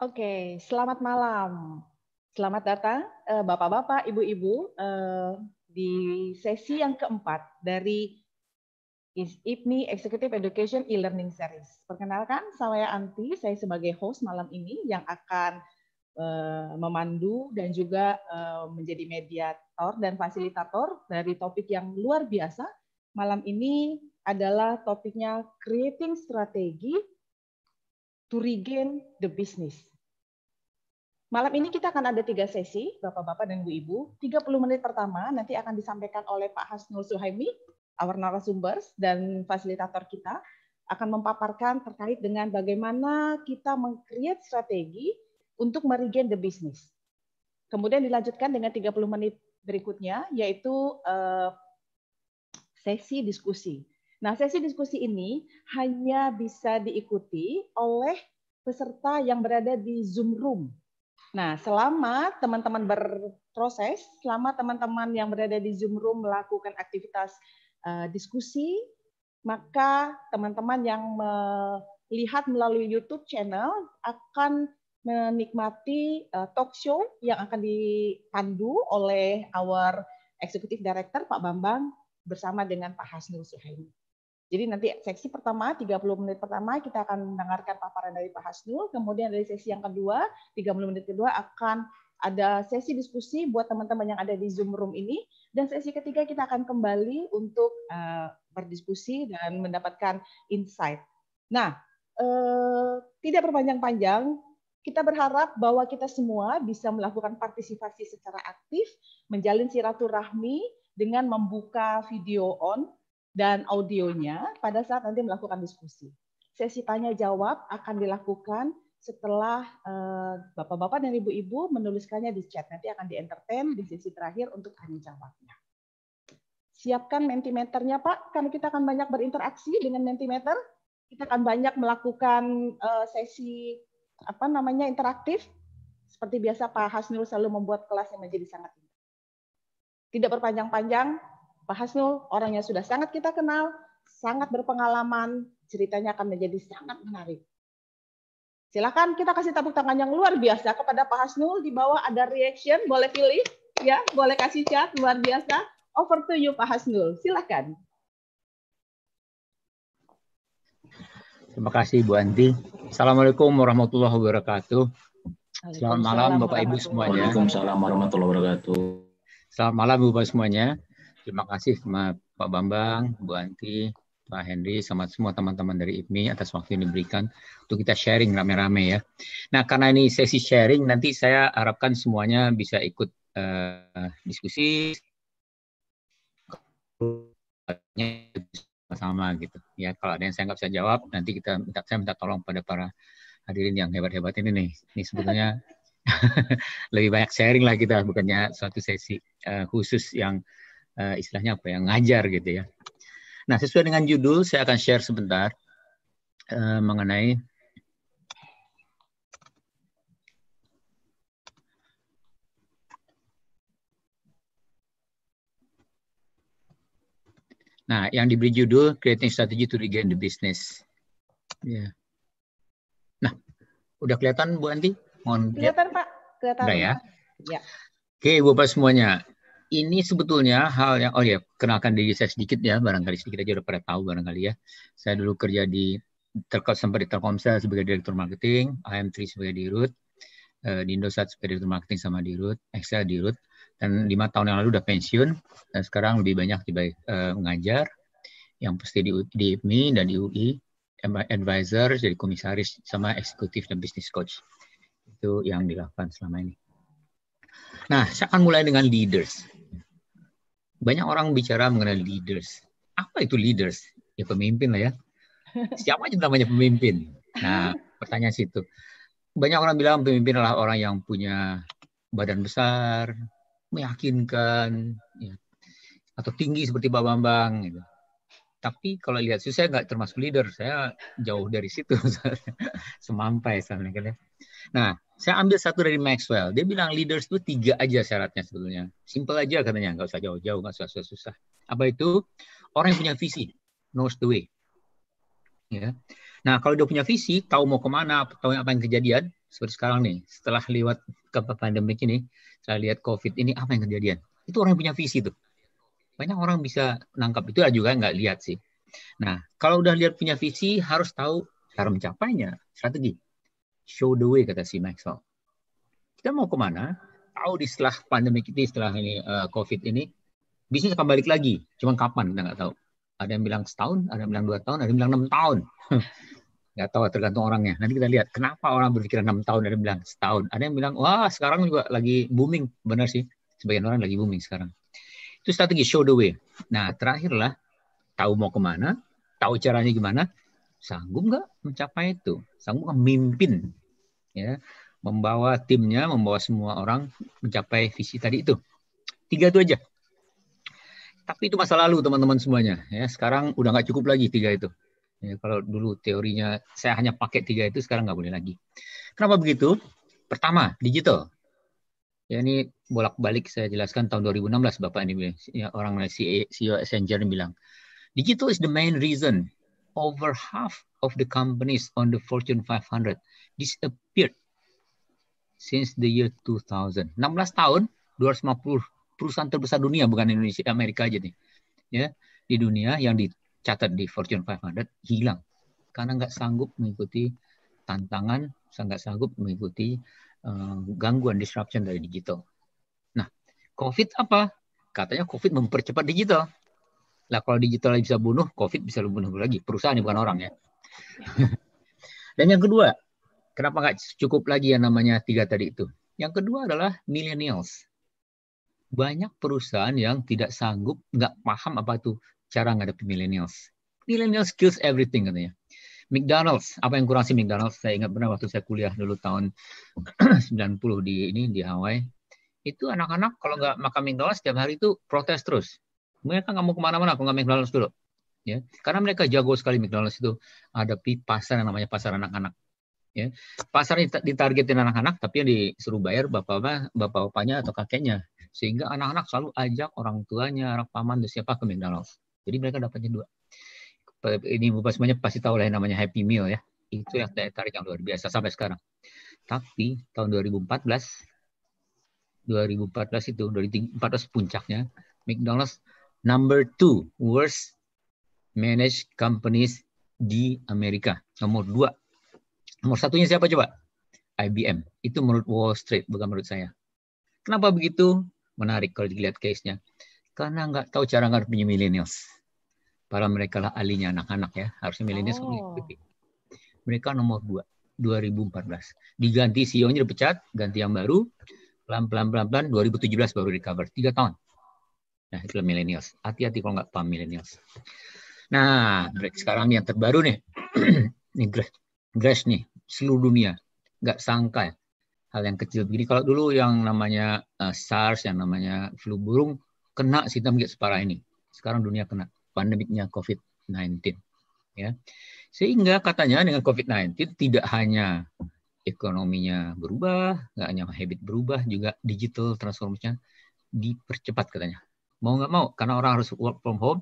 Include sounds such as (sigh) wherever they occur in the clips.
Oke, selamat malam. Selamat datang eh, Bapak-bapak, Ibu-ibu eh, di sesi yang keempat dari IPNI Executive Education e-learning series. Perkenalkan, saya Anti, saya sebagai host malam ini yang akan eh, memandu dan juga menjadi mediator dan fasilitator dari topik yang luar biasa. Malam ini adalah topiknya Creating Strategy to regain the business. Malam ini kita akan ada tiga sesi, Bapak-Bapak dan Bu Ibu. 30 menit pertama nanti akan disampaikan oleh Pak Hasnul Suhaimi, our narasumber dan fasilitator kita akan memaparkan terkait dengan bagaimana kita meng-create strategi untuk meregain the business. Kemudian dilanjutkan dengan 30 menit berikutnya yaitu eh, sesi diskusi. Nah, sesi diskusi ini hanya bisa diikuti oleh peserta yang berada di Zoom Room. Nah, selama teman-teman berproses, selama teman-teman yang berada di Zoom Room melakukan aktivitas uh, diskusi, maka teman-teman yang melihat melalui YouTube channel akan menikmati uh, talk show yang akan dipandu oleh our Executive Director Pak Bambang bersama dengan Pak Hasnul Suhaimi. Jadi nanti seksi pertama 30 menit pertama kita akan mendengarkan paparan dari Pak Hasnul, kemudian dari sesi yang kedua 30 menit kedua akan ada sesi diskusi buat teman-teman yang ada di Zoom room ini dan sesi ketiga kita akan kembali untuk uh, berdiskusi dan mendapatkan insight. Nah, uh, tidak berpanjang-panjang, kita berharap bahwa kita semua bisa melakukan partisipasi secara aktif, menjalin silaturahmi dengan membuka video on dan audionya pada saat nanti melakukan diskusi. Sesi tanya jawab akan dilakukan setelah eh, bapak-bapak dan ibu-ibu menuliskannya di chat. Nanti akan di-entertain di sesi terakhir untuk tanya jawabnya. Siapkan mentimeternya Pak, karena kita akan banyak berinteraksi dengan mentimeter. Kita akan banyak melakukan eh, sesi apa namanya interaktif. Seperti biasa Pak Hasnul selalu membuat kelas yang menjadi sangat indah. Tidak berpanjang-panjang, Pak Hasnul orangnya sudah sangat kita kenal, sangat berpengalaman, ceritanya akan menjadi sangat menarik. Silakan kita kasih tepuk tangan yang luar biasa kepada Pak Hasnul. Di bawah ada reaction, boleh pilih, ya, boleh kasih chat, luar biasa. Over to you Pak Hasnul, silakan. Terima kasih Bu Andi. Assalamualaikum warahmatullahi wabarakatuh. Selamat malam Bapak Ibu semuanya. Waalaikumsalam warahmatullahi wabarakatuh. Selamat malam Bapak semuanya. Terima kasih sama Pak Bambang, Bu Anti, Pak Henry, sama semua teman-teman dari IPMI atas waktu yang diberikan untuk kita sharing rame-rame ya. Nah, karena ini sesi sharing, nanti saya harapkan semuanya bisa ikut uh, diskusi sama gitu. Ya, kalau ada yang saya nggak bisa jawab, nanti kita minta saya minta tolong pada para hadirin yang hebat-hebat ini nih. Ini sebetulnya (laughs) lebih banyak sharing lah kita, bukannya suatu sesi uh, khusus yang uh, istilahnya apa ya ngajar gitu ya. Nah sesuai dengan judul saya akan share sebentar uh, mengenai Nah, yang diberi judul Creating Strategy to Regain the Business. Ya. Yeah. Nah, udah kelihatan Bu Anti? Mohon kelihatan Pak, kelihatan. Udah ya. Ya. Oke, Bapak semuanya ini sebetulnya hal yang oh ya kenalkan diri saya sedikit ya barangkali sedikit aja udah pada tahu barangkali ya saya dulu kerja di terkait sempat di Telkomsel sebagai direktur marketing AM3 sebagai dirut eh, di Indosat sebagai direktur marketing sama dirut Excel dirut dan lima tahun yang lalu udah pensiun dan sekarang lebih banyak di uh, mengajar yang pasti di, di IPMI dan di UI advisor jadi komisaris sama eksekutif dan business coach itu yang dilakukan selama ini. Nah, saya akan mulai dengan leaders banyak orang bicara mengenai leaders. Apa itu leaders? Ya pemimpin lah ya. Siapa aja namanya pemimpin? Nah, pertanyaan situ. Banyak orang bilang pemimpin adalah orang yang punya badan besar, meyakinkan, ya, atau tinggi seperti Pak Bambang. Gitu. Tapi kalau lihat saya nggak termasuk leader, saya jauh dari situ, (laughs) semampai saya Nah, saya ambil satu dari Maxwell. Dia bilang leaders itu tiga aja syaratnya sebetulnya. Simple aja katanya, nggak usah jauh-jauh, nggak usah susah-susah. Apa itu? Orang yang punya visi, knows the way. Ya. Nah, kalau dia punya visi, tahu mau kemana, tahu apa yang kejadian, seperti sekarang nih, setelah lewat ke pandemic ini, setelah lihat COVID ini, apa yang kejadian? Itu orang yang punya visi tuh. Banyak orang bisa nangkap itu juga nggak lihat sih. Nah, kalau udah lihat punya visi, harus tahu cara mencapainya, strategi Show the way kata si Maxwell. Kita mau kemana? Tahu di setelah pandemi ini, setelah ini uh, COVID ini, bisnis akan balik lagi. Cuman kapan kita nggak tahu. Ada yang bilang setahun, ada yang bilang dua tahun, ada yang bilang enam tahun. (laughs) nggak tahu tergantung orangnya. Nanti kita lihat kenapa orang berpikiran enam tahun, ada yang bilang setahun, ada yang bilang wah sekarang juga lagi booming, benar sih. Sebagian orang lagi booming sekarang. Itu strategi show the way. Nah terakhirlah tahu mau kemana, tahu caranya gimana, sanggup nggak mencapai itu, sanggup nggak mimpin ya membawa timnya, membawa semua orang mencapai visi tadi itu. Tiga itu aja. Tapi itu masa lalu teman-teman semuanya. Ya, sekarang udah nggak cukup lagi tiga itu. Ya, kalau dulu teorinya saya hanya pakai tiga itu, sekarang nggak boleh lagi. Kenapa begitu? Pertama, digital. Ya, ini bolak-balik saya jelaskan tahun 2016 Bapak ini ya, orang CEO e Accenture bilang, digital is the main reason over half of the companies on the Fortune 500 disappeared since the year 2000. 16 tahun, 250 perusahaan terbesar dunia, bukan Indonesia, Amerika aja nih. Ya, di dunia yang dicatat di Fortune 500 hilang. Karena nggak sanggup mengikuti tantangan, nggak sanggup mengikuti uh, gangguan disruption dari digital. Nah, COVID apa? Katanya COVID mempercepat digital. Lah kalau digital bisa bunuh, COVID bisa bunuh lagi. Perusahaan bukan orang ya. (laughs) Dan yang kedua, kenapa nggak cukup lagi yang namanya tiga tadi itu? Yang kedua adalah millennials. Banyak perusahaan yang tidak sanggup, nggak paham apa itu cara ngadepi millennials. Millennials kills everything katanya. McDonald's, apa yang kurang sih McDonald's? Saya ingat pernah waktu saya kuliah dulu tahun 90 (clears throat) di ini di Hawaii. Itu anak-anak kalau nggak makan McDonald's setiap hari itu protes terus. Mereka nggak mau kemana-mana kalau nggak McDonald's dulu ya karena mereka jago sekali McDonald's itu ada pasar yang namanya pasar anak-anak ya pasar ditargetin anak-anak tapi yang disuruh bayar bapak bapak bapaknya atau kakeknya sehingga anak-anak selalu ajak orang tuanya orang paman dan siapa ke McDonald's jadi mereka dapatnya dua ini bapak semuanya pasti tahu lah yang namanya Happy Meal ya itu yang daya tarik yang luar biasa sampai sekarang tapi tahun 2014 2014 itu dari 400 puncaknya McDonald's number two worst manage companies di Amerika. Nomor dua. Nomor satunya siapa coba? IBM. Itu menurut Wall Street, bukan menurut saya. Kenapa begitu? Menarik kalau dilihat case-nya. Karena nggak tahu cara nggak punya millennials. Para mereka lah alinya, anak-anak ya. Harusnya millennials oh. Mereka nomor dua. 2014. Diganti CEO-nya dipecat, ganti yang baru. Pelan-pelan-pelan-pelan 2017 baru recover. Tiga tahun. Nah, itulah millennials. Hati-hati kalau nggak paham millennials. Nah, sekarang yang terbaru nih. ini grass, grass nih, seluruh dunia. Gak sangka ya. Hal yang kecil begini. Kalau dulu yang namanya uh, SARS, yang namanya flu burung, kena tapi gak separah ini. Sekarang dunia kena pandemiknya COVID-19. Ya. Sehingga katanya dengan COVID-19 tidak hanya ekonominya berubah, nggak hanya habit berubah, juga digital transformasinya dipercepat katanya mau nggak mau karena orang harus work from home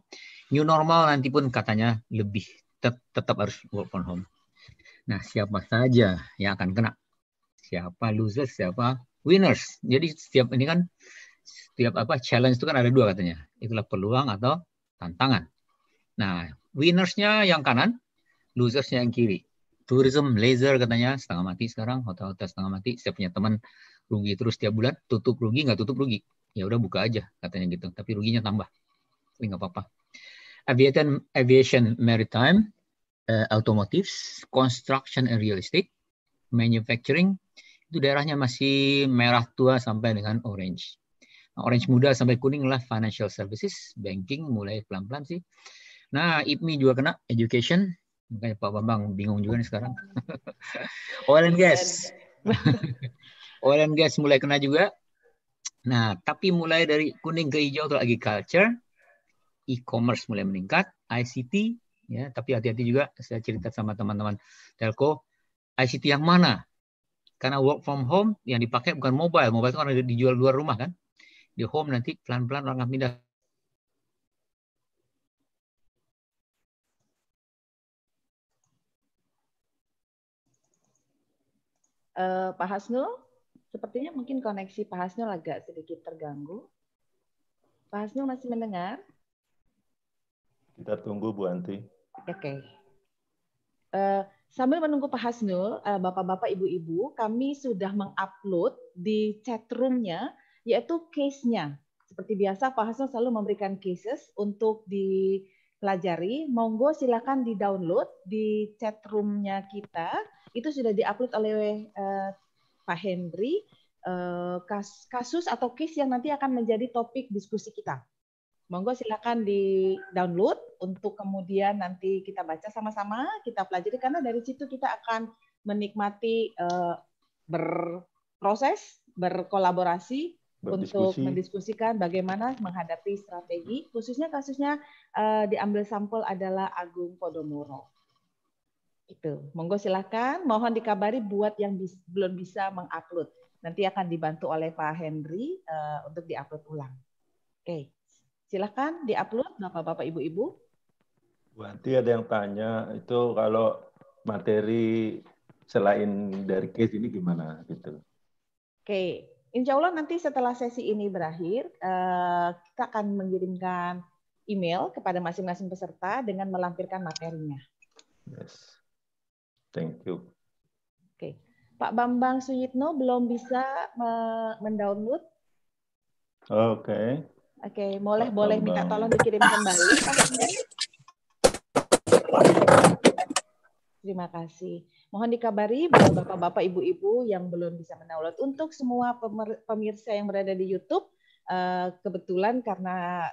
new normal nanti pun katanya lebih tet tetap harus work from home nah siapa saja yang akan kena siapa losers siapa winners jadi setiap ini kan setiap apa challenge itu kan ada dua katanya itulah peluang atau tantangan nah winnersnya yang kanan losersnya yang kiri tourism laser katanya setengah mati sekarang hotel-hotel setengah mati setiap punya teman rugi terus setiap bulan tutup rugi nggak tutup rugi ya udah buka aja katanya gitu tapi ruginya tambah tapi nggak apa-apa aviation aviation maritime uh, automotives construction and real estate manufacturing itu daerahnya masih merah tua sampai dengan orange nah, orange muda sampai kuning lah financial services banking mulai pelan-pelan sih nah IPMI juga kena education makanya Pak Bambang bingung juga nih sekarang (laughs) oil and gas oil and gas (laughs) mulai kena juga Nah, tapi mulai dari kuning ke hijau atau agriculture, e-commerce mulai meningkat, ICT, ya, tapi hati-hati juga saya cerita sama teman-teman telco, ICT yang mana? Karena work from home yang dipakai bukan mobile, mobile itu orang dijual luar rumah kan, di home nanti pelan-pelan orang akan pindah. Uh, Pak Hasnul, Sepertinya mungkin koneksi Pak Hasnul agak sedikit terganggu. Pak Hasnul masih mendengar? Kita tunggu Bu Anti. Oke. Okay. Uh, eh, sambil menunggu Pak Hasnul, uh, Bapak-bapak, Ibu-ibu, kami sudah mengupload di chat roomnya, yaitu case-nya. Seperti biasa, Pak Hasnul selalu memberikan cases untuk dipelajari. Monggo silakan di-download di chat roomnya kita. Itu sudah di-upload oleh uh, Pak Henry eh, kasus atau case yang nanti akan menjadi topik diskusi kita. Monggo silakan di download untuk kemudian nanti kita baca sama-sama, kita pelajari karena dari situ kita akan menikmati eh, berproses, berkolaborasi untuk mendiskusikan bagaimana menghadapi strategi khususnya kasusnya eh, diambil sampel adalah Agung Podomoro. Itu. Monggo silahkan. Mohon dikabari buat yang bis, belum bisa mengupload. Nanti akan dibantu oleh Pak Henry uh, untuk diupload ulang. Oke, okay. silahkan diupload bapak-bapak, ibu-ibu. Buanti ada yang tanya itu kalau materi selain dari case ini gimana gitu? Oke, okay. Insya Allah nanti setelah sesi ini berakhir, eh, kita akan mengirimkan email kepada masing-masing peserta dengan melampirkan materinya. Yes. Thank you. Oke. Pak Bambang Suyitno belum bisa mendownload. Oke. Okay. Oke, okay, boleh boleh minta tolong dikirim kembali. Terima kasih. Mohon dikabari Bapak-bapak, Ibu-ibu yang belum bisa mendownload untuk semua pemirsa yang berada di YouTube eh, kebetulan karena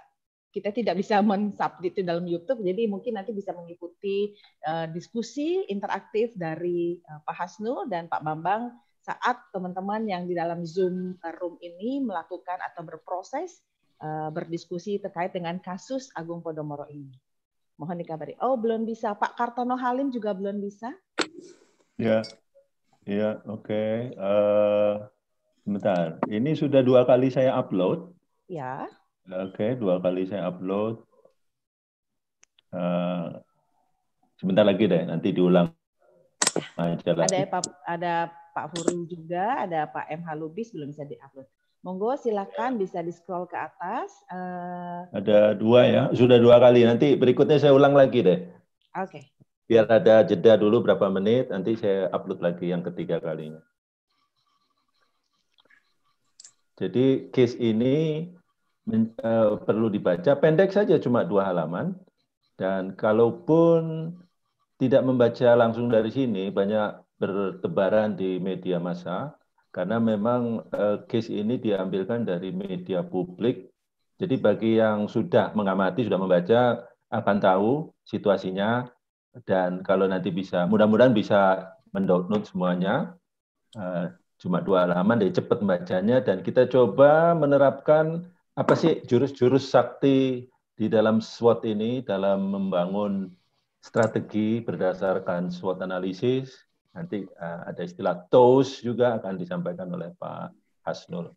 kita tidak bisa itu dalam YouTube, jadi mungkin nanti bisa mengikuti uh, diskusi interaktif dari uh, Pak Hasnu dan Pak Bambang saat teman-teman yang di dalam Zoom room ini melakukan atau berproses uh, berdiskusi terkait dengan kasus Agung Podomoro ini. Mohon dikabari. Oh, belum bisa. Pak Kartono Halim juga belum bisa? Ya, ya, oke. Okay. Uh, bentar. Ini sudah dua kali saya upload. Ya. Oke, okay, dua kali saya upload. Uh, sebentar lagi deh, nanti diulang. Nah, ada Pak, ada Pak Furu juga, ada Pak M Halubis belum bisa diupload. Monggo silakan bisa di scroll ke atas. Uh, ada dua ya, sudah dua kali. Nanti berikutnya saya ulang lagi deh. Oke. Okay. Biar ada jeda dulu berapa menit, nanti saya upload lagi yang ketiga kalinya. Jadi case ini men, uh, perlu dibaca. Pendek saja cuma dua halaman. Dan kalaupun tidak membaca langsung dari sini, banyak bertebaran di media massa karena memang uh, case ini diambilkan dari media publik. Jadi bagi yang sudah mengamati, sudah membaca akan tahu situasinya dan kalau nanti bisa, mudah-mudahan bisa mendownload semuanya. Uh, cuma dua halaman, jadi cepat membacanya dan kita coba menerapkan apa sih jurus-jurus sakti di dalam SWOT ini dalam membangun strategi berdasarkan SWOT analisis. Nanti uh, ada istilah TOS juga akan disampaikan oleh Pak Hasnul.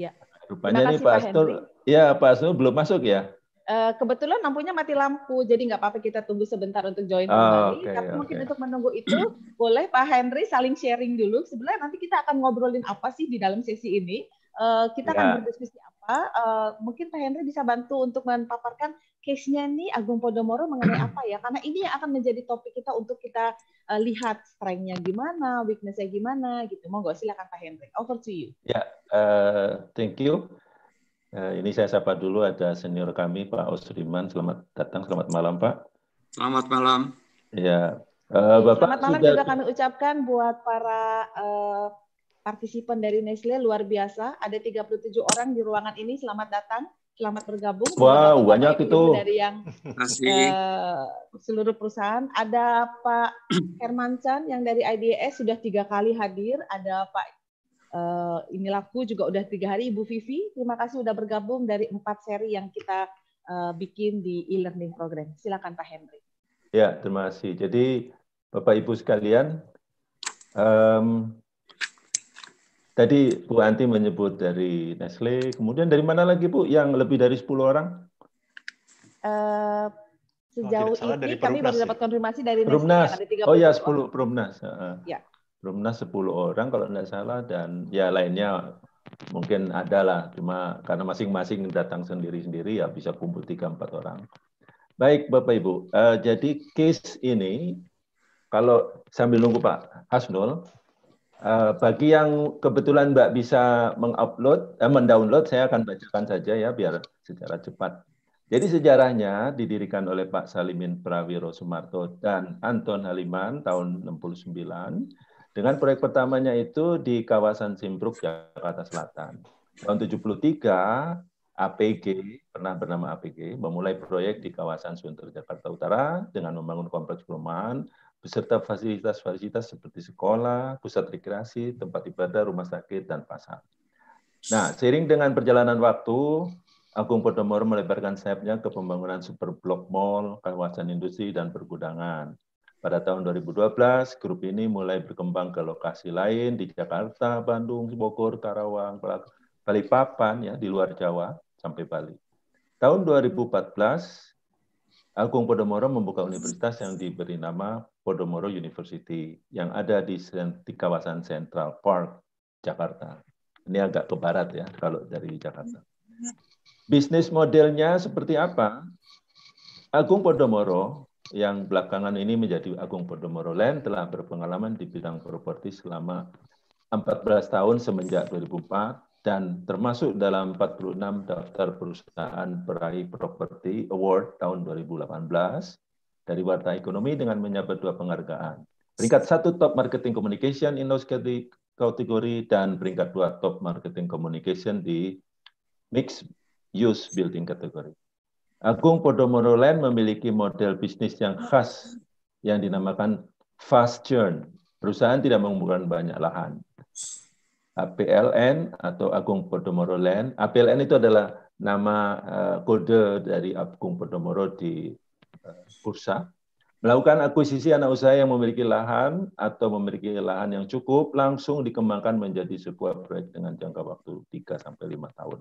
Ya. Rupanya kasih, nih Pak, Hasnul, ya Pak Hasnul belum masuk ya? Eh, kebetulan lampunya mati lampu, jadi nggak apa-apa kita tunggu sebentar untuk join oh, kembali. Okay, Tapi okay. mungkin untuk menunggu itu, (clears throat) boleh Pak Henry saling sharing dulu. Sebenarnya nanti kita akan ngobrolin apa sih di dalam sesi ini. Eh, kita yeah. akan ya. berdiskusi uh, mungkin Pak Hendra bisa bantu untuk memaparkan case-nya ini Agung Podomoro mengenai apa ya? Karena ini yang akan menjadi topik kita untuk kita uh, lihat strength-nya gimana, weakness-nya gimana gitu. Monggo silakan Pak Hendrik. Over to you. Ya, yeah, uh, thank you. Uh, ini saya sapa dulu ada senior kami Pak Osriman. Selamat datang, selamat malam Pak. Selamat malam. Ya, uh, Bapak Selamat malam sudah... juga kami ucapkan buat para uh, partisipan dari Nestle luar biasa. Ada 37 orang di ruangan ini. Selamat datang, selamat bergabung. Wow, banyak itu. Dari yang uh, seluruh perusahaan. Ada Pak Hermansan yang dari IDS sudah tiga kali hadir. Ada Pak uh, ini laku juga udah tiga hari. Ibu Vivi, terima kasih sudah bergabung dari empat seri yang kita uh, bikin di e-learning program. Silakan Pak Henry. Ya, terima kasih. Jadi Bapak Ibu sekalian, um, Tadi Bu Anti menyebut dari Nestle, kemudian dari mana lagi Bu yang lebih dari 10 orang? Uh, sejauh oh, ini kami baru dapat konfirmasi dari Perumnas. Nestle. Oh ya, 10 Perumnas. Uh, ya. Perumnas 10 orang kalau tidak salah dan ya lainnya mungkin ada lah cuma karena masing-masing datang sendiri-sendiri ya bisa kumpul 3 4 orang. Baik Bapak Ibu, uh, jadi case ini kalau sambil nunggu Pak Hasnul, Eh, bagi yang kebetulan Mbak bisa mengupload, eh, mendownload, saya akan bacakan saja ya biar secara cepat. Jadi sejarahnya didirikan oleh Pak Salimin Prawiro Sumarto dan Anton Haliman tahun 69 dengan proyek pertamanya itu di kawasan Simbruk, Jakarta Selatan. Tahun 73, APG, pernah bernama APG, memulai proyek di kawasan Sunter, Jakarta Utara dengan membangun kompleks perumahan beserta fasilitas-fasilitas seperti sekolah, pusat rekreasi, tempat ibadah, rumah sakit, dan pasar. Nah, seiring dengan perjalanan waktu, Agung Podomoro melebarkan sayapnya ke pembangunan super blok mall, kawasan industri, dan pergudangan. Pada tahun 2012, grup ini mulai berkembang ke lokasi lain di Jakarta, Bandung, Bogor, Karawang, Balikpapan, ya, di luar Jawa, sampai Bali. Tahun 2014, Agung Podomoro membuka universitas yang diberi nama Podomoro University yang ada di, di kawasan Central Park, Jakarta. Ini agak ke barat ya kalau dari Jakarta. Bisnis modelnya seperti apa? Agung Podomoro yang belakangan ini menjadi Agung Podomoro Land telah berpengalaman di bidang properti selama 14 tahun semenjak 2004 dan termasuk dalam 46 daftar perusahaan peraih properti award tahun 2018 dari Warta Ekonomi dengan menyabet dua penghargaan. Peringkat satu Top Marketing Communication in those kategori dan peringkat dua Top Marketing Communication di Mixed Use Building kategori. Agung Podomoro Land memiliki model bisnis yang khas yang dinamakan fast churn. Perusahaan tidak mengumpulkan banyak lahan. APLN atau Agung Podomoro Land. APLN itu adalah nama eh, kode dari Agung Podomoro di bursa, melakukan akuisisi anak usaha yang memiliki lahan atau memiliki lahan yang cukup langsung dikembangkan menjadi sebuah proyek dengan jangka waktu 3 sampai 5 tahun.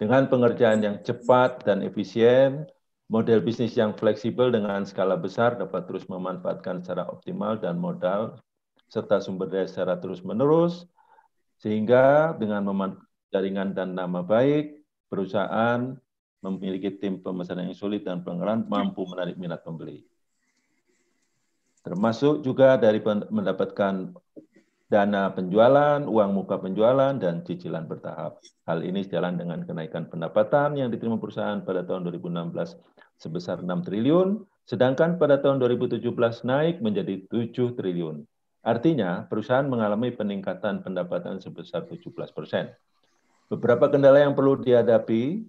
Dengan pengerjaan yang cepat dan efisien, model bisnis yang fleksibel dengan skala besar dapat terus memanfaatkan secara optimal dan modal serta sumber daya secara terus-menerus sehingga dengan memanfaatkan jaringan dan nama baik perusahaan memiliki tim pemesanan yang solid dan pengeran mampu menarik minat pembeli. Termasuk juga dari mendapatkan dana penjualan, uang muka penjualan, dan cicilan bertahap. Hal ini sejalan dengan kenaikan pendapatan yang diterima perusahaan pada tahun 2016 sebesar 6 triliun, sedangkan pada tahun 2017 naik menjadi 7 triliun. Artinya, perusahaan mengalami peningkatan pendapatan sebesar 17 persen. Beberapa kendala yang perlu dihadapi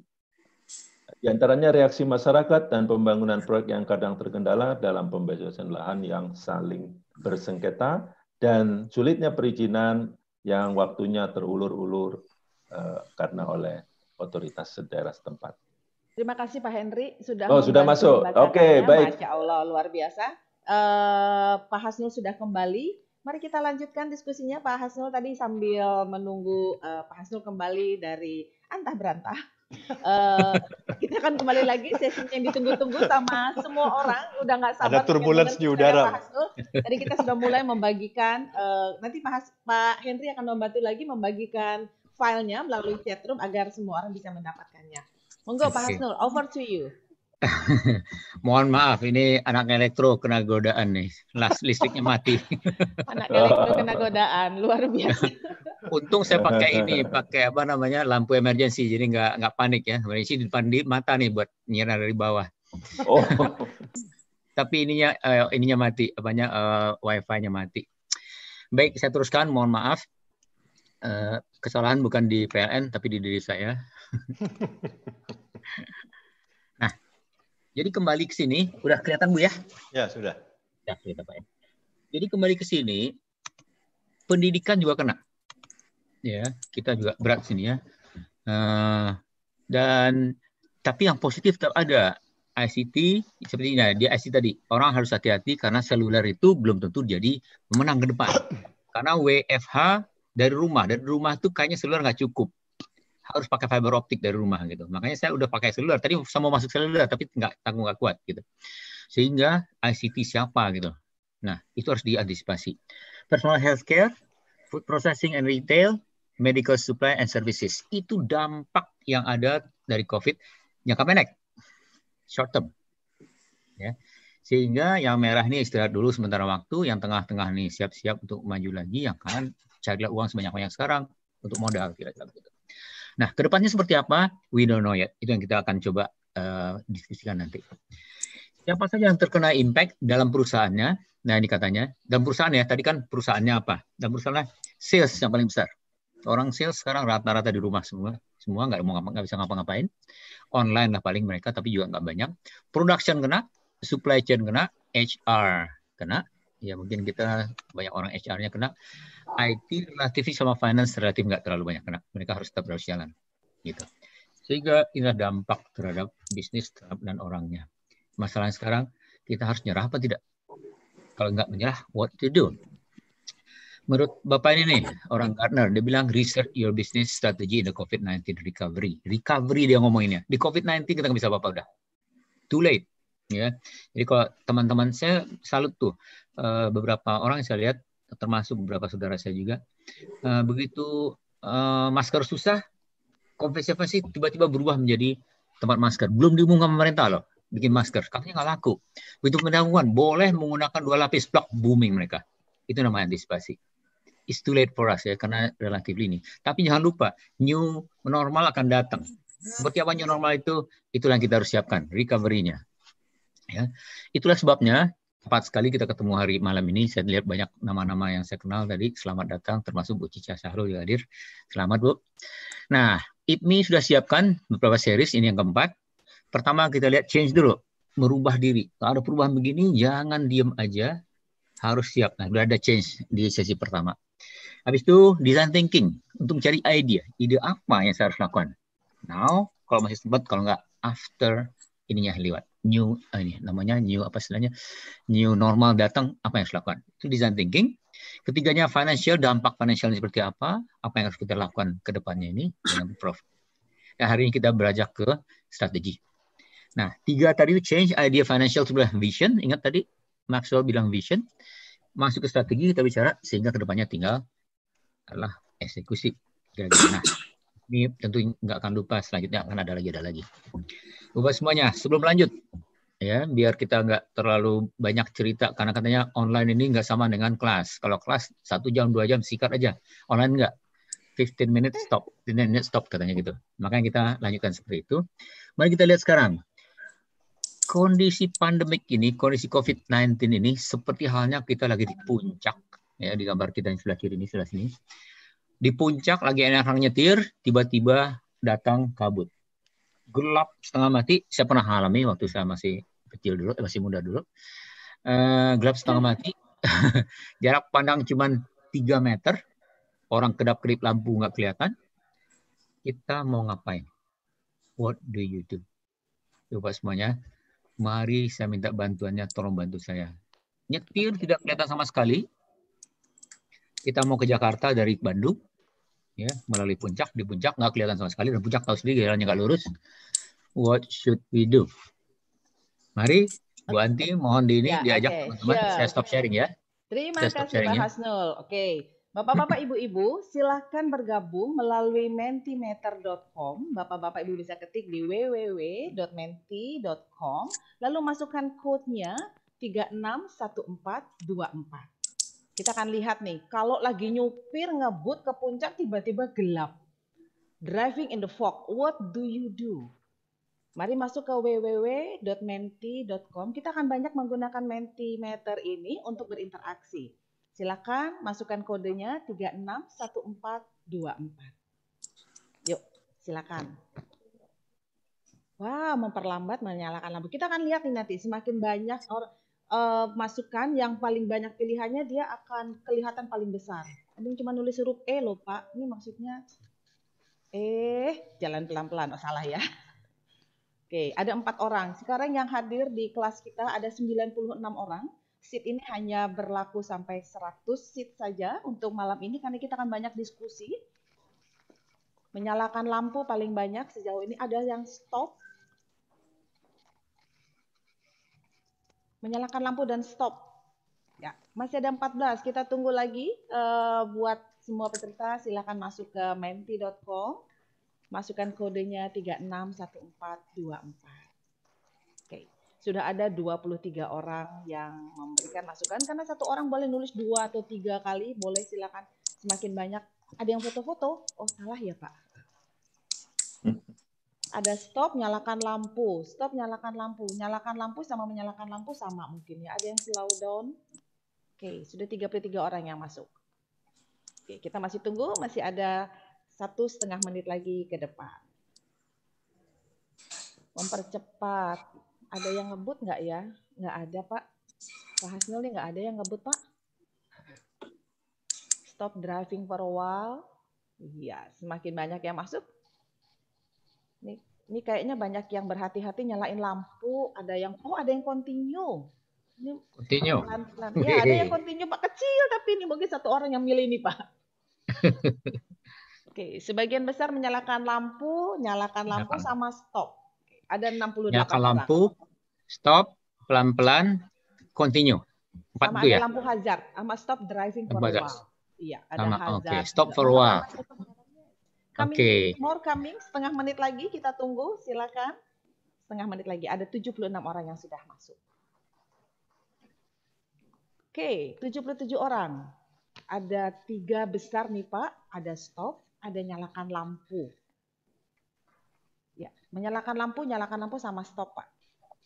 di antaranya reaksi masyarakat dan pembangunan proyek yang kadang terkendala dalam pembebasan lahan yang saling bersengketa dan sulitnya perizinan yang waktunya terulur-ulur eh, karena oleh otoritas daerah setempat. Terima kasih Pak Henry sudah Oh, sudah masuk. Oke, okay, baik. Masya Allah luar biasa. Uh, Pak Hasnul sudah kembali. Mari kita lanjutkan diskusinya Pak Hasnul tadi sambil menunggu uh, Pak Hasnul kembali dari antah berantah. Uh, kita akan kembali lagi sesi yang ditunggu-tunggu sama semua orang. Udah nggak sabar. Ada turbulensi di udara. Oh, tadi kita sudah mulai membagikan. Uh, nanti Pak, Has, Pak Henry akan membantu lagi membagikan filenya melalui chatroom agar semua orang bisa mendapatkannya. Monggo Pak Hasnul, over to you. (laughs) Mohon maaf, ini anak elektro kena godaan nih. Las listriknya mati. (laughs) anak elektro kena godaan, luar biasa. (laughs) Untung saya pakai ini, pakai apa namanya lampu emergency, jadi nggak nggak panik ya. Emergency di depan di mata nih buat nyerang dari bawah. Oh. Tapi ininya uh, ininya mati, banyak uh, eh, wifi-nya mati. Baik, saya teruskan. Mohon maaf. Eh, kesalahan bukan di PLN tapi di diri saya. Jadi kembali ke sini, udah kelihatan Bu ya? Ya, sudah. Ya, kelihatan Pak ya. Jadi kembali ke sini, pendidikan juga kena. Ya, kita juga berat sini ya. Uh, dan tapi yang positif tetap ada ICT seperti ini, nah, di ICT tadi orang harus hati-hati karena seluler itu belum tentu jadi pemenang ke depan karena WFH dari rumah dari rumah tuh kayaknya seluler nggak cukup harus pakai fiber optik dari rumah gitu. Makanya saya udah pakai seluler. Tadi sama masuk seluler tapi nggak tanggung nggak kuat gitu. Sehingga ICT siapa gitu. Nah itu harus diantisipasi. Personal healthcare, food processing and retail, medical supply and services itu dampak yang ada dari COVID jangka pendek, short term. Ya. Sehingga yang merah ini istirahat dulu sementara waktu, yang tengah-tengah ini siap-siap untuk maju lagi, yang kanan carilah uang sebanyak-banyak sekarang untuk modal kira-kira begitu. Nah, kedepannya seperti apa? We don't know yet. Itu yang kita akan coba uh, diskusikan nanti. Siapa saja yang terkena impact dalam perusahaannya? Nah, ini katanya. Dalam perusahaan ya, tadi kan perusahaannya apa? Dalam perusahaannya sales yang paling besar. Orang sales sekarang rata-rata di rumah semua. Semua nggak mau nggak bisa ngapa-ngapain. Online lah paling mereka, tapi juga nggak banyak. Production kena, supply chain kena, HR kena, ya mungkin kita banyak orang HR-nya kena. IT relatif sama finance relatif nggak terlalu banyak kena. Mereka harus tetap harus jalan. Gitu. Sehingga inilah dampak terhadap bisnis dan orangnya. Masalahnya sekarang kita harus nyerah apa tidak? Kalau nggak menyerah, what to do? Menurut Bapak ini nih, orang Gartner, dia bilang research your business strategy in the COVID-19 recovery. Recovery dia ngomonginnya. Di COVID-19 kita nggak bisa apa-apa udah. Too late ya jadi kalau teman-teman saya salut tuh eh, beberapa orang yang saya lihat termasuk beberapa saudara saya juga eh, begitu eh, masker susah konvensi tiba-tiba berubah menjadi tempat masker belum diumumkan pemerintah loh bikin masker katanya nggak laku begitu pendahuluan boleh menggunakan dua lapis blok booming mereka itu namanya antisipasi it's too late for us ya karena relatif ini tapi jangan lupa new normal akan datang seperti apa new normal itu itulah yang kita harus siapkan recovery-nya Ya. Itulah sebabnya tepat sekali kita ketemu hari malam ini. Saya lihat banyak nama-nama yang saya kenal tadi. Selamat datang, termasuk Bu Cica Syahrul yang hadir. Selamat Bu. Nah, IPMI sudah siapkan beberapa series, ini yang keempat. Pertama kita lihat change dulu, merubah diri. Kalau ada perubahan begini, jangan diem aja, harus siap. Nah, sudah ada change di sesi pertama. Habis itu design thinking untuk mencari idea, ide apa yang saya harus lakukan. Now, kalau masih sempat, kalau nggak after ininya lewat new eh, ini namanya new apa istilahnya new normal datang apa yang harus dilakukan itu design thinking ketiganya financial dampak financial seperti apa apa yang harus kita lakukan ke depannya ini dengan prof nah, hari ini kita beranjak ke strategi nah tiga tadi change idea financial sebelah vision ingat tadi Maxwell bilang vision masuk ke strategi kita bicara sehingga kedepannya tinggal adalah eksekusi nah ini tentu nggak akan lupa selanjutnya akan ada lagi ada lagi. Ubah semuanya sebelum lanjut ya biar kita nggak terlalu banyak cerita karena katanya online ini nggak sama dengan kelas. Kalau kelas satu jam dua jam sikat aja, online nggak. 15 minutes stop, 15 minutes stop katanya gitu. Makanya kita lanjutkan seperti itu. Mari kita lihat sekarang kondisi pandemik ini, kondisi COVID-19 ini seperti halnya kita lagi di puncak ya di gambar kita yang sebelah kiri ini sebelah sini. Di puncak lagi enak nyetir, tiba-tiba datang kabut. Gelap setengah mati. Saya pernah alami waktu saya masih kecil dulu, eh, masih muda dulu. Uh, gelap setengah mati. (laughs) Jarak pandang cuma 3 meter. Orang kedap-kedip lampu nggak kelihatan. Kita mau ngapain? What do you do? Coba semuanya. Mari saya minta bantuannya, tolong bantu saya. Nyetir tidak kelihatan sama sekali. Kita mau ke Jakarta dari Bandung ya melalui puncak di puncak nggak kelihatan sama sekali dan puncak tahu sendiri jalannya nggak lurus what should we do mari Bu Anti mohon di ini ya, diajak okay. teman-teman sure. saya stop sharing ya terima saya kasih Pak ya. Hasnul oke okay. Bapak-bapak, ibu-ibu, silahkan bergabung melalui mentimeter.com. Bapak-bapak, ibu bisa ketik di www.menti.com, lalu masukkan kodenya 361424. Kita akan lihat nih, kalau lagi nyupir ngebut ke puncak tiba-tiba gelap. Driving in the fog, what do you do? Mari masuk ke www.menti.com. Kita akan banyak menggunakan Mentimeter ini untuk berinteraksi. Silakan masukkan kodenya 361424. Yuk, silakan. Wah, wow, memperlambat menyalakan lampu. Kita akan lihat nih nanti semakin banyak orang uh, masukan yang paling banyak pilihannya dia akan kelihatan paling besar. Ada cuma nulis huruf E loh Pak. Ini maksudnya eh jalan pelan-pelan. Oh salah ya. (laughs) Oke, ada empat orang. Sekarang yang hadir di kelas kita ada 96 orang. Seat ini hanya berlaku sampai 100 seat saja untuk malam ini karena kita akan banyak diskusi. Menyalakan lampu paling banyak sejauh ini ada yang stop menyalakan lampu dan stop. Ya, masih ada 14. Kita tunggu lagi uh, buat semua peserta silakan masuk ke menti.com. Masukkan kodenya 361424. Oke, sudah ada 23 orang yang memberikan masukan karena satu orang boleh nulis dua atau tiga kali, boleh silakan semakin banyak. Ada yang foto-foto? Oh, salah ya, Pak. (laughs) ada stop, nyalakan lampu, stop, nyalakan lampu, nyalakan lampu sama menyalakan lampu sama mungkin ya. Ada yang slow down. Oke, sudah 33 orang yang masuk. Oke, kita masih tunggu, masih ada satu setengah menit lagi ke depan. Mempercepat. Ada yang ngebut nggak ya? Nggak ada, Pak. Pak Hasnul nggak ada yang ngebut, Pak. Stop driving for a while. Iya, semakin banyak yang masuk, ini, ini kayaknya banyak yang berhati-hati nyalain lampu, ada yang oh ada yang continue. Ini continue. Pelan, pelan. Ya, ada yang continue Pak kecil tapi ini mungkin satu orang yang milih ini Pak. (laughs) Oke, sebagian besar menyalakan lampu, nyalakan lampu nyalakan. sama stop. Ada 68 Nyalakan lampu, stop, pelan-pelan, continue. Empat sama itu ada ya? lampu hazard, sama stop driving for a while. Iya, ada sama, hazard. Okay. Stop for a while. Coming, okay. More coming, setengah menit lagi kita tunggu, silakan. Setengah menit lagi, ada 76 orang yang sudah masuk. Oke, okay, 77 orang. Ada tiga besar nih Pak, ada stop, ada nyalakan lampu. Ya, menyalakan lampu, nyalakan lampu sama stop Pak.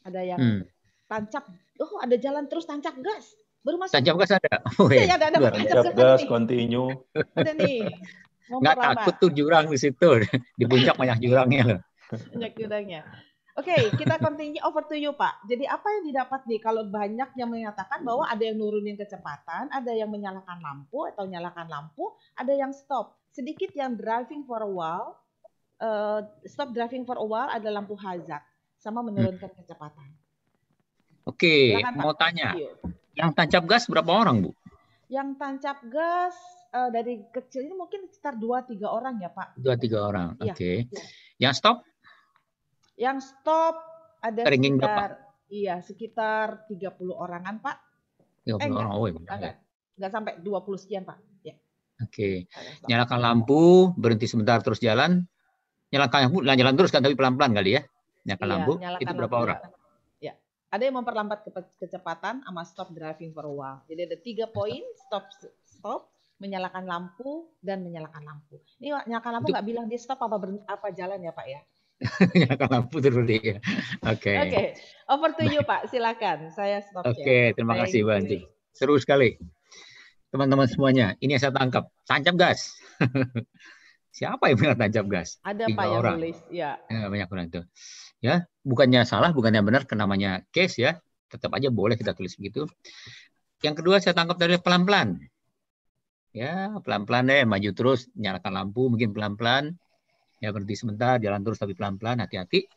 Ada yang hmm. tancap, oh ada jalan terus tancap gas. Baru masuk. Tancap gas ada. Oh, iya, ya, ada, ada iya, tancap, tancap gas, gas continue. Ada nih nggak takut tuh jurang di situ (laughs) di puncak banyak jurangnya loh banyak jurangnya Oke, okay, kita continue over to you Pak. Jadi apa yang didapat nih kalau banyak yang menyatakan bahwa ada yang nurunin kecepatan, ada yang menyalakan lampu atau nyalakan lampu, ada yang stop. Sedikit yang driving for a while, uh, stop driving for a while ada lampu hazard sama hmm. menurunkan hmm. kecepatan. Oke, okay, mau tanya. Yang tancap gas berapa orang, Bu? Yang tancap gas uh, dari kecil ini mungkin sekitar dua tiga orang ya Pak. Dua tiga orang, iya. oke. Okay. Ya. Yang stop? Yang stop ada Ringing sekitar berapa? iya sekitar tiga 30 orangan Pak. 30 eh, orang, oh iya, enggak. Enggak, ya. enggak sampai 20 sekian Pak. Ya. Oke, okay. nyalakan lampu, berhenti sebentar terus jalan. Nyalakan lampu, jalan terus kan tapi pelan-pelan kali ya. Nyalakan iya, lampu, nyalakan itu berapa lampu, orang? Iya. ada yang memperlambat kecepatan sama stop driving for a while. Jadi ada tiga poin stop stop menyalakan lampu dan menyalakan lampu. Ini nyalakan lampu nggak bilang di stop apa apa jalan ya Pak ya? (laughs) nyalakan lampu terus dia. Ya. Oke. Oke. Over to you Pak, silakan. Saya stop. Oke, okay, ya. terima kasih Bu Anji. Seru sekali. Teman-teman semuanya, ini yang saya tangkap. Tancap gas. (laughs) Siapa yang bilang tancap gas? Ada Tiga Pak orang. yang tulis, ya. ya. Banyak orang itu. Ya, bukannya salah, bukannya benar, namanya case ya. Tetap aja boleh kita tulis begitu. Yang kedua saya tangkap dari pelan-pelan ya pelan-pelan deh maju terus nyalakan lampu mungkin pelan-pelan ya berhenti sebentar jalan terus tapi pelan-pelan hati-hati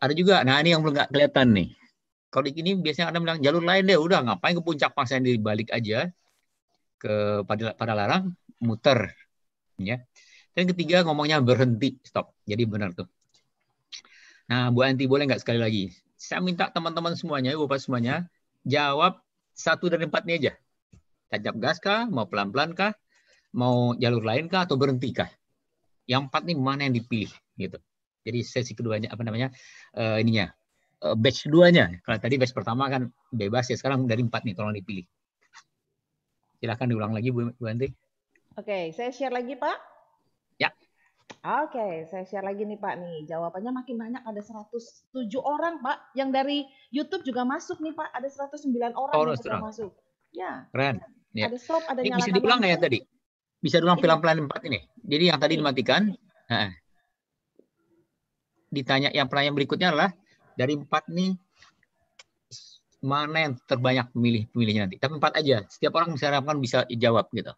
ada juga nah ini yang belum nggak kelihatan nih kalau di sini biasanya ada bilang jalur lain deh udah ngapain ke puncak pas saya balik aja ke pada pada larang muter ya dan ketiga ngomongnya berhenti stop jadi benar tuh nah Bu Anti boleh nggak sekali lagi saya minta teman-teman semuanya bapak semuanya jawab satu dari empat ini aja tancap gas kah, mau pelan-pelan kah, mau jalur lain kah, atau berhenti kah? Yang empat nih mana yang dipilih gitu. Jadi sesi keduanya apa namanya uh, ininya uh, batch keduanya. Kalau tadi batch pertama kan bebas ya sekarang dari empat nih tolong dipilih. Silahkan diulang lagi Bu, Bu Oke, saya share lagi Pak. Ya. Oke, saya share lagi nih Pak nih. Jawabannya makin banyak ada 107 orang Pak. Yang dari YouTube juga masuk nih Pak. Ada 109 orang oh, yang sudah masuk. Ya. Keren. Ya. Ada stop, ada ini bisa diulang nggak ya tadi? Bisa diulang pelan-pelan iya. empat ini. Jadi yang tadi iya. dimatikan. Nah, ditanya yang pertanyaan berikutnya adalah dari empat nih mana yang terbanyak pemilih pemilihnya nanti. Tapi empat aja. Setiap orang bisa harapkan bisa jawab gitu.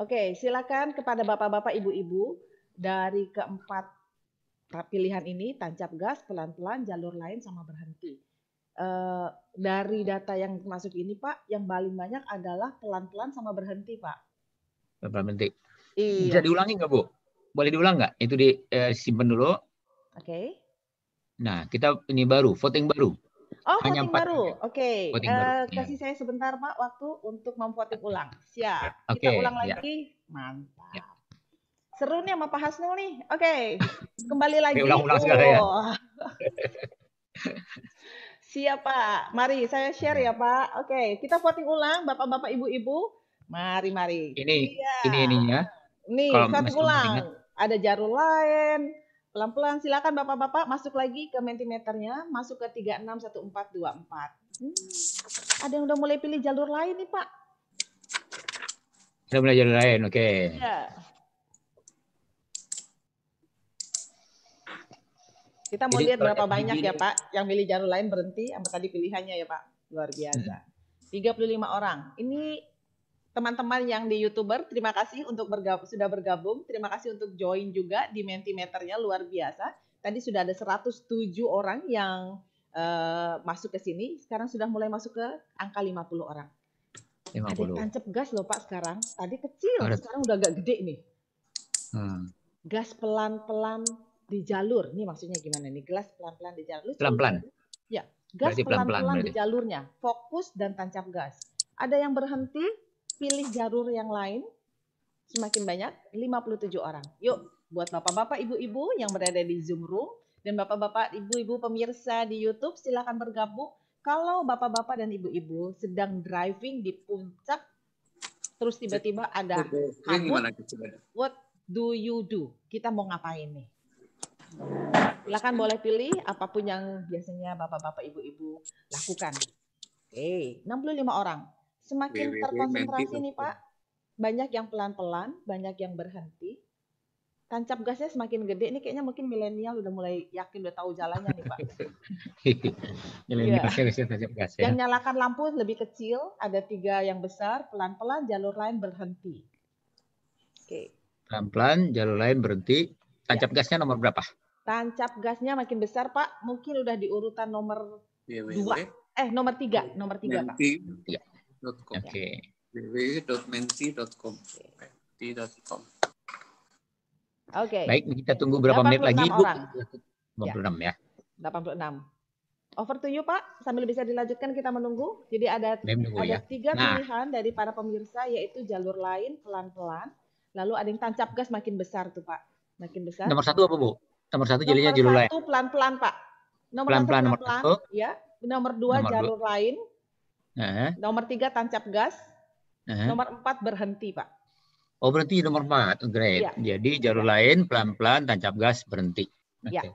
Oke, silakan kepada bapak-bapak, ibu-ibu dari keempat pilihan ini tancap gas pelan-pelan jalur lain sama berhenti. Eh, dari data yang masuk ini Pak, yang paling banyak adalah pelan-pelan sama berhenti Pak. berhenti. Iya. Bisa diulangi nggak Bu? Boleh diulang nggak? Itu di eh, dulu. Oke. Okay. Nah kita ini baru, voting baru. Oh, Hanya voting baru. Oke. Okay. uh, eh, iya. Kasih saya sebentar Pak waktu untuk memvoting ulang. Siap. Okay. Kita ulang ya. lagi. Mantap. Ya. Seru nih sama Pak Hasnul nih. Oke. Okay. (laughs) Kembali lagi. Ulang-ulang oh. ya. (laughs) Siap Pak. Mari saya share ya hmm. Pak. Oke, kita voting ulang Bapak-bapak, Ibu-ibu. Mari, mari. Ini, iya. ini ininya. Nih, Kalau voting ulang. Ada jarum lain. Pelan-pelan silakan Bapak-bapak masuk lagi ke mentimeternya, masuk ke 361424. Hmm. Ada yang udah mulai pilih jalur lain nih, Pak. Sudah mulai jalur lain, oke. Okay. Iya. Kita mau Jadi, lihat berapa banyak ya Pak yang milih jalur lain berhenti sama tadi pilihannya ya Pak. Luar biasa. Hmm. 35 orang. Ini teman-teman yang di YouTuber, terima kasih untuk bergabung, sudah bergabung. Terima kasih untuk join juga di Mentimeternya luar biasa. Tadi sudah ada 107 orang yang uh, masuk ke sini. Sekarang sudah mulai masuk ke angka 50 orang. 50. Ada tancap gas loh Pak sekarang. Tadi kecil, sekarang udah agak gede nih. Hmm. Gas pelan-pelan, di jalur. Ini maksudnya gimana nih? Gelas pelan-pelan di jalur. Pelan-pelan. Ya, gas pelan-pelan di jalurnya. Fokus dan tancap gas. Ada yang berhenti, pilih jalur yang lain. Semakin banyak, 57 orang. Yuk, buat bapak-bapak, ibu-ibu yang berada di Zoom room dan bapak-bapak, ibu-ibu pemirsa di YouTube, silakan bergabung. Kalau bapak-bapak dan ibu-ibu sedang driving di puncak, terus tiba-tiba ada kabut, what do you do? Kita mau ngapain nih? Silakan boleh pilih apapun yang biasanya bapak-bapak, ibu-ibu lakukan. Oke, 65 orang. Semakin terkonsentrasi nih Pak, banyak yang pelan-pelan, banyak yang berhenti. Tancap gasnya semakin gede Ini kayaknya mungkin milenial udah mulai yakin udah tahu jalannya nih Pak. (laughs) milenial iya. tancap gas ya. Yang nyalakan lampu lebih kecil, ada tiga yang besar, pelan-pelan jalur lain berhenti. Oke. Pelan-pelan jalur lain berhenti. Tancap yeah. gasnya nomor berapa? Tancap gasnya makin besar, Pak. Mungkin udah di urutan nomor dua. Eh, nomor tiga. Nomor tiga, Pak. Iya. Oke. Okay. www.menti.com. Menti.com. Oke. Okay. Baik, kita tunggu berapa menit lagi, Bu? Orang. 86 ya. ya. 86. Over to you Pak, sambil bisa dilanjutkan kita menunggu. Jadi ada menunggu, ada ya. tiga nah. pilihan dari para pemirsa yaitu jalur lain pelan-pelan, lalu ada yang tancap gas makin besar tuh Pak, makin besar. Nomor satu apa Bu? Nomor satu jadinya jalur lain. pelan-pelan Pak. Nomor pelan-pelan nomor satu. Ya. Nomor dua nomor jalur lain. Eh. Nomor tiga tancap gas. Eh. Nomor empat berhenti Pak. Oh berhenti nomor empat, great. Ya. Jadi jalur lain pelan-pelan tancap gas berhenti. Okay. Ya.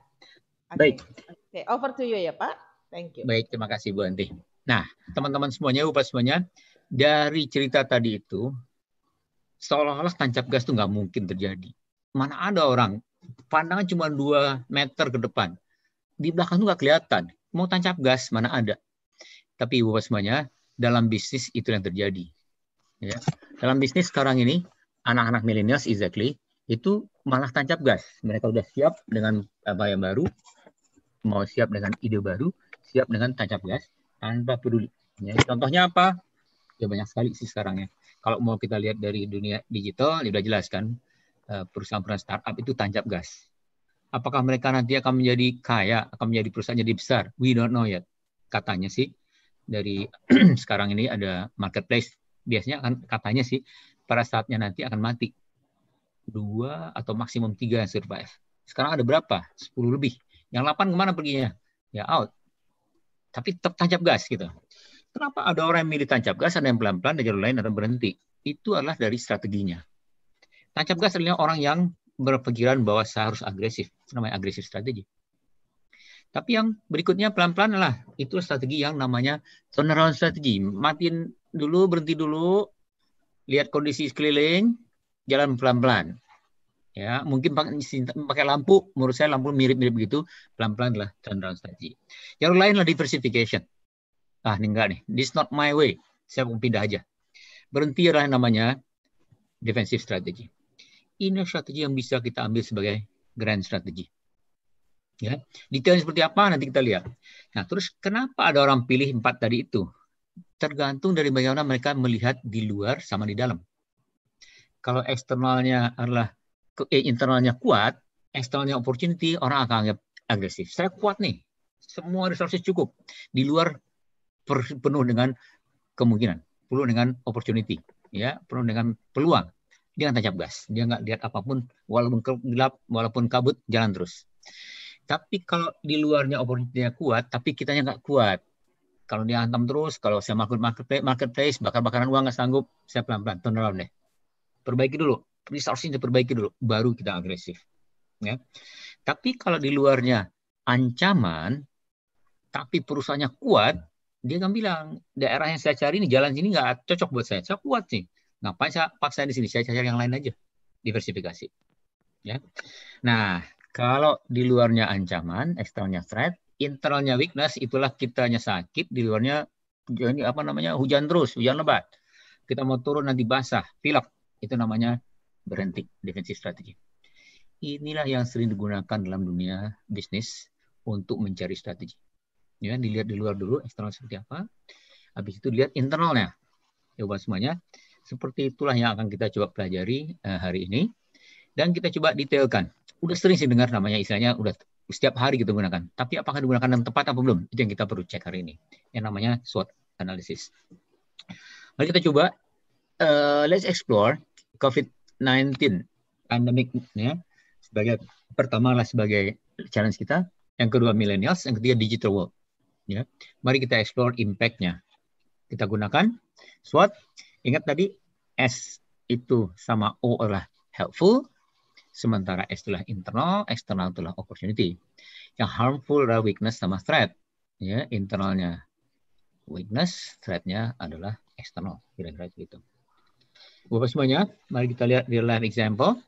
Baik. Oke, okay. over to you ya Pak. Thank you. Baik, terima kasih Bu Anti. Nah, teman-teman semuanya, upah semuanya, dari cerita tadi itu, seolah-olah tancap gas itu nggak mungkin terjadi. Mana ada orang pandangan cuma 2 meter ke depan. Di belakang itu nggak kelihatan. Mau tancap gas, mana ada. Tapi ibu Bapak semuanya, dalam bisnis itu yang terjadi. Ya. Dalam bisnis sekarang ini, anak-anak milenials exactly, itu malah tancap gas. Mereka udah siap dengan apa yang baru, mau siap dengan ide baru, siap dengan tancap gas, tanpa peduli. Ya. Contohnya apa? Ya banyak sekali sih sekarang ya. Kalau mau kita lihat dari dunia digital, ya udah jelas kan Eh, perusahaan-perusahaan startup itu tancap gas. Apakah mereka nanti akan menjadi kaya, akan menjadi perusahaan jadi besar? We don't know yet. Katanya sih dari (clears throat) sekarang ini ada marketplace biasanya akan katanya sih para saatnya nanti akan mati dua atau maksimum tiga yang survive. Sekarang ada berapa? Sepuluh lebih. Yang delapan kemana perginya? Ya out. Tapi tetap tancap gas gitu. Kenapa ada orang yang milih tancap gas, ada yang pelan-pelan, ada yang lain ada berhenti? Itu adalah dari strateginya. Tancap gas adalah orang yang berpikiran bahwa saya harus agresif, itu namanya agresif strategi. Tapi yang berikutnya pelan-pelan lah, itu strategi yang namanya turnaround strategi. Matiin dulu, berhenti dulu, lihat kondisi sekeliling, jalan pelan-pelan. Ya, mungkin pakai lampu, menurut saya lampu mirip-mirip gitu, pelan-pelan lah turnaround strategi. Yang lain lah diversification. Ah, ini enggak nih, this not my way. Saya mau pindah aja. Berhenti lah namanya defensive strategy ini strategi yang bisa kita ambil sebagai grand strategi. Ya, detailnya seperti apa nanti kita lihat. Nah, terus kenapa ada orang pilih empat tadi itu? Tergantung dari bagaimana mereka melihat di luar sama di dalam. Kalau eksternalnya adalah eh, internalnya kuat, eksternalnya opportunity, orang akan anggap agresif. Saya kuat nih, semua resources cukup. Di luar penuh dengan kemungkinan, penuh dengan opportunity, ya, penuh dengan peluang dia nggak tancap gas dia nggak lihat apapun walaupun gelap walaupun kabut jalan terus tapi kalau di luarnya opportunity-nya kuat tapi kitanya nggak kuat kalau dia hantam terus kalau saya market marketplace, marketplace bakar bakaran uang nggak sanggup saya pelan pelan turn around deh perbaiki dulu resourcing diperbaiki dulu baru kita agresif ya tapi kalau di luarnya ancaman tapi perusahaannya kuat dia kan bilang daerah yang saya cari ini jalan sini nggak cocok buat saya saya kuat sih Ngapain saya paksa di sini? Saya cari yang lain aja. Diversifikasi. Ya. Nah, kalau di luarnya ancaman, eksternalnya threat, internalnya weakness, itulah kitanya sakit, di luarnya ini apa namanya hujan terus, hujan lebat. Kita mau turun nanti basah, pilek. Itu namanya berhenti defensive strategy. Inilah yang sering digunakan dalam dunia bisnis untuk mencari strategi. Ya, dilihat di luar dulu eksternal seperti apa. Habis itu lihat internalnya. Coba semuanya. Seperti itulah yang akan kita coba pelajari eh, hari ini. Dan kita coba detailkan. Udah sering sih dengar namanya istilahnya, udah setiap hari kita gunakan. Tapi apakah digunakan dengan tepat atau belum? Itu yang kita perlu cek hari ini. Yang namanya SWOT analysis. Mari kita coba uh, let's explore COVID-19 pandemic ya sebagai pertama lah sebagai challenge kita, yang kedua millennials, yang ketiga digital world. Ya. Mari kita explore impact-nya. Kita gunakan SWOT. Ingat tadi S itu sama O adalah helpful, sementara S itulah internal, eksternal itulah opportunity. Yang harmful adalah weakness sama threat. Ya, internalnya weakness, threatnya adalah eksternal. Kira-kira begitu. Bapak semuanya, mari kita lihat real life example.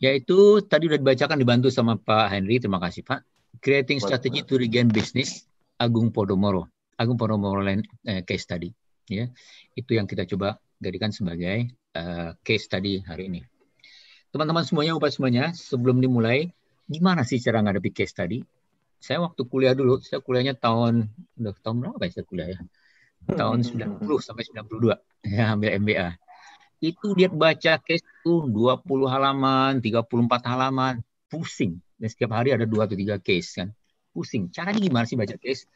Yaitu tadi sudah dibacakan dibantu sama Pak Henry, terima kasih Pak. Creating strategy to regain business, Agung Podomoro. Agung Podomoro lain eh, case tadi. Ya, itu yang kita coba jadikan sebagai uh, case tadi hari ini. Teman-teman semuanya, upah semuanya, sebelum dimulai, gimana sih cara ngadepi case tadi? Saya waktu kuliah dulu, saya kuliahnya tahun, udah tahun berapa ya saya kuliah ya? Tahun 90 hmm. sampai 92, (laughs) ya ambil MBA. Itu dia baca case itu 20 halaman, 34 halaman, pusing. Dan setiap hari ada 2 atau tiga case kan. Pusing. Caranya gimana sih baca case?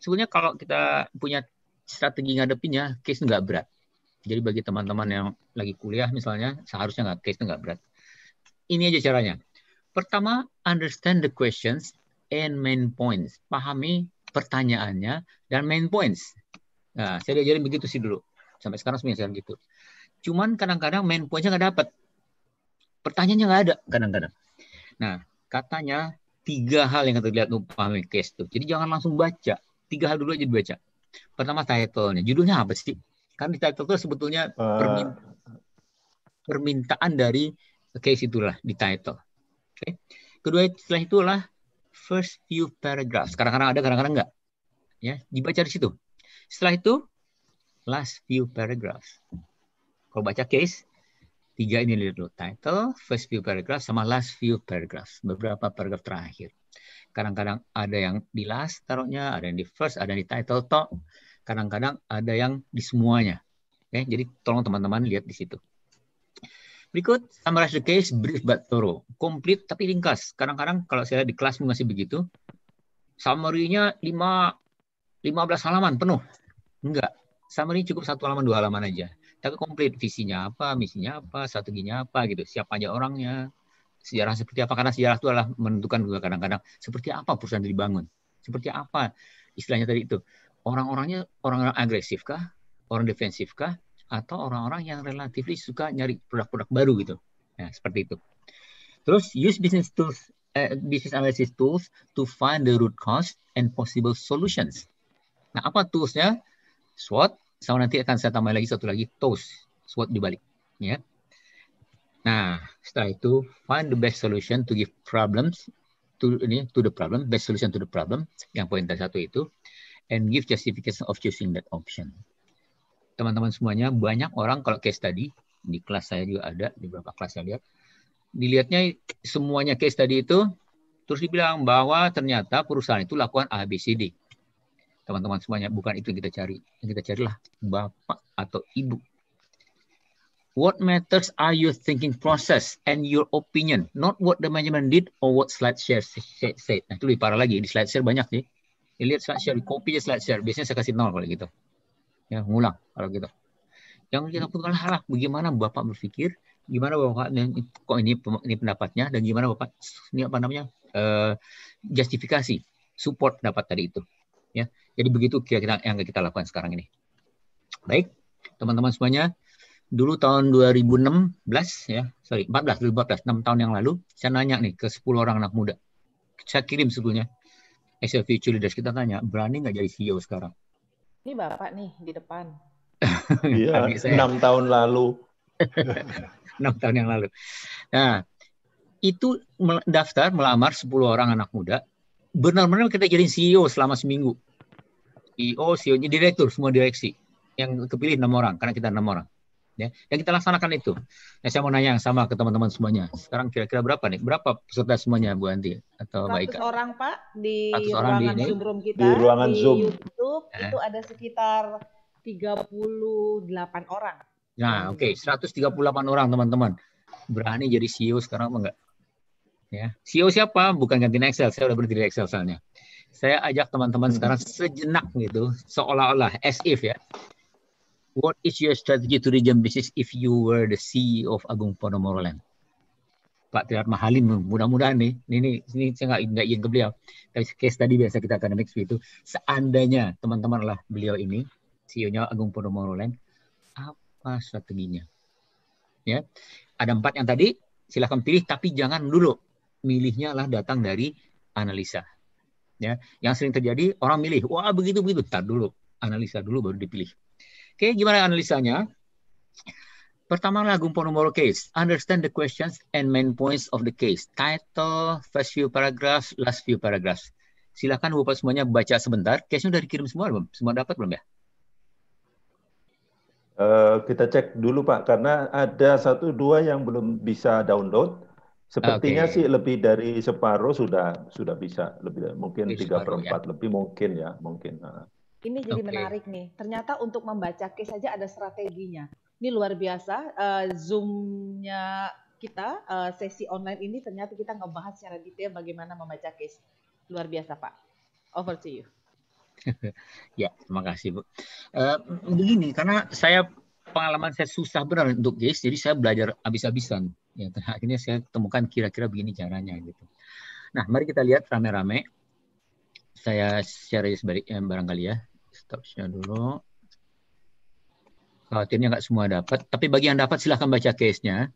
Sebenarnya kalau kita punya strategi ngadepinnya, case nggak berat. Jadi bagi teman-teman yang lagi kuliah misalnya, seharusnya nggak case nggak berat. Ini aja caranya. Pertama, understand the questions and main points. Pahami pertanyaannya dan main points. Nah, saya diajarin begitu sih dulu. Sampai sekarang sebenarnya gitu. Cuman kadang-kadang main pointsnya nggak dapat. Pertanyaannya nggak ada kadang-kadang. Nah, katanya tiga hal yang terlihat pahami case itu. Jadi jangan langsung baca. Tiga hal dulu aja dibaca. Pertama title-nya. Judulnya apa sih? Kan title itu sebetulnya eh. permintaan, dari case itulah di title. Okay. Kedua setelah itulah first few paragraphs. Kadang-kadang ada, kadang-kadang enggak. Ya, dibaca di situ. Setelah itu last few paragraphs. Kalau baca case tiga ini dulu title, first few paragraphs sama last few paragraphs, beberapa paragraf terakhir. Kadang-kadang ada yang di last taruhnya, ada yang di first, ada yang di title tok, kadang-kadang ada yang di semuanya. jadi tolong teman-teman lihat di situ. Berikut, summarize the case, brief but thorough. Komplit tapi ringkas. Kadang-kadang kalau saya di kelas masih begitu, summary-nya 15 halaman penuh. Enggak. Summary cukup satu halaman, dua halaman aja. Tapi komplit visinya apa, misinya apa, strateginya apa gitu. Siapa aja orangnya, sejarah seperti apa. Karena sejarah itu adalah menentukan juga kadang-kadang seperti apa perusahaan dibangun. Seperti apa istilahnya tadi itu orang-orangnya orang-orang agresif kah, orang defensif kah, atau orang-orang yang relatif suka nyari produk-produk baru gitu. Nah, seperti itu. Terus use business tools uh, business analysis tools to find the root cause and possible solutions. Nah, apa toolsnya? SWOT. Sama nanti akan saya tambah lagi satu lagi tools, SWOT dibalik. Ya. Nah, setelah itu find the best solution to give problems to ini to the problem, best solution to the problem. Yang poin satu itu and give justification of choosing that option. Teman-teman semuanya, banyak orang kalau case tadi di kelas saya juga ada, di beberapa kelas saya lihat, dilihatnya semuanya case tadi itu, terus dibilang bahwa ternyata perusahaan itu lakukan ABCD. Teman-teman semuanya, bukan itu yang kita cari. Yang kita carilah bapak atau ibu. What matters are your thinking process and your opinion, not what the management did or what slide share said. Nah, itu lebih parah lagi. Di slide share banyak sih Elliot lihat slide share, copy slide share. Biasanya saya kasih nol kalau gitu. Ya, ngulang kalau gitu. Yang kita butuhkan adalah bagaimana Bapak berpikir, gimana Bapak kok ini ini pendapatnya dan gimana Bapak ini apa namanya? Uh, justifikasi support dapat tadi itu. Ya. Jadi begitu kira-kira yang kita lakukan sekarang ini. Baik, teman-teman semuanya, dulu tahun 2016 ya, sorry 14, 2014, 6 tahun yang lalu, saya nanya nih ke 10 orang anak muda. Saya kirim sebetulnya as a future leaders kita tanya berani nggak jadi CEO sekarang? Ini bapak nih di depan. (laughs) iya, enam tahun lalu. (laughs) Enam tahun yang lalu. Nah, itu daftar melamar 10 orang anak muda. Benar-benar kita jadi CEO selama seminggu. CEO, CEO, direktur, semua direksi. Yang kepilih enam orang, karena kita enam orang ya. Dan kita laksanakan itu. Nah, saya mau nanya yang sama ke teman-teman semuanya. Sekarang kira-kira berapa nih? Berapa peserta semuanya Bu Anti atau Mbak Ika? orang Pak di orang ruangan di Zoom room kita. Di ruangan di Zoom. YouTube eh. itu ada sekitar 38 orang. Nah, oke, okay. 138 orang teman-teman. Berani jadi CEO sekarang apa enggak? Ya. CEO siapa? Bukan ganti Excel. Saya udah berhenti di Excel soalnya saya ajak teman-teman sekarang sejenak gitu, seolah-olah as if ya. What is your strategy to region business if you were the CEO of Agung Podomoro Land? Pak Tiar Mahalim mudah-mudahan nih ini ini saya nggak nggak ingin ke beliau tapi case tadi biasa kita akan next itu seandainya teman-teman lah beliau ini CEO-nya Agung Podomoro Land apa strateginya ya ada empat yang tadi silahkan pilih tapi jangan dulu milihnya lah datang dari analisa ya yang sering terjadi orang milih wah begitu begitu tar dulu analisa dulu baru dipilih Oke, gimana analisanya? Pertama lagu nomor case, understand the questions and main points of the case. Title, first few paragraphs, last few paragraphs. Silakan Bapak semuanya baca sebentar. Case-nya udah dikirim semua belum? Semua dapat belum ya? Uh, kita cek dulu Pak, karena ada satu dua yang belum bisa download. Sepertinya okay. sih lebih dari separuh sudah sudah bisa, lebih mungkin tiga per ya. empat ya. lebih mungkin ya, mungkin. Ini jadi okay. menarik nih. Ternyata untuk membaca case saja ada strateginya. Ini luar biasa. Uh, Zoom-nya kita uh, sesi online ini ternyata kita ngebahas secara detail bagaimana membaca case. Luar biasa, Pak. Over to you. (laughs) ya, terima kasih, Bu. Uh, begini, karena saya pengalaman saya susah benar untuk case, jadi saya belajar habis-habisan. Ya, (laughs) akhirnya saya temukan kira-kira begini caranya gitu. Nah, mari kita lihat rame-rame saya share barangkali ya stop share dulu. Khawatirnya nggak semua dapat, tapi bagi yang dapat silahkan baca case-nya.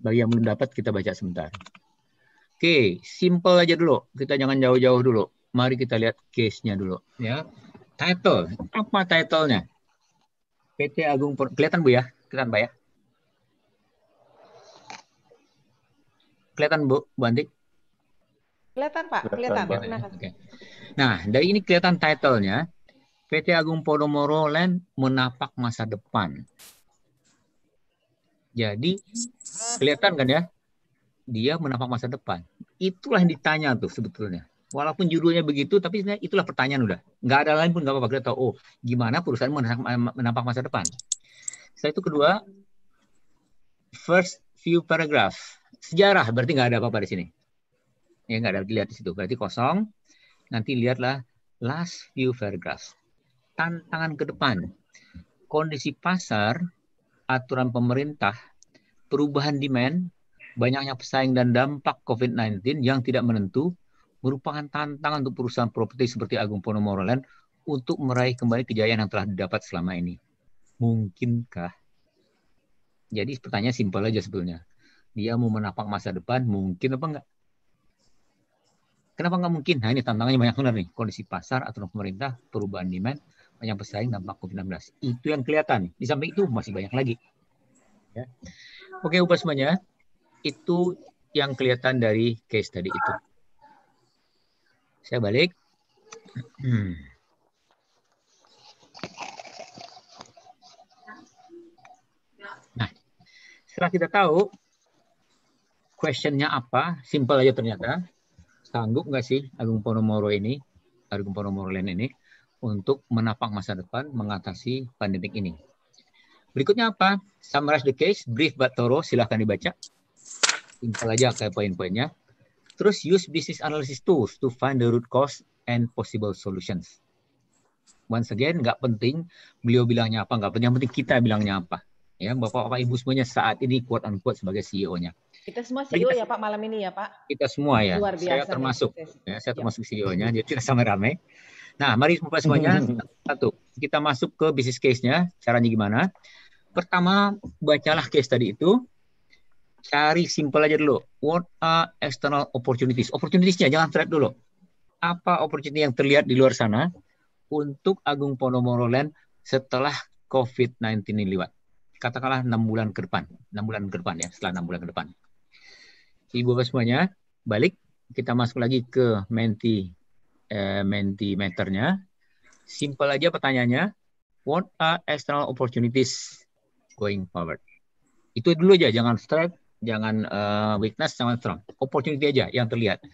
Bagi yang belum dapat kita baca sebentar. Oke, simple aja dulu. Kita jangan jauh-jauh dulu. Mari kita lihat case-nya dulu. Ya, title. Apa titlenya? PT Agung Pur kelihatan bu ya, kelihatan pak ya. Kelihatan bu, bu Antik? Kelihatan Pak, kelihatan. kelihatan. Nah, dari ini kelihatan title-nya. PT Agung Podomoro Land menapak masa depan. Jadi kelihatan kan ya, dia menapak masa depan. Itulah yang ditanya tuh sebetulnya. Walaupun judulnya begitu, tapi itulah pertanyaan udah. Nggak ada lain pun nggak apa-apa. Kita tahu, oh gimana perusahaan menapak masa depan. Setelah itu kedua, first few paragraph. Sejarah, berarti nggak ada apa-apa di sini. Ya nggak ada dilihat di situ, berarti kosong. Nanti lihatlah last few paragraphs tantangan ke depan. Kondisi pasar, aturan pemerintah, perubahan demand, banyaknya pesaing dan dampak COVID-19 yang tidak menentu merupakan tantangan untuk perusahaan properti seperti Agung Ponomoro Land untuk meraih kembali kejayaan yang telah didapat selama ini. Mungkinkah? Jadi pertanyaan simpel aja sebetulnya. Dia mau menapak masa depan, mungkin apa enggak? Kenapa enggak mungkin? Nah ini tantangannya banyak benar nih. Kondisi pasar, atau pemerintah, perubahan demand, banyak pesaing dampak COVID-19. Itu yang kelihatan. Di samping itu masih banyak lagi. Ya. Oke, ubah semuanya. Itu yang kelihatan dari case tadi itu. Saya balik. Hmm. Nah, setelah kita tahu questionnya apa, simple aja ternyata. Sanggup nggak sih Agung Ponomoro ini, Agung Ponomoro Land ini? untuk menapang masa depan mengatasi pandemik ini. Berikutnya apa? Summarize the case, brief but thorough, silahkan dibaca. Simpel aja kayak poin-poinnya. Terus use business analysis tools to find the root cause and possible solutions. Once again, nggak penting beliau bilangnya apa, nggak penting. Yang penting kita bilangnya apa. Ya, bapak-bapak ibu semuanya saat ini kuat kuat sebagai CEO-nya. Kita semua CEO kita, ya Pak malam ini ya Pak. Kita semua ya. Luar biasa, saya termasuk. Ya, saya ya. termasuk CEO-nya. Jadi tidak sama ramai. Nah, mari Bapak semuanya hmm. satu. Kita masuk ke bisnis case-nya, caranya gimana? Pertama, bacalah case tadi itu. Cari simple aja dulu. What are external opportunities? Opportunities-nya jangan threat dulu. Apa opportunity yang terlihat di luar sana untuk Agung Ponomoro Land setelah COVID-19 ini lewat? Katakanlah 6 bulan ke depan. 6 bulan ke depan ya, setelah 6 bulan ke depan. Ibu Bapak semuanya, balik kita masuk lagi ke Menti eh, Mentimeternya. Simple aja pertanyaannya. What are external opportunities going forward? Itu dulu aja, jangan strength, jangan uh, weakness, jangan strong. Opportunity aja yang terlihat.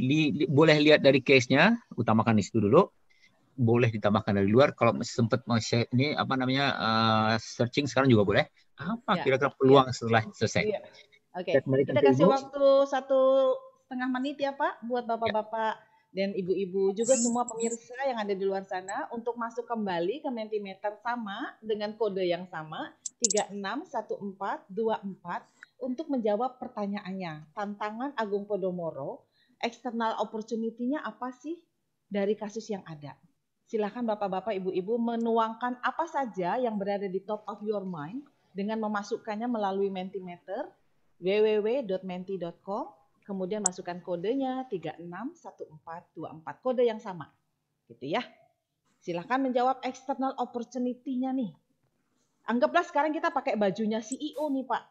Li, li, boleh lihat dari case-nya, utamakan di situ dulu. Boleh ditambahkan dari luar. Kalau sempat mau ini apa namanya uh, searching sekarang juga boleh. Apa ya, kira-kira ya. peluang ya. setelah selesai? Ya. Oke, okay. kita kasih waktu satu setengah menit ya Pak buat ya. bapak-bapak dan ibu-ibu juga semua pemirsa yang ada di luar sana untuk masuk kembali ke Mentimeter sama dengan kode yang sama 361424 untuk menjawab pertanyaannya. Tantangan Agung Podomoro, eksternal opportunity-nya apa sih dari kasus yang ada? Silakan Bapak-bapak, Ibu-ibu menuangkan apa saja yang berada di top of your mind dengan memasukkannya melalui Mentimeter www.menti.com kemudian masukkan kodenya 361424 kode yang sama. Gitu ya. Silahkan menjawab external opportunity-nya nih. Anggaplah sekarang kita pakai bajunya CEO nih Pak.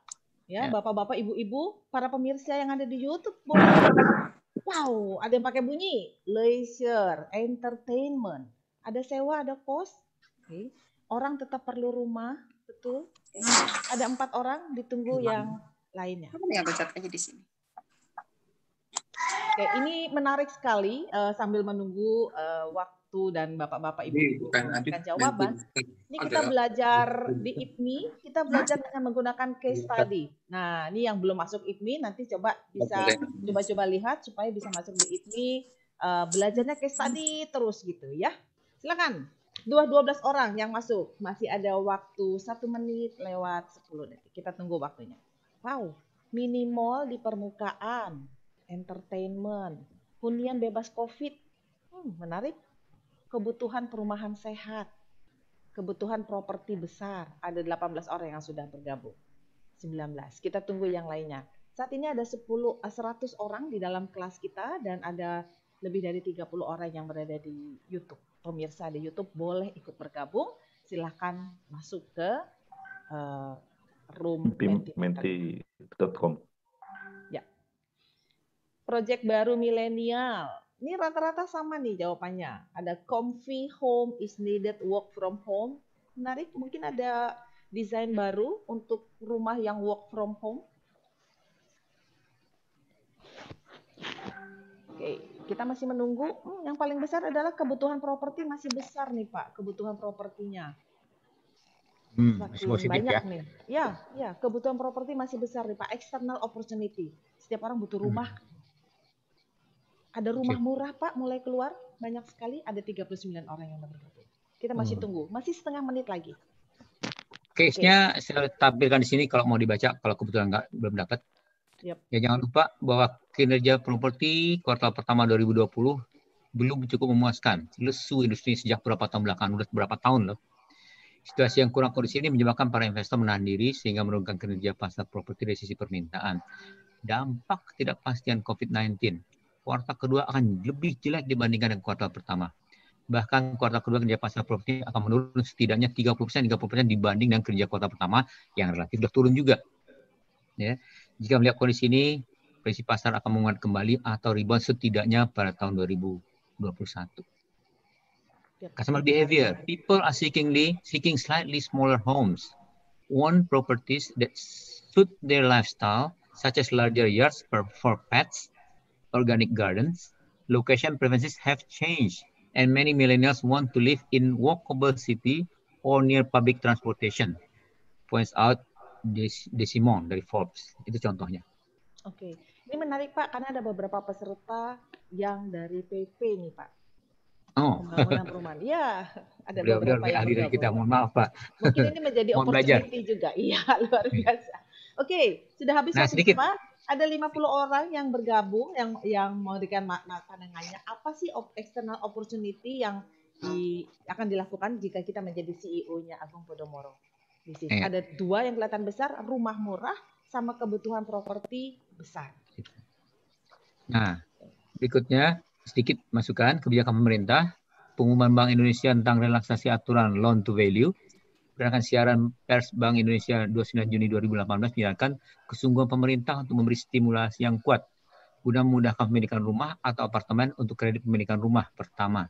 Ya, ya, Bapak-bapak, Ibu-ibu, para pemirsa yang ada di YouTube Wow, ada yang pakai bunyi leisure, entertainment. Ada sewa, ada kos. Okay. Orang tetap perlu rumah, betul. Hmm. Ada empat orang ditunggu yang lainnya. Kamu yang aja di sini. Oke, ini menarik sekali uh, sambil menunggu uh, waktu dan bapak-bapak ibu memberikan jawaban. Ini kita belajar di IPMI, kita belajar dengan menggunakan case study. Nah, ini yang belum masuk IPMI nanti coba bisa coba-coba lihat supaya bisa masuk di IPMI. Uh, belajarnya case study terus gitu ya. Silakan. Dua dua belas orang yang masuk masih ada waktu satu menit lewat sepuluh detik. Kita tunggu waktunya. Wow, minimal di permukaan entertainment, hunian bebas COVID, hmm, menarik, kebutuhan perumahan sehat, kebutuhan properti besar, ada 18 orang yang sudah bergabung. 19. Kita tunggu yang lainnya. Saat ini ada 10 100 eh, orang di dalam kelas kita dan ada lebih dari 30 orang yang berada di YouTube. Pemirsa di YouTube boleh ikut bergabung. Silahkan masuk ke uh, room menti.com. Project baru milenial. Ini rata-rata sama nih jawabannya. Ada comfy home is needed work from home. Menarik, mungkin ada desain baru untuk rumah yang work from home. Oke, kita masih menunggu. Hmm, yang paling besar adalah kebutuhan properti masih besar nih Pak, kebutuhan propertinya. Hmm, masih banyak ya. nih. Ya, ya, kebutuhan properti masih besar nih Pak. External opportunity. Setiap orang butuh hmm. rumah. Hmm ada rumah okay. murah Pak mulai keluar banyak sekali ada 39 orang yang bergabung. Kita masih hmm. tunggu, masih setengah menit lagi. Case-nya okay. saya tampilkan di sini kalau mau dibaca kalau kebetulan nggak belum dapat. Yep. Ya jangan lupa bahwa kinerja properti kuartal pertama 2020 belum cukup memuaskan. Lesu industri sejak beberapa tahun belakangan, udah berapa tahun loh. Situasi yang kurang kondusif ini menyebabkan para investor menahan diri sehingga menurunkan kinerja pasar properti dari sisi permintaan. Dampak ketidakpastian COVID-19 kuartal kedua akan lebih jelek dibandingkan dengan kuartal pertama. Bahkan kuartal kedua kerja pasar properti akan menurun setidaknya 30%, 30% dibanding dengan kerja kuartal pertama yang relatif sudah turun juga. Ya. Jika melihat kondisi ini, prediksi pasar akan menguat kembali atau rebound setidaknya pada tahun 2021. Customer behavior. People are seekingly seeking slightly smaller homes, want properties that suit their lifestyle, such as larger yards for for pets, organic gardens, location preferences have changed and many millennials want to live in walkable city or near public transportation. Points out Simon dari Forbes. Itu contohnya. Oke. Okay. Ini menarik Pak karena ada beberapa peserta yang dari PP nih Pak. Oh. perumahan. Iya, ada beliau, beberapa beliau, yang dari kita. Mohon maaf Pak. Mungkin ini menjadi opportunity juga. Iya, (laughs) luar biasa. Oke, okay. sudah habis nah, sedikit. Pak? ada 50 orang yang bergabung yang yang memberikan pandangannya apa sih external opportunity yang di, akan dilakukan jika kita menjadi CEO-nya Agung Podomoro. Di sini eh. ada dua yang kelihatan besar, rumah murah sama kebutuhan properti besar. Gitu. Nah, berikutnya sedikit masukan kebijakan pemerintah, pengumuman Bank Indonesia tentang relaksasi aturan loan to value berdasarkan siaran pers Bank Indonesia 29 Juni 2018 menyatakan kesungguhan pemerintah untuk memberi stimulasi yang kuat guna memudahkan pemilikan rumah atau apartemen untuk kredit pemilikan rumah pertama.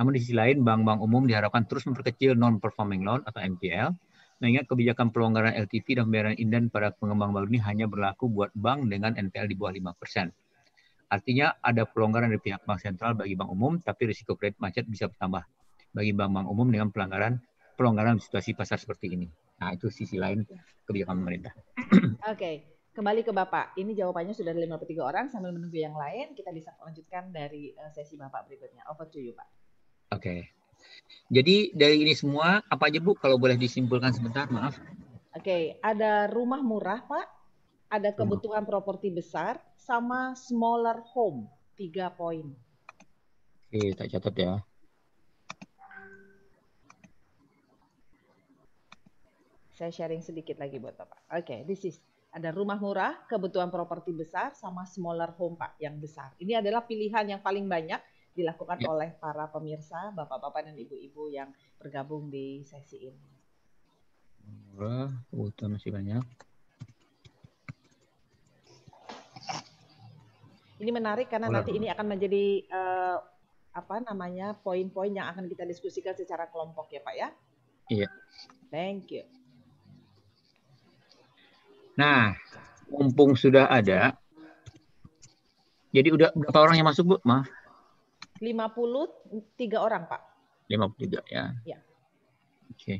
Namun di sisi lain, bank-bank umum diharapkan terus memperkecil non-performing loan atau NPL, mengingat kebijakan pelonggaran LTV dan pembayaran inden pada pengembang baru ini hanya berlaku buat bank dengan NPL di bawah 5 Artinya ada pelonggaran dari pihak bank sentral bagi bank umum, tapi risiko kredit macet bisa bertambah bagi bank-bank umum dengan pelanggaran pelonggaran situasi pasar seperti ini. Nah, itu sisi lain ya. kebijakan pemerintah. (clears throat) Oke, okay. kembali ke Bapak. Ini jawabannya sudah 53 orang sambil menunggu yang lain, kita bisa lanjutkan dari eh, sesi Bapak berikutnya. Over to you, Pak. Oke. Okay. Jadi dari ini semua apa aja Bu kalau boleh disimpulkan sebentar, maaf. Oke, okay. ada rumah murah, Pak. Ada kebutuhan properti besar sama smaller home, tiga poin. Oke, okay, tak catat ya. Saya sharing sedikit lagi buat Bapak. Oke, okay, this is ada rumah murah, kebutuhan properti besar, sama smaller home Pak yang besar. Ini adalah pilihan yang paling banyak dilakukan ya. oleh para pemirsa, bapak-bapak dan ibu-ibu yang bergabung di sesi ini. Murah, kebutuhan masih banyak. Ini menarik karena Olah. nanti ini akan menjadi uh, apa namanya poin-poin yang akan kita diskusikan secara kelompok ya Pak ya. Iya. Thank you. Nah, mumpung sudah ada, jadi udah berapa orang yang masuk, Bu? Maaf. 53 orang, Pak. 53 ya. Ya. Oke. Okay.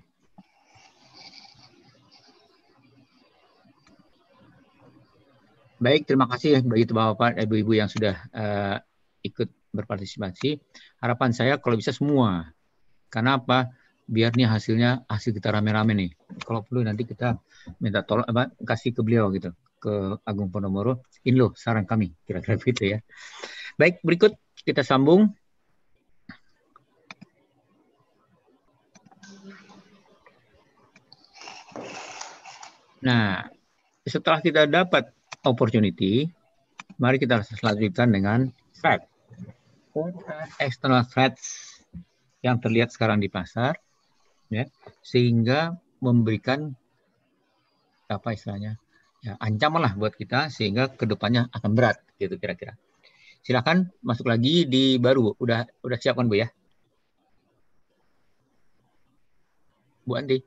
Baik, terima kasih bagi Bapak-bapak, Ibu-ibu yang sudah uh, ikut berpartisipasi. Harapan saya kalau bisa semua. Kenapa? apa? biar nih hasilnya hasil kita rame-rame nih. Kalau perlu nanti kita minta tolong apa, kasih ke beliau gitu ke Agung Podomoro. Ini loh saran kami kira-kira gitu ya. Baik berikut kita sambung. Nah, setelah kita dapat opportunity, mari kita selanjutkan dengan threat. External threats yang terlihat sekarang di pasar ya sehingga memberikan apa istilahnya ya ancaman lah buat kita sehingga kedepannya akan berat gitu kira-kira silahkan masuk lagi di baru udah udah siapkan bu ya bu Andi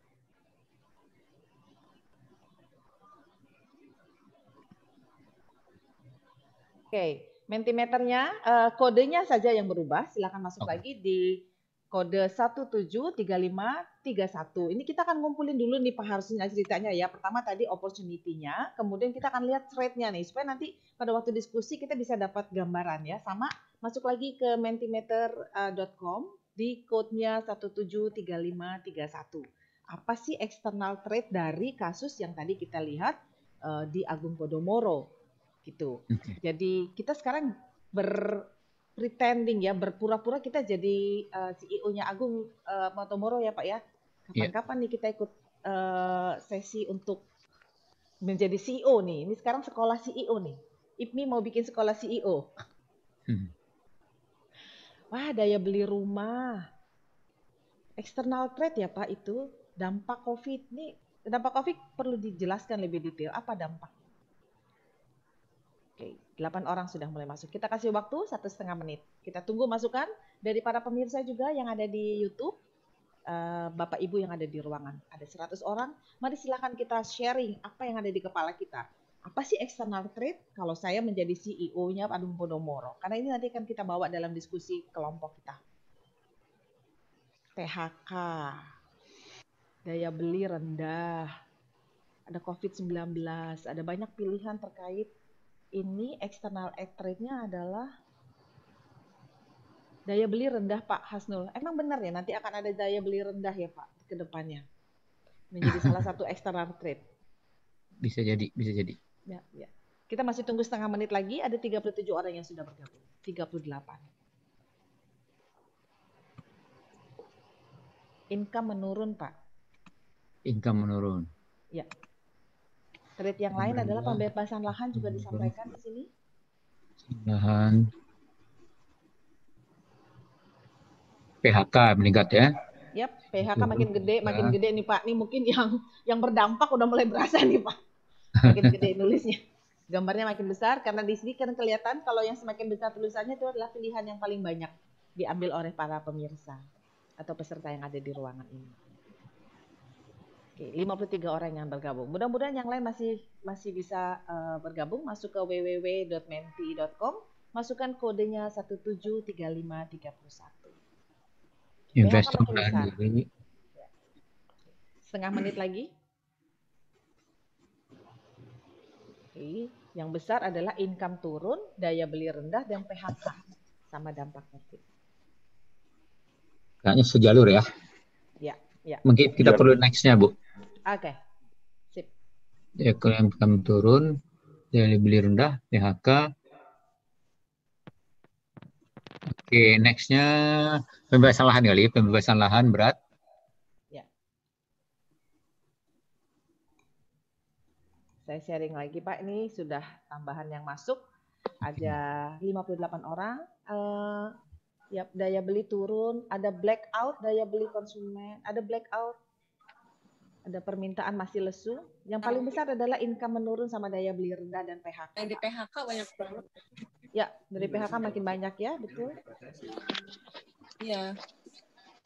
Oke, okay. mentimeternya uh, kodenya saja yang berubah. Silakan masuk okay. lagi di kode 173531. Ini kita akan ngumpulin dulu nih Pak harusnya ceritanya ya. Pertama tadi opportunity-nya, kemudian kita akan lihat trade-nya nih supaya nanti pada waktu diskusi kita bisa dapat gambaran ya. Sama masuk lagi ke mentimeter.com eh, di code 173531. Apa sih external trade dari kasus yang tadi kita lihat eh, di Agung Podomoro gitu. Jadi kita sekarang ber pretending ya berpura-pura kita jadi uh, eh, CEO-nya Agung uh, eh, Matomoro ya Pak ya. Iya. Kapan-kapan nih kita ikut uh, sesi untuk menjadi CEO nih. Ini sekarang sekolah CEO nih. IPMI mau bikin sekolah CEO. Hmm. Wah daya beli rumah. External trade ya Pak itu. Dampak COVID nih. Dampak COVID perlu dijelaskan lebih detail. Apa dampaknya? Oke, delapan orang sudah mulai masuk. Kita kasih waktu satu setengah menit. Kita tunggu masukan dari para pemirsa juga yang ada di YouTube, uh, Bapak Ibu yang ada di ruangan. Ada 100 orang. Mari silahkan kita sharing apa yang ada di kepala kita. Apa sih external threat kalau saya menjadi CEO-nya Padung Podomoro? Karena ini nanti akan kita bawa dalam diskusi kelompok kita. PHK, daya beli rendah, ada COVID-19, ada banyak pilihan terkait ini eksternal rate-nya adalah daya beli rendah Pak Hasnul. Emang benar ya nanti akan ada daya beli rendah ya Pak ke depannya. Menjadi salah satu (laughs) external trade. Bisa jadi, bisa jadi. Ya, ya. Kita masih tunggu setengah menit lagi, ada 37 orang yang sudah bergabung. 38. Income menurun, Pak. Income menurun. Ya, Kredit yang lain adalah pembebasan lahan juga disampaikan di sini. Lahan. PHK meningkat ya. Yap, PHK makin gede, makin gede nih Pak. Nih mungkin yang yang berdampak udah mulai berasa nih Pak. Makin gede (laughs) nulisnya. Gambarnya makin besar karena di sini kan kelihatan kalau yang semakin besar tulisannya itu adalah pilihan yang paling banyak diambil oleh para pemirsa atau peserta yang ada di ruangan ini. Oke, 53 orang yang bergabung. Mudah-mudahan yang lain masih masih bisa uh, bergabung. Masuk ke www.menti.com, masukkan kodenya 173531. Investor berani. Ya. Setengah menit lagi. Oke, yang besar adalah income turun, daya beli rendah dan PHK sama dampak covid. Kayaknya sejalur ya. Ya, ya. Mungkin kita ya. perlu nextnya bu. Oke. Okay. Sip. Ekonomi ya, yang akan turun, daya beli rendah, PHK. Oke, okay, nextnya pembebasan lahan kali, ya, pembebasan lahan berat. Ya. Saya sharing lagi Pak, ini sudah tambahan yang masuk. Ada 58 orang. Uh, ya, daya beli turun, ada blackout daya beli konsumen, ada blackout ada permintaan masih lesu. Yang ah. paling besar adalah income menurun sama daya beli rendah dan PHK. Yang di PHK banyak banget. Ya, dari PHK makin banyak ya, betul. Iya.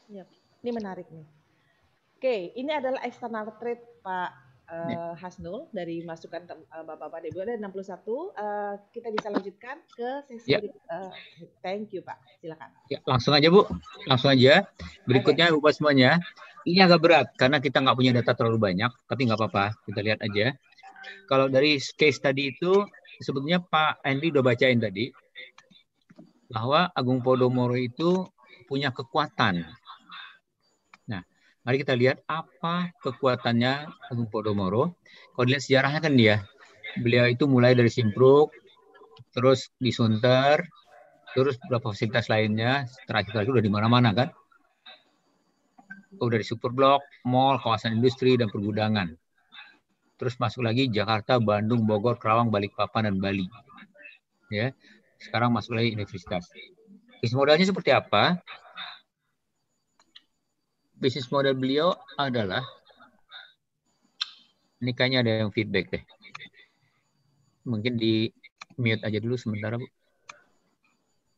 Ya. Ini menarik nih. Oke, ini adalah external trade Pak uh, Hasnul dari masukan eh, Bapak-bapak Ibu ada 61. Uh, eh, kita bisa lanjutkan ke sesi ya. uh, thank you Pak. Silakan. Ya, langsung aja Bu. Langsung aja. Berikutnya okay. Bapak semuanya. Ini iya, agak berat karena kita nggak punya data terlalu banyak, tapi nggak apa-apa, kita lihat aja. Kalau dari case tadi itu, sebetulnya Pak Andy udah bacain tadi, bahwa Agung Podomoro itu punya kekuatan. Nah, mari kita lihat apa kekuatannya Agung Podomoro. Kalau dilihat sejarahnya kan dia, beliau itu mulai dari Simpruk, terus di Sunter, terus beberapa fasilitas lainnya, terakhir-terakhir udah di mana-mana kan oh dari superblok, mall, kawasan industri dan pergudangan. Terus masuk lagi Jakarta, Bandung, Bogor, Kerawang, Balikpapan dan Bali. Ya. Sekarang masuk lagi universitas. Bisnis modalnya seperti apa? Bisnis model beliau adalah ini kayaknya ada yang feedback deh. Mungkin di mute aja dulu sementara, Bu.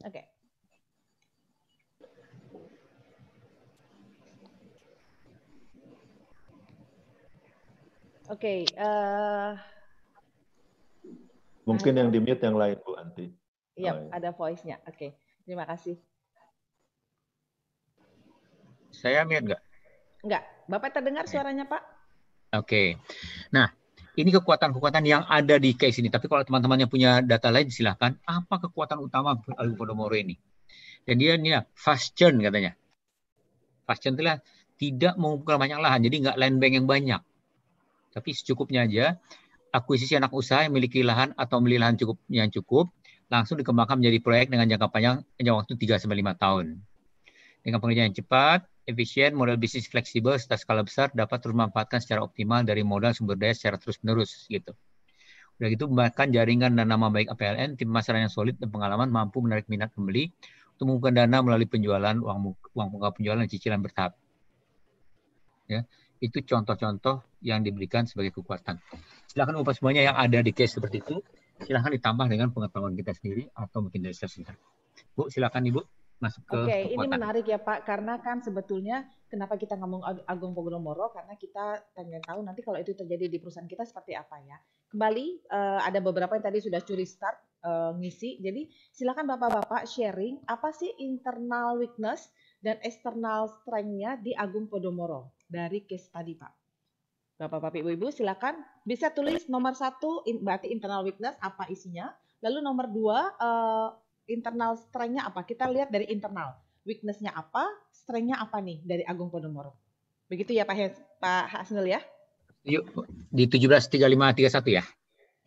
Oke. Okay. Oke. Okay, uh... Eh, Mungkin yang di yang lain Bu Anti. Iya, oh, yep, iya. ada voice-nya. Oke, okay. terima kasih. Saya mute nggak? Nggak. Bapak terdengar suaranya Pak? Oke. Okay. Nah, ini kekuatan-kekuatan yang ada di case ini. Tapi kalau teman teman yang punya data lain, silahkan. Apa kekuatan utama Algo Podomoro ini? Dan dia ini ya, fast churn katanya. Fast churn lah tidak mengumpulkan banyak lahan, jadi nggak land bank yang banyak tapi secukupnya aja. Akuisisi anak usaha yang memiliki lahan atau memiliki lahan cukup yang cukup langsung dikembangkan menjadi proyek dengan jangka panjang jangka waktu 3 sampai 5 tahun. Dengan pengerjaan yang cepat, efisien, model bisnis fleksibel serta skala besar dapat terus memanfaatkan secara optimal dari modal sumber daya secara terus-menerus gitu. Udah gitu bahkan jaringan dan nama baik APLN, tim pemasaran yang solid dan pengalaman mampu menarik minat pembeli untuk mengumpulkan dana melalui penjualan uang uang penggal penjualan cicilan bertahap. Ya itu contoh-contoh yang diberikan sebagai kekuatan. Silahkan upah semuanya yang ada di case seperti itu, silahkan ditambah dengan pengetahuan kita sendiri atau mungkin dari research kita. Bu, silahkan Ibu masuk ke Oke, kekuatan. ini menarik ya Pak, karena kan sebetulnya kenapa kita ngomong Agung Pogromoro karena kita pengen tahu nanti kalau itu terjadi di perusahaan kita seperti apa ya. Kembali, eh, ada beberapa yang tadi sudah curi start, eh, ngisi, jadi silakan Bapak-Bapak sharing apa sih internal weakness dan eksternal strength-nya di Agung Podomoro dari case tadi Pak. Bapak-bapak Ibu-ibu silakan bisa tulis nomor satu berarti internal weakness apa isinya, lalu nomor dua uh, internal strength-nya apa? Kita lihat dari internal. Weakness-nya apa, strength-nya apa nih dari Agung Podomoro. Begitu ya Pak, Hes, Pak Hasnul ya? Yuk, di 173531 ya?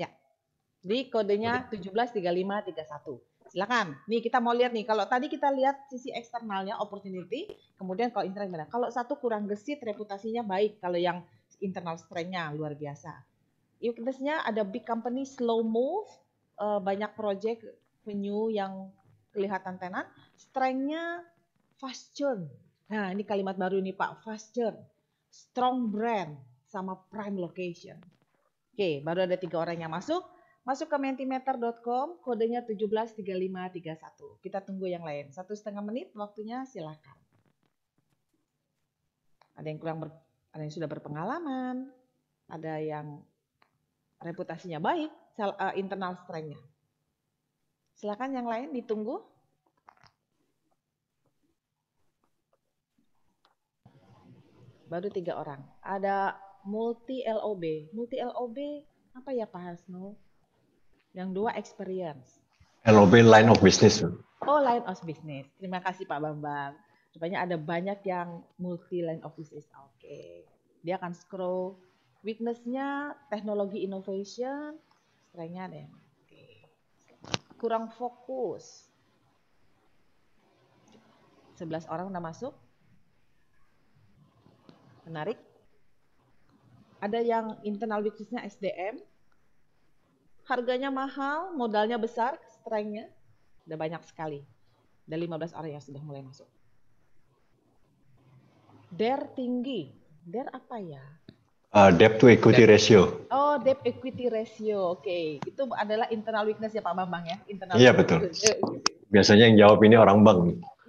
Ya, di kodenya 173531 silakan. Nih kita mau lihat nih, kalau tadi kita lihat sisi eksternalnya opportunity, kemudian kalau internal gimana? Kalau satu kurang gesit, reputasinya baik. Kalau yang internal strength luar biasa. Weakness-nya ada big company, slow move, eh, banyak project venue yang kelihatan tenan. Strength-nya fast churn. Nah ini kalimat baru nih Pak, fast churn. Strong brand sama prime location. Oke, baru ada tiga orang yang masuk Masuk ke mentimeter.com, kodenya 173531. Kita tunggu yang lain. Satu setengah menit waktunya silahkan. Ada yang kurang ber, ada yang sudah berpengalaman, ada yang reputasinya baik, sel, uh, internal strength-nya. Silakan yang lain ditunggu. Baru tiga orang. Ada multi LOB. Multi LOB apa ya Pak Hasnul? Yang dua experience. LOB line of business. Oh, line of business. Terima kasih Pak Bambang. Rupanya ada banyak yang multi line of business. Oke. Okay. Dia akan scroll Witnessnya teknologi innovation, strength nih. deh. Kurang fokus. 11 orang udah masuk. Menarik. Ada yang internal weakness-nya SDM, harganya mahal, modalnya besar, strength-nya udah banyak sekali. Ada 15 area sudah mulai masuk. Dare tinggi. Dare apa ya? Uh, debt to equity debt. ratio. Oh, debt equity ratio. Oke, okay. itu adalah internal weakness ya Pak Bambang ya? Internal iya, betul. (laughs) Iya, iya. Biasanya yang jawab ini orang bank.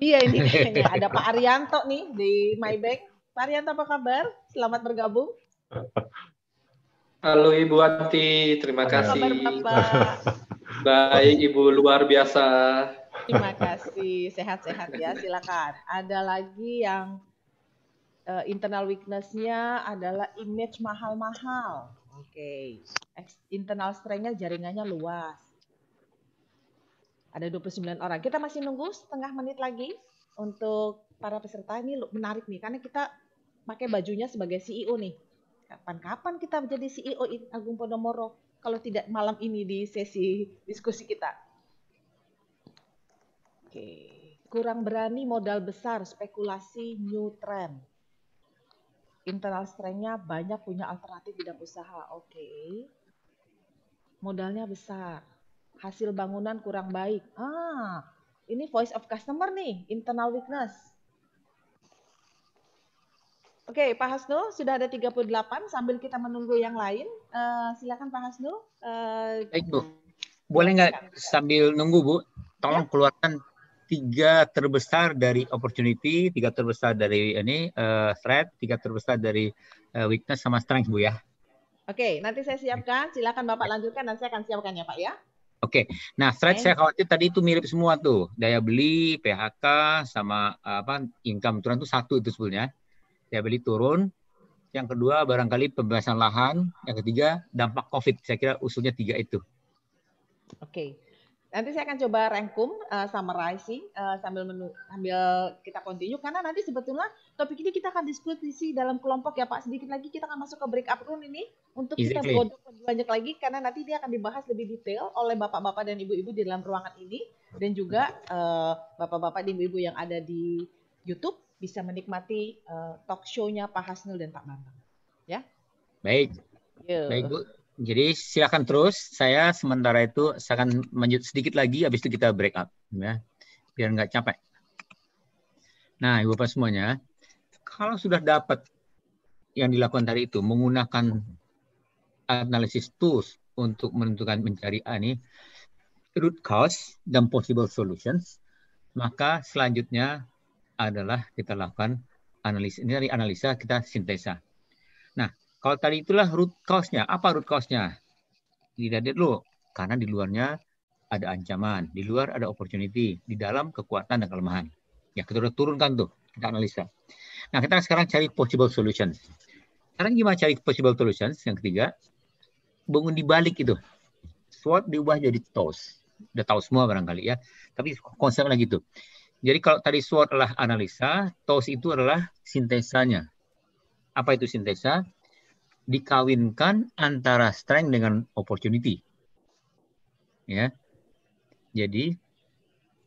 Iya, ini (laughs) iya, ada Pak Arianto nih di MyBank. Pak Arianto apa kabar? Selamat bergabung. (laughs) Halo Ibu Wati, terima Halo. kasih. Bapak. (laughs) Baik Ibu luar biasa. Terima kasih, sehat-sehat ya. Silakan. Ada lagi yang uh, internal weakness-nya adalah image mahal-mahal. Oke. Okay. Internal strength-nya jaringannya luas. Ada 29 orang. Kita masih nunggu setengah menit lagi untuk para peserta ini menarik nih karena kita pakai bajunya sebagai CEO nih kapan-kapan kita menjadi CEO Agung Podomoro kalau tidak malam ini di sesi diskusi kita. Oke, kurang berani modal besar spekulasi new trend. Internal strength-nya banyak punya alternatif bidang usaha. Oke. Modalnya besar. Hasil bangunan kurang baik. Ah, ini voice of customer nih, internal weakness Oke, Pak Hasnu sudah ada 38 sambil kita menunggu yang lain. Uh, silakan Pak Hasnu. Uh, eh, Baik, Bu. Boleh nggak sambil nunggu, Bu? Tolong ya. keluarkan tiga terbesar dari opportunity, tiga terbesar dari ini uh, threat, tiga terbesar dari uh, weakness sama strength Bu ya. Oke, okay, nanti saya siapkan. Silakan Bapak lanjutkan dan saya akan siapkan ya Pak ya. Oke, okay. nah threat okay. saya khawatir tadi itu mirip semua tuh daya beli, PHK sama apa income turun itu satu itu sebenarnya beli turun. Yang kedua barangkali pembebasan lahan. Yang ketiga dampak COVID. Saya kira usulnya tiga itu. Oke. Okay. Nanti saya akan coba rangkum, uh, summarizing uh, sambil menu, sambil kita continue karena nanti sebetulnya topik ini kita akan diskusi dalam kelompok ya Pak. Sedikit lagi kita akan masuk ke break up room ini untuk exactly. kita godok lebih banyak lagi karena nanti dia akan dibahas lebih detail oleh bapak-bapak dan ibu-ibu di dalam ruangan ini dan juga eh, bapak-bapak uh, bapak -bapak dan ibu-ibu yang ada di YouTube bisa menikmati uh, talk show-nya Pak Hasnul dan Pak Bambang. Ya. Baik. Yo. Baik, Bu. Jadi silakan terus. Saya sementara itu saya akan lanjut sedikit lagi habis itu kita break up ya. Biar nggak capek. Nah, Ibu Bapak semuanya, kalau sudah dapat yang dilakukan tadi itu menggunakan analisis tools untuk menentukan mencari A root cause dan possible solutions, maka selanjutnya adalah kita lakukan analisis. Ini dari analisa kita sintesa. Nah, kalau tadi itulah root cause-nya. Apa root cause-nya? Tidak ada dulu. Karena di luarnya ada ancaman, di luar ada opportunity, di dalam kekuatan dan kelemahan. Ya, kita sudah turunkan tuh, kita analisa. Nah, kita sekarang cari possible solutions. Sekarang gimana cari possible solutions? Yang ketiga, bangun di balik itu. SWOT diubah jadi TOS. Udah tahu semua barangkali ya. Tapi konsepnya gitu. Jadi kalau tadi SWOT adalah analisa, TOS itu adalah sintesanya. Apa itu sintesa? Dikawinkan antara strength dengan opportunity. Ya. Jadi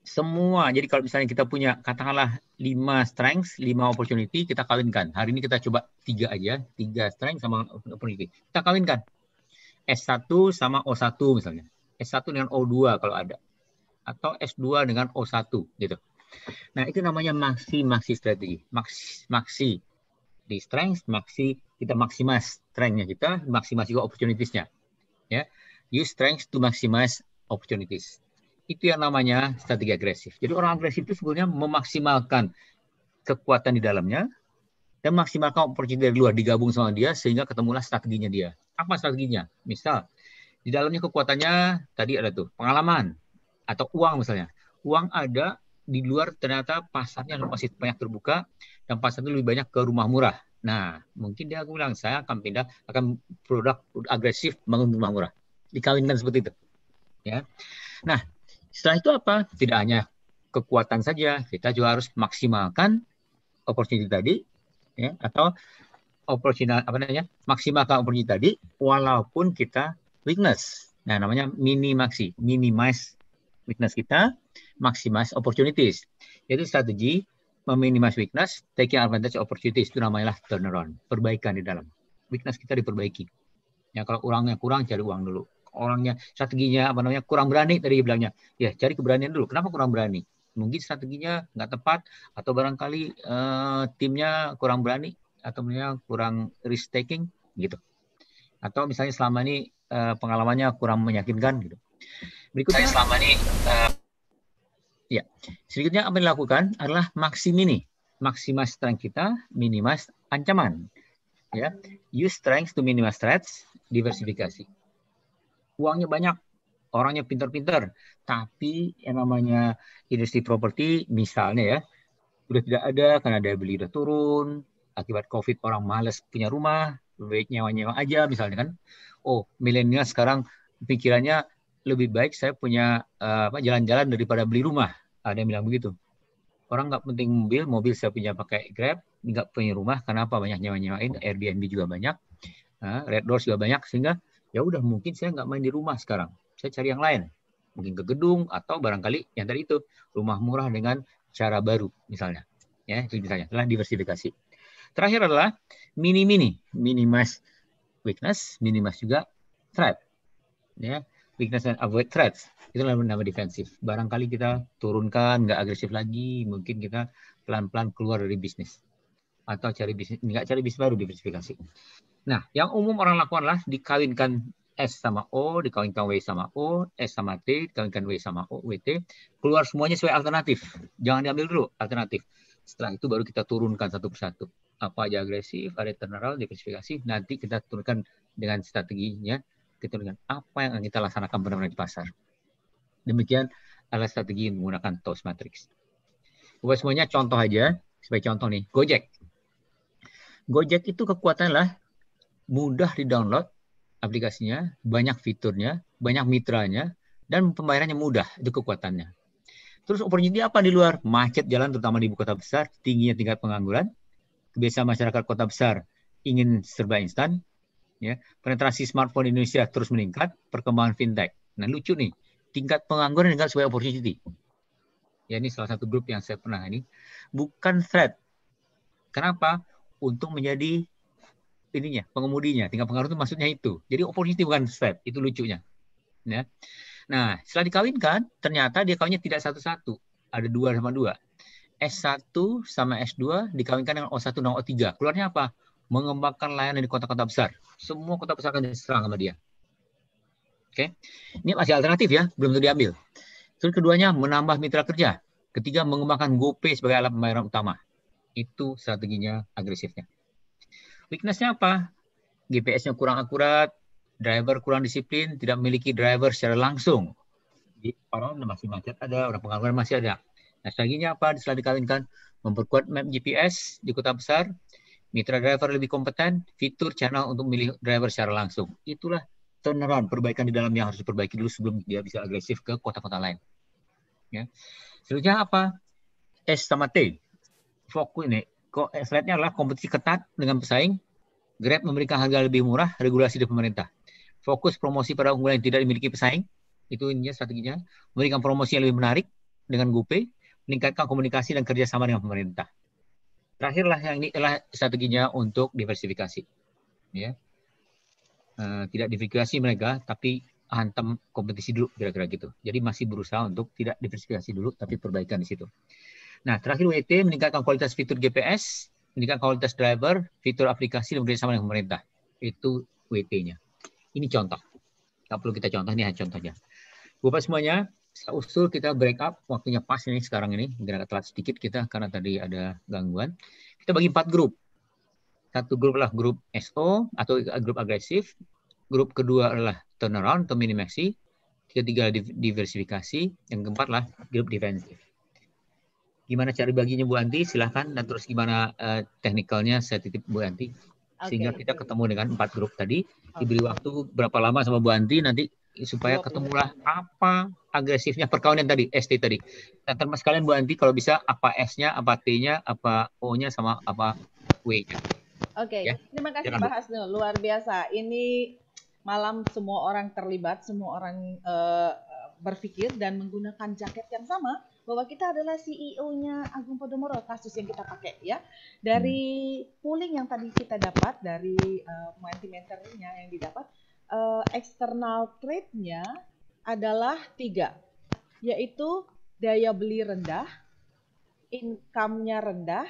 semua, jadi kalau misalnya kita punya katakanlah 5 strength, 5 opportunity, kita kawinkan. Hari ini kita coba tiga aja, tiga strength sama opportunity. Kita kawinkan. S1 sama O1 misalnya. S1 dengan O2 kalau ada. Atau S2 dengan O1 gitu Nah, itu namanya maksi-maksi strategi. Maksi, maksi di strength, maksi kita maksimal strength-nya kita, maksimal juga opportunities-nya. Ya. Use strength to maximize opportunities. Itu yang namanya strategi agresif. Jadi orang agresif itu sebenarnya memaksimalkan kekuatan di dalamnya dan maksimalkan opportunity dari luar digabung sama dia sehingga ketemulah strateginya dia. Apa strateginya? Misal di dalamnya kekuatannya tadi ada tuh pengalaman atau uang misalnya. Uang ada, di luar ternyata pasarnya masih banyak terbuka dan pasar itu lebih banyak ke rumah murah. Nah, mungkin dia bilang saya akan pindah akan produk, agresif bangun rumah murah. Dikawinkan seperti itu. Ya. Nah, setelah itu apa? Tidak hanya kekuatan saja, kita juga harus maksimalkan opportunity tadi ya atau opportunity apa namanya? maksimalkan opportunity tadi walaupun kita weakness. Nah, namanya minimaksi, minimize weakness kita maximize opportunities. Yaitu strategi meminimize weakness, taking advantage opportunities. Itu namanya turnaround, perbaikan di dalam. Weakness kita diperbaiki. Ya kalau orangnya kurang cari uang dulu. Orangnya strateginya apa namanya kurang berani tadi bilangnya. Ya cari keberanian dulu. Kenapa kurang berani? Mungkin strateginya nggak tepat atau barangkali uh, timnya kurang berani atau misalnya kurang risk taking gitu. Atau misalnya selama ini uh, pengalamannya kurang meyakinkan gitu. Berikutnya selama ini uh, Ya. selanjutnya apa yang dilakukan adalah maksimini, maksima strength kita, minima ancaman. Ya. Use strength to minimize threats, diversifikasi. Uangnya banyak, orangnya pintar-pintar, tapi yang namanya industri properti misalnya ya, sudah tidak ada karena daya beli sudah turun, akibat COVID orang males punya rumah, baik nyewa-nyewa aja misalnya kan. Oh, milenial sekarang pikirannya lebih baik saya punya eh, jalan-jalan daripada beli rumah. Ada yang bilang begitu. Orang nggak penting mobil, mobil saya punya pakai Grab, nggak punya rumah. Kenapa banyak nyewa-nyewain? Ya. Airbnb juga banyak, eh, Red Doors juga banyak, sehingga ya udah mungkin saya nggak main di rumah sekarang. Saya cari yang lain, mungkin ke gedung atau barangkali yang tadi itu rumah murah dengan cara baru misalnya. Ya itu misalnya adalah diversifikasi. Terakhir adalah mini mini, minimize weakness, minimize juga threat. Ya, weakness and avoid threats itu nama defensif barangkali kita turunkan nggak agresif lagi mungkin kita pelan-pelan keluar dari bisnis atau cari bisnis nggak cari bisnis baru diversifikasi nah yang umum orang lakukan adalah dikawinkan S sama O dikawinkan W sama O S sama T dikawinkan W sama O WT keluar semuanya sesuai alternatif jangan diambil dulu alternatif setelah itu baru kita turunkan satu persatu apa aja agresif ada turnaround diversifikasi nanti kita turunkan dengan strateginya gitu dengan apa yang kita laksanakan benar-benar di pasar. Demikian adalah strategi menggunakan Toast Matrix. Buat semuanya contoh aja, sebagai contoh nih, Gojek. Gojek itu kekuatan lah mudah di-download aplikasinya, banyak fiturnya, banyak mitranya, dan pembayarannya mudah, itu kekuatannya. Terus opportunity apa di luar? Macet jalan terutama di ibu kota besar, tingginya tingkat pengangguran, kebiasaan masyarakat kota besar ingin serba instan, ya penetrasi smartphone Indonesia terus meningkat perkembangan fintech nah lucu nih tingkat pengangguran dengan sebagai opportunity ya ini salah satu grup yang saya pernah ini bukan threat kenapa untuk menjadi ininya pengemudinya tingkat pengaruh itu maksudnya itu jadi opportunity bukan threat itu lucunya ya nah setelah dikawinkan ternyata dia kawinnya tidak satu-satu ada dua sama dua S1 sama S2 dikawinkan dengan O1 dan O3. Keluarnya apa? mengembangkan layanan di kota-kota besar. Semua kota besar akan diserang sama dia. Oke, okay? ini masih alternatif ya, belum tentu diambil. Terus keduanya menambah mitra kerja. Ketiga mengembangkan GoPay sebagai alat pembayaran utama. Itu strateginya agresifnya. Weaknessnya apa? GPS-nya kurang akurat, driver kurang disiplin, tidak memiliki driver secara langsung. Jadi orang masih macet ada, orang pengangguran masih ada. Nah, strateginya apa? Setelah dikalinkan, memperkuat map GPS di kota besar, mitra driver lebih kompeten, fitur channel untuk memilih driver secara langsung. Itulah turnaround, perbaikan di dalam yang harus diperbaiki dulu sebelum dia bisa agresif ke kota-kota lain. Ya. Selanjutnya apa? S sama T. Fokus ini. Slide-nya adalah kompetisi ketat dengan pesaing. Grab memberikan harga lebih murah, regulasi dari pemerintah. Fokus promosi pada unggulan yang tidak dimiliki pesaing. Itu intinya strateginya. Memberikan promosi yang lebih menarik dengan GoPay. Meningkatkan komunikasi dan kerjasama dengan pemerintah. Terakhirlah yang ini adalah strateginya untuk diversifikasi. Ya. E, tidak diversifikasi mereka, tapi hantam kompetisi dulu kira-kira gitu. Jadi masih berusaha untuk tidak diversifikasi dulu, tapi perbaikan di situ. Nah, terakhir WT e meningkatkan kualitas fitur GPS, meningkatkan kualitas driver, fitur aplikasi dan bekerjasama dengan pemerintah. Itu WT-nya. E ini contoh. Tak perlu kita contoh, ini hanya contohnya. Bapak semuanya, saya usul kita break up, waktunya pas ini sekarang ini, agak telat sedikit kita karena tadi ada gangguan. Kita bagi empat grup. Satu grup adalah grup SO atau grup agresif, grup kedua adalah turnaround atau minimasi, ketiga diversifikasi, yang keempat lah grup defensif. Gimana cari baginya Bu Anti? Silahkan dan terus gimana uh, teknikalnya saya titip Bu Anti. Sehingga okay. kita ketemu dengan empat grup tadi. Diberi waktu berapa lama sama Bu Anti nanti supaya iya, ketemulah apa agresifnya perkawinan tadi ST tadi. Dan nah, termasuk kalian Bu Anti kalau bisa apa S-nya, apa T-nya, apa O-nya sama apa W-nya. Oke, okay. ya? terima kasih Pak Hasnul. Luar biasa. Ini malam semua orang terlibat, semua orang uh, berpikir dan menggunakan jaket yang sama bahwa kita adalah CEO-nya Agung Podomoro kasus yang kita pakai ya. Dari hmm. polling yang tadi kita dapat dari uh, eh, mentor yang didapat uh, external trade nya adalah tiga, yaitu daya beli rendah, income-nya rendah,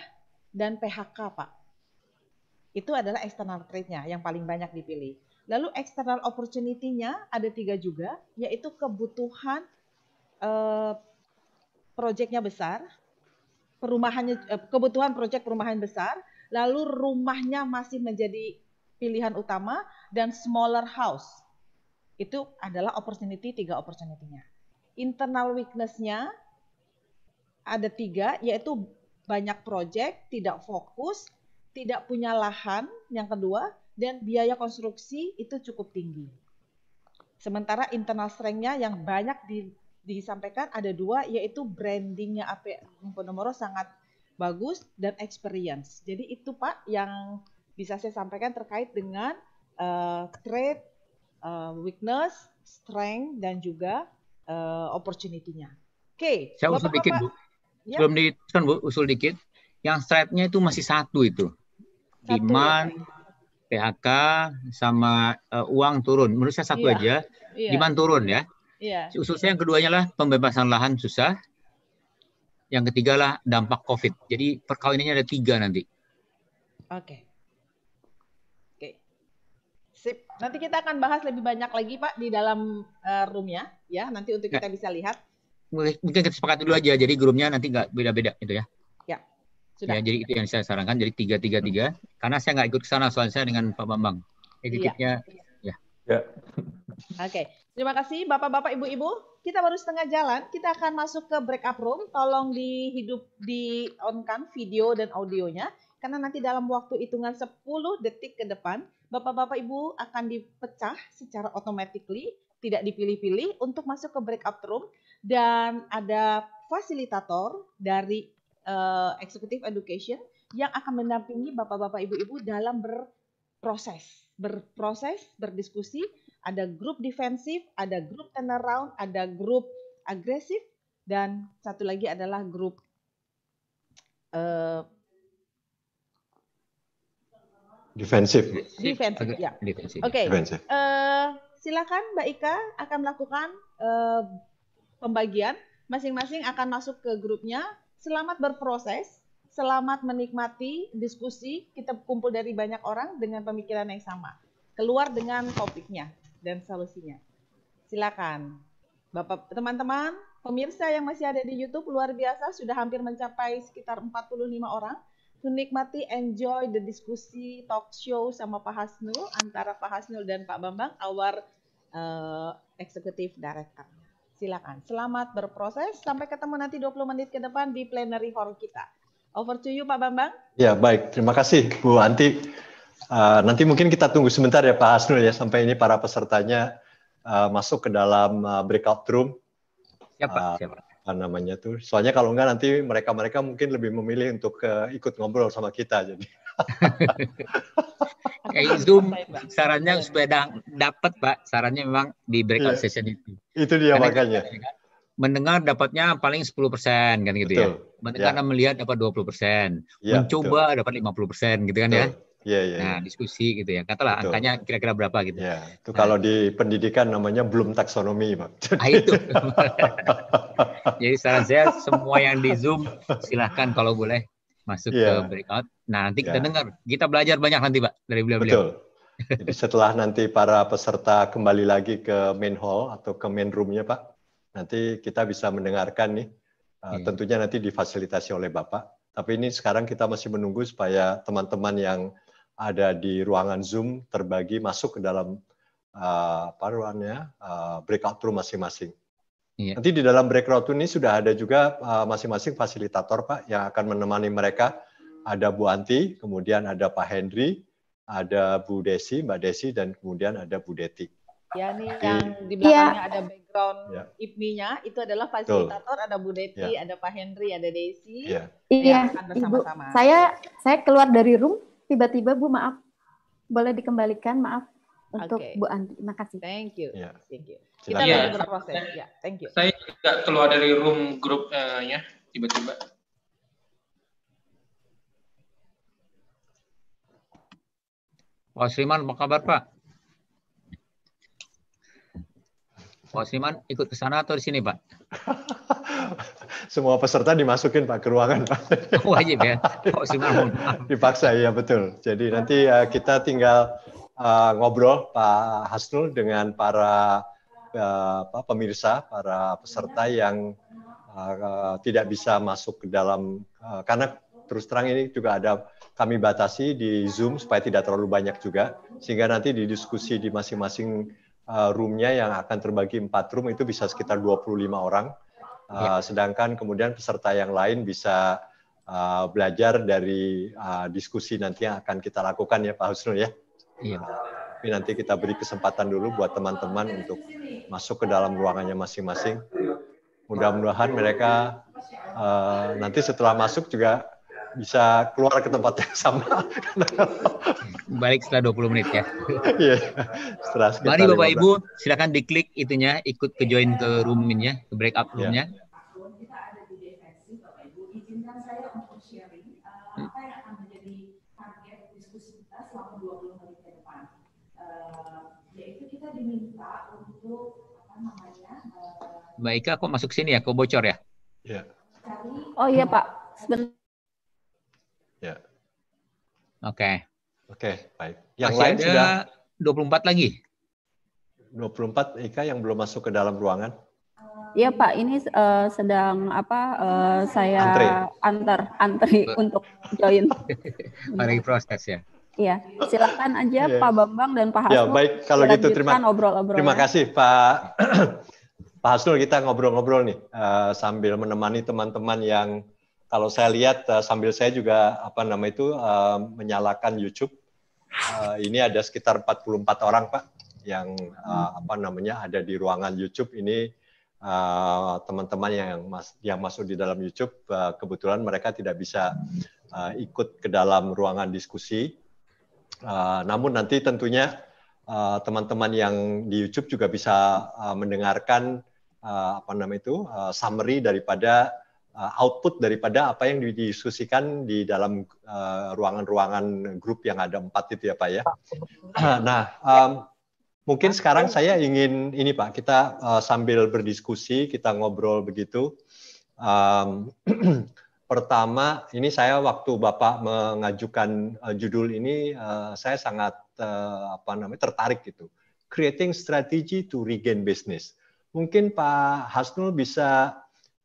dan PHK, Pak. Itu adalah external trade nya yang paling banyak dipilih. Lalu external opportunity-nya ada tiga juga, yaitu kebutuhan uh, eh, proyeknya besar, perumahannya eh, kebutuhan proyek perumahan besar, lalu rumahnya masih menjadi pilihan utama dan smaller house. Itu adalah opportunity, tiga opportunity-nya. Internal weakness-nya ada tiga, yaitu banyak project, tidak fokus, tidak punya lahan, yang kedua, dan biaya konstruksi itu cukup tinggi. Sementara internal strength-nya yang banyak di, disampaikan ada dua, yaitu brandingnya AP Rumponomoro sangat bagus dan experience. Jadi itu Pak yang bisa saya sampaikan terkait dengan uh, eh, trade, uh, eh, weakness, strength, dan juga uh, opportunity-nya. Oke, okay. saya usul Bapak, dikit Bu. Ya. Sebelum diteruskan Bu, usul dikit. Yang strength-nya itu masih satu itu. Satu, ya, Demand, PHK sama uh, uang turun. Menurut saya satu ya. aja, Ya. demand turun ya. ya. Usul saya yang keduanya lah pembebasan lahan susah. Yang ketiga lah dampak COVID. Jadi perkawinannya ada tiga nanti. Oke. Okay. Sip. Nanti kita akan bahas lebih banyak lagi Pak di dalam uh, room ya. ya. nanti untuk ya. kita ya. bisa lihat. Mungkin kita sepakat dulu aja. Jadi grupnya nanti nggak beda-beda gitu ya. Ya. Sudah. Ya, jadi itu yang saya sarankan. Jadi tiga tiga tiga. Karena saya nggak ikut ke sana soalnya saya dengan Pak Bambang. editnya iya. Ya. Ya. ya. Oke. Okay. Terima kasih Bapak-bapak, Ibu-ibu. Kita baru setengah jalan, kita akan masuk ke break up room. Tolong dihidup di onkan video dan audionya karena nanti dalam waktu hitungan 10 detik ke depan Bapak-bapak Ibu akan dipecah secara automatically, tidak dipilih-pilih untuk masuk ke breakout room dan ada fasilitator dari uh, Executive Education yang akan mendampingi bapak-bapak ibu-ibu dalam berproses, berproses, berdiskusi. Ada grup defensif, ada grup turnaround, ada grup agresif, dan satu lagi adalah grup uh, Defensif. Defensif, ya. Oke. Okay. Eh, silakan Mbak Ika akan melakukan uh, pembagian. Masing-masing akan masuk ke grupnya. Selamat berproses. Selamat menikmati diskusi. Kita kumpul dari banyak orang dengan pemikiran yang sama. Keluar dengan topiknya dan solusinya. Silakan. Bapak teman-teman, pemirsa yang masih ada di YouTube luar biasa sudah hampir mencapai sekitar 45 orang menikmati enjoy the diskusi talk show sama Pak Hasnul antara Pak Hasnul dan Pak Bambang our uh, executive director. Silakan. Selamat berproses. Sampai ketemu nanti 20 menit ke depan di plenary hall kita. Over to you Pak Bambang. Ya, baik. Terima kasih Bu Anti. Uh, nanti mungkin kita tunggu sebentar ya Pak Hasnul ya sampai ini para pesertanya uh, masuk ke dalam uh, breakout room. Siap Pak. Uh, siap, Pak namanya tuh. Soalnya kalau enggak nanti mereka-mereka mungkin lebih memilih untuk uh, ikut ngobrol sama kita jadi. (laughs) Kayak Zoom sarannya iya. supaya dapat Pak, sarannya memang di breakout iya. yeah. session itu. Itu dia Karena makanya. Ya kan, mendengar dapatnya paling 10% kan gitu ya. betul. ya. Mendengar yeah. melihat dapat 20%, yeah, ya, mencoba betul. dapat 50% gitu kan betul. ya. Yeah, yeah, nah, iya. diskusi gitu ya. Katalah itu. angkanya kira-kira berapa gitu. Yeah. Itu nah, kalau di pendidikan namanya belum taksonomi, Pak. Nah, Ah, itu. (laughs) Jadi saran saya semua yang di Zoom silahkan kalau boleh masuk yeah. ke breakout. Nah, nanti kita yeah. dengar. Kita belajar banyak nanti, Pak, dari beliau-beliau. Betul. Jadi setelah nanti para peserta kembali lagi ke main hall atau ke main roomnya, Pak, nanti kita bisa mendengarkan nih. Uh, Tentunya nanti difasilitasi oleh Bapak. Tapi ini sekarang kita masih menunggu supaya teman-teman yang ada di ruangan Zoom terbagi masuk ke dalam uh, apa uh, breakout room masing-masing. Iya. Nanti di dalam breakout room ini sudah ada juga uh, masing-masing uh, fasilitator Pak yang akan menemani mereka. Ada Bu Anti, kemudian ada Pak Hendri, ada Bu Desi, Mbak Desi, dan kemudian ada Bu Deti. Ya nih yang di ya. belakangnya ya. ada background ya. IPMI-nya itu adalah fasilitator, ada Bu Deti, ya. ada Pak Hendri, ada Desi. Ya. Iya. Iya. Ibu, saya saya keluar dari room tiba-tiba Bu maaf boleh dikembalikan maaf untuk okay. Bu Andi. Terima kasih. Thank you. Yeah. Thank you. Kita yeah. berproses. Ya, yeah. thank you. Saya tidak keluar dari room grupnya, uh, eh, ya tiba-tiba. Pak Sriman, apa kabar Pak? Pak Sriman ikut ke sana atau di sini Pak? (laughs) semua peserta dimasukin Pak ke ruangan Pak. (laughs) Wajib ya. Dipaksa ya betul. Jadi nanti uh, kita tinggal uh, ngobrol Pak Hasnul dengan para uh, pemirsa, para peserta yang uh, tidak bisa masuk ke dalam uh, karena terus terang ini juga ada kami batasi di Zoom supaya tidak terlalu banyak juga, sehingga nanti di diskusi di masing-masing uh, roomnya yang akan terbagi empat room itu bisa sekitar 25 orang. Uh, sedangkan kemudian peserta yang lain bisa uh, belajar dari uh, diskusi nanti yang akan kita lakukan ya Pak Husnul ya. Iya. Uh, tapi nanti kita beri kesempatan dulu buat teman-teman untuk masuk ke dalam ruangannya masing-masing. Mudah-mudahan mereka uh, nanti setelah masuk juga bisa keluar ke tempat yang sama. (laughs) Balik setelah 20 menit ya. Iya. setelah Mari Bapak 15. Ibu silakan diklik itunya ikut ke join ke ya, iya. roomnya, ke break up roomnya. Yeah. Mbak Ika kok masuk sini ya, kok bocor ya? Iya. Oh iya Pak, sebentar. Ya. Oke. Okay. Oke, okay, baik. Yang Masih lain ada sudah 24 lagi. 24 Ika yang belum masuk ke dalam ruangan. Iya Pak, ini uh, sedang apa uh, saya antar antri untuk join. (laughs) Mari proses ya. Iya, silakan aja yeah. Pak Bambang dan Pak Hasnul. Ya baik, kalau gitu terima kasih. -obrol terima kasih Pak (clears throat) Pak Hasnul kita ngobrol-ngobrol nih uh, sambil menemani teman-teman yang kalau saya lihat uh, sambil saya juga apa nama itu uh, menyalakan YouTube, uh, ini ada sekitar 44 orang Pak yang uh, apa namanya ada di ruangan YouTube ini teman-teman uh, yang mas yang masuk di dalam YouTube uh, kebetulan mereka tidak bisa uh, ikut ke dalam ruangan diskusi. Uh, namun nanti tentunya teman-teman uh, yang di YouTube juga bisa uh, mendengarkan uh, apa namanya itu uh, summary daripada Eh, output daripada apa yang didiskusikan di dalam eh, ruangan-ruangan uh, grup yang ada empat itu ya Pak ya. (clears throat) Nah, um, mungkin sekarang saya ingin ini Pak, kita uh, sambil berdiskusi, kita ngobrol begitu. Um, (clears throat) pertama, ini saya waktu Bapak mengajukan uh, judul ini, uh, saya sangat uh, apa namanya tertarik gitu. Creating strategy to regain business. Mungkin Pak Hasnul bisa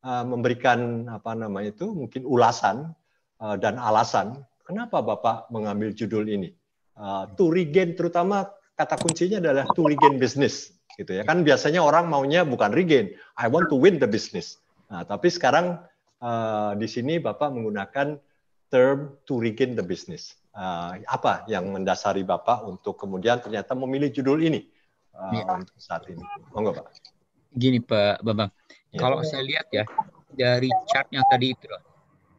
Eh, memberikan apa namanya itu mungkin ulasan eh, dan alasan kenapa Bapak mengambil judul ini. Eh, to regain terutama kata kuncinya adalah to regain business gitu ya. Kan biasanya orang maunya bukan regain, I want to win the business. Nah, tapi sekarang di sini Bapak menggunakan term to regain the business. apa yang mendasari Bapak untuk kemudian ternyata memilih judul ini ya. untuk saat ini? Monggo Pak. Gini Pak Bambang, Ya. Kalau saya lihat ya dari chart yang tadi itu,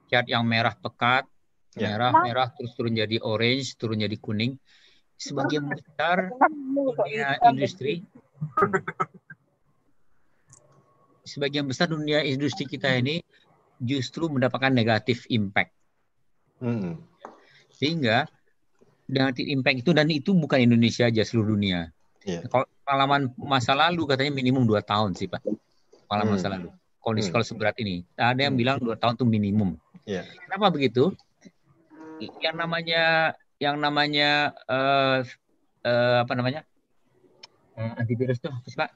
chart yang merah pekat, ya. merah merah terus turun jadi orange, turun jadi kuning. Sebagian besar dunia industri, sebagian besar dunia industri kita ini justru mendapatkan negatif impact. Hmm. Sehingga negatif impact itu dan itu bukan Indonesia aja seluruh dunia. Yeah. Kalau pengalaman masa lalu katanya minimum dua tahun sih Pak malam hmm. masa lalu. Kondisi hmm. kalau seberat ini, nah, ada yang hmm. bilang dua tahun itu minimum. Yeah. Kenapa begitu? Yang namanya yang namanya uh, uh, apa namanya uh, antivirus tuh, apa pak?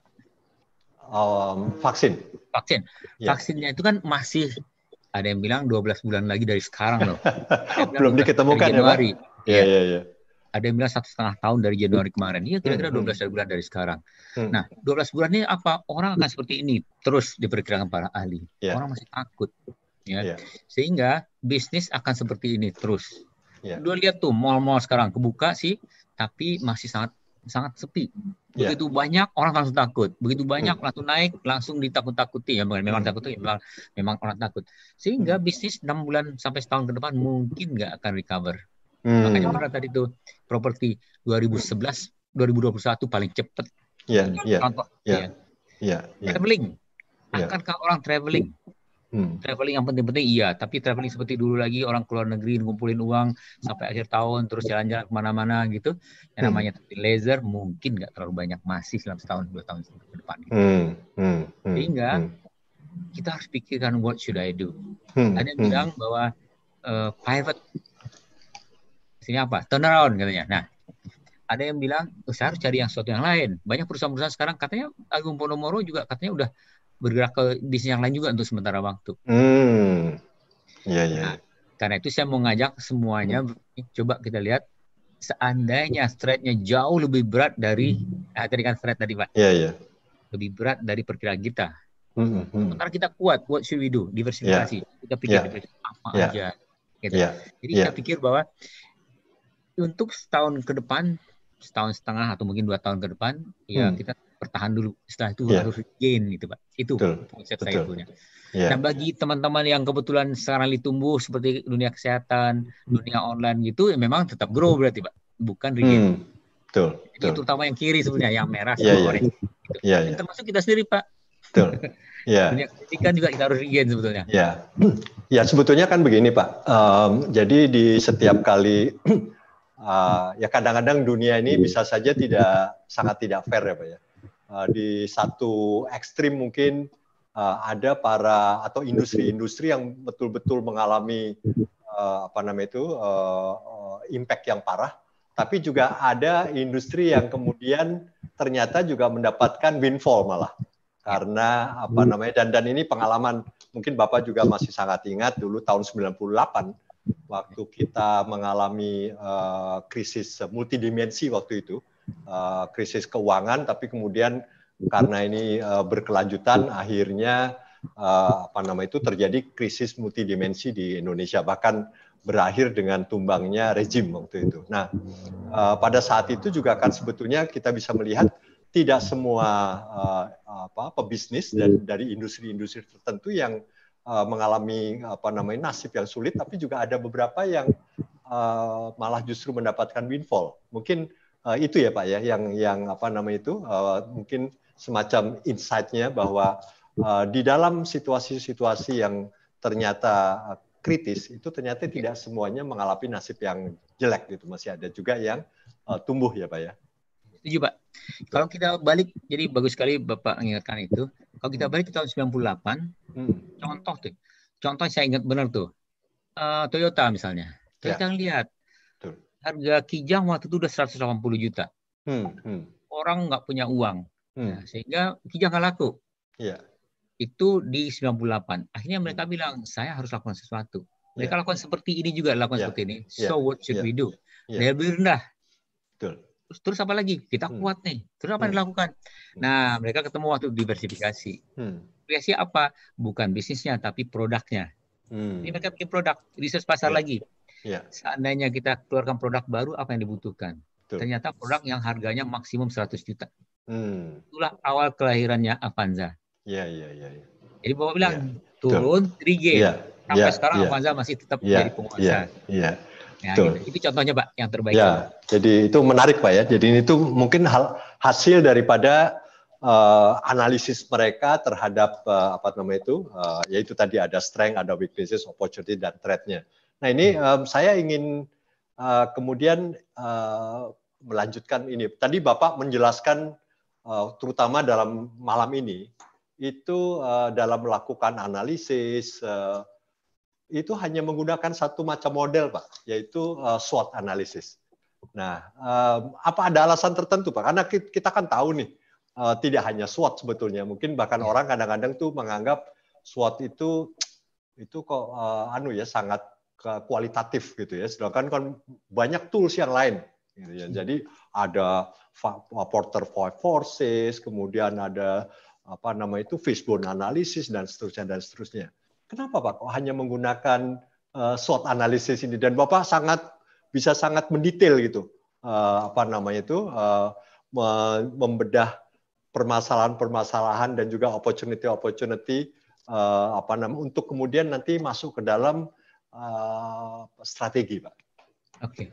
Um, vaksin. Vaksin. Yeah. Vaksinnya itu kan masih ada yang bilang 12 bulan lagi dari sekarang loh. (laughs) Belum diketemukan ya, Pak. Iya, iya, iya ada yang bilang satu setengah tahun dari Januari kemarin. Iya kira-kira 12 hmm, bulan dari sekarang. Hmm. Nah, Nah, 12 bulan ini apa? Orang akan seperti ini terus diperkirakan para ahli. Yeah. Orang masih takut, ya. Yeah. Sehingga bisnis akan seperti ini terus. Yeah. Ya. Dua lihat tuh mall-mall sekarang kebuka sih, tapi masih sangat sangat sepi. Ya. Begitu yeah. banyak orang langsung takut. Begitu hmm. banyak langsung naik, langsung ditakut-takuti. Ya, memang takut ya, memang, memang orang takut. Sehingga bisnis 6 bulan sampai setahun ke depan mungkin nggak akan recover. Hmm. Makanya benar tadi tuh properti 2011 2021 paling cepat. Iya iya, iya, iya. Iya. Iya. Traveling. Yeah. kalau orang traveling? Hmm. Traveling yang penting-penting iya, tapi traveling seperti dulu lagi orang keluar negeri ngumpulin uang sampai akhir tahun terus jalan-jalan kemana-mana gitu. Yang hmm. namanya hmm. laser mungkin nggak terlalu banyak masih dalam setahun dua tahun ke depan. Gitu. Hmm. Hmm. Hmm. Sehingga hmm. kita harus pikirkan what should I do. Hmm. Ada yang hmm. bilang bahwa uh, private sini apa? Turnaround katanya. Nah, ada yang bilang oh, saya harus cari yang sesuatu yang lain. Banyak perusahaan-perusahaan sekarang katanya Agung Ponomoro juga katanya udah bergerak ke bisnis yang lain juga untuk sementara waktu. Hmm. Iya, iya. Nah, karena itu saya mau ngajak semuanya coba kita lihat seandainya threadnya jauh lebih berat dari ah, tadi kan thread tadi Pak. Iya, iya. Lebih berat dari perkiraan kita. Hmm, -hmm. Sementara kita kuat, what should we do? Diversifikasi. Yeah. Kita pikir yeah. Iya. apa yeah. aja. Gitu. Yeah. Jadi yeah. kita pikir bahwa untuk setahun ke depan, setahun setengah atau mungkin dua tahun ke depan, ya hmm. ya kita bertahan dulu. Setelah itu yeah. harus gain gitu, Pak. Itu konsep saya punya. Yeah. Nah, bagi teman-teman yang kebetulan sekarang ditumbuh seperti dunia kesehatan, hmm. dunia online gitu, ya memang tetap grow berarti, Pak. Bukan regain. Hmm. Betul. Jadi terutama yang kiri sebenarnya, yang merah iya, sama yeah, orange. Yeah. Gitu. Iya. Yeah, yeah. Termasuk kita sendiri, Pak. Betul. (laughs) Ya. Kan juga kita harus regain sebetulnya. Ya. (clears throat) Ya, sebetulnya kan begini, Pak. Um, jadi di setiap kali (clears throat) Ah, ya kadang-kadang dunia ini iya. bisa saja tidak sangat tidak fair ya pak ya uh, di satu ekstrim mungkin uh, ada para atau industri-industri yang betul-betul mengalami uh, apa namanya itu uh, impact yang parah tapi juga ada industri yang kemudian ternyata juga mendapatkan windfall malah karena apa namanya dan dan ini pengalaman mungkin Bapak juga masih sangat ingat dulu tahun 98 waktu kita mengalami uh, krisis multidimensi waktu itu, uh, krisis keuangan, tapi kemudian karena ini uh, berkelanjutan, akhirnya uh, apa nama itu terjadi krisis multidimensi di Indonesia, bahkan berakhir dengan tumbangnya rezim waktu itu. Nah, uh, pada saat itu juga kan sebetulnya kita bisa melihat tidak semua uh, apa pebisnis dan dari industri-industri tertentu yang Eh, mengalami apa namanya nasib yang sulit, tapi juga ada beberapa yang uh, malah justru mendapatkan windfall. Mungkin uh, itu ya Pak ya, yang yang apa namanya itu uh, mungkin semacam insight-nya bahwa uh, di dalam situasi-situasi yang ternyata kritis itu ternyata tidak semuanya mengalami nasib yang jelek gitu masih ada juga yang uh, tumbuh ya Pak ya. Setuju Pak. Kalau kita balik, jadi bagus sekali Bapak mengingatkan itu. Kalau kita hmm. balik ke tahun 98, hmm. contoh tuh, contoh saya ingat benar tuh, uh, Toyota misalnya. Kita ya. lihat Betul. harga kijang waktu itu udah 180 juta. Hmm. Hmm. Orang nggak punya uang, hmm. nah, sehingga kijang nggak laku. Ya. Itu di 98. Akhirnya mereka hmm. bilang saya harus lakukan sesuatu. Mereka ya. lakukan seperti ini juga, lakukan ya. seperti ini. Ya. So what should ya. we do? Ya. Daya beli rendah. Betul terus apa lagi? Kita hmm. kuat nih. Terus apa yang hmm. dilakukan? Hmm. Nah, mereka ketemu waktu diversifikasi. Diversifikasi apa? Bukan bisnisnya, tapi produknya. ini mereka bikin produk, riset pasar ya. lagi. Ya. Seandainya kita keluarkan produk baru, apa yang dibutuhkan? Ternyata produk yang harganya maksimum 100 juta. Itulah awal kelahirannya Avanza. Iya, ya, iya, iya. Jadi Bapak bilang, turun 3G. Sampai sekarang Avanza masih tetap jadi penguasa. Iya, iya. Ya, gitu. Itu, contohnya Pak yang terbaik. Ya, jadi itu menarik Pak ya. Jadi itu mungkin hal, hasil daripada uh, analisis mereka terhadap uh, apa namanya itu, uh, yaitu tadi ada strength, ada weaknesses, opportunity dan threat-nya. Nah ini um, saya ingin uh, kemudian uh, melanjutkan ini. Tadi Bapak menjelaskan uh, terutama dalam malam ini itu uh, dalam melakukan analisis. Uh, itu hanya menggunakan satu macam model, Pak, yaitu eh, SWOT analysis. Nah, apa ada alasan tertentu, Pak? Karena kita kan tahu nih, eh, tidak hanya SWOT sebetulnya, mungkin bahkan iya. orang kadang-kadang tuh menganggap SWOT itu itu kok eh, anu ya sangat kualitatif gitu ya. Sedangkan kan banyak tools yang lain. Gitu ya. iya. Jadi ada Porter Five Forces, kemudian ada apa nama itu fishbone analysis dan seterusnya dan seterusnya. Kenapa Pak kok hanya menggunakan uh, SWOT analisis ini dan Bapak sangat bisa sangat mendetail gitu uh, apa namanya itu uh, membedah permasalahan-permasalahan dan juga opportunity-opportunity uh, apa namanya untuk kemudian nanti masuk ke dalam uh, strategi, Pak. Oke, okay.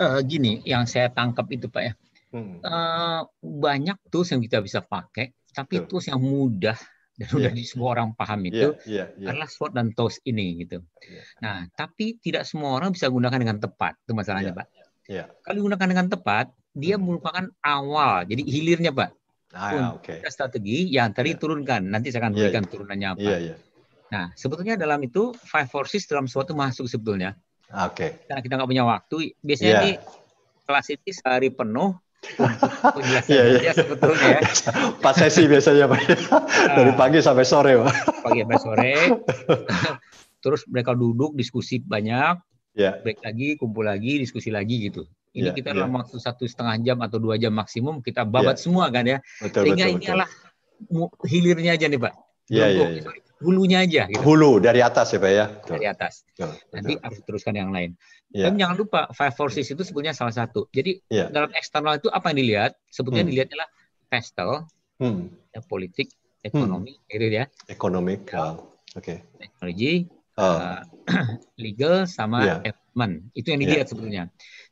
uh, gini yang saya tangkap itu Pak ya, hmm. uh, banyak tools yang kita bisa pakai, tapi Tuh. tools yang mudah dan sudah yeah. semua orang paham itu yeah, yeah, yeah. adalah SWOT dan TOS ini gitu. Yeah. Nah, tapi tidak semua orang bisa gunakan dengan tepat itu masalahnya, yeah. Pak. Yeah. Iya. Kalau digunakan dengan tepat, dia hmm. merupakan awal, jadi hilirnya, Pak. Ah, ya, oke. okay. strategi yang tadi yeah. turunkan, nanti saya akan iya, berikan yeah, yeah. turunannya apa. Yeah, yeah. Nah, sebetulnya dalam itu five forces dalam suatu masuk sebetulnya. Ah, oke. Okay. Karena kita nggak punya waktu, biasanya yeah. ini kelas ini sehari penuh Iya, iya. ya ya yeah. sebetulnya. Pas sesi biasanya Pak. Nah. Dari pagi sampai sore Pak. Pagi sampai sore. Terus mereka duduk diskusi banyak. Ya. Break lagi, kumpul lagi, diskusi lagi gitu. Ini ya, kita ya. waktu satu setengah jam atau dua jam maksimum kita babat ya. semua kan ya. Betul, Sehingga betul, inilah betul. hilirnya aja nih Pak. Yeah, Belum Ya hulunya aja. Gitu. Hulu dari atas ya Pak ya? Dari atas. Betul, Nanti harus teruskan yang lain. Yeah. Dan jangan lupa five forces itu sebetulnya salah satu. Jadi yeah. dalam eksternal itu apa yang dilihat? Sebetulnya hmm. dilihat adalah pastel, hmm. ya, politik, hmm. ekonomi, hmm. gitu ya. Ekonomi, oke. Okay. Teknologi, uh. Uh, (clears throat) legal, sama yeah. Iya. Itu yang iya. dilihat yeah. sebetulnya.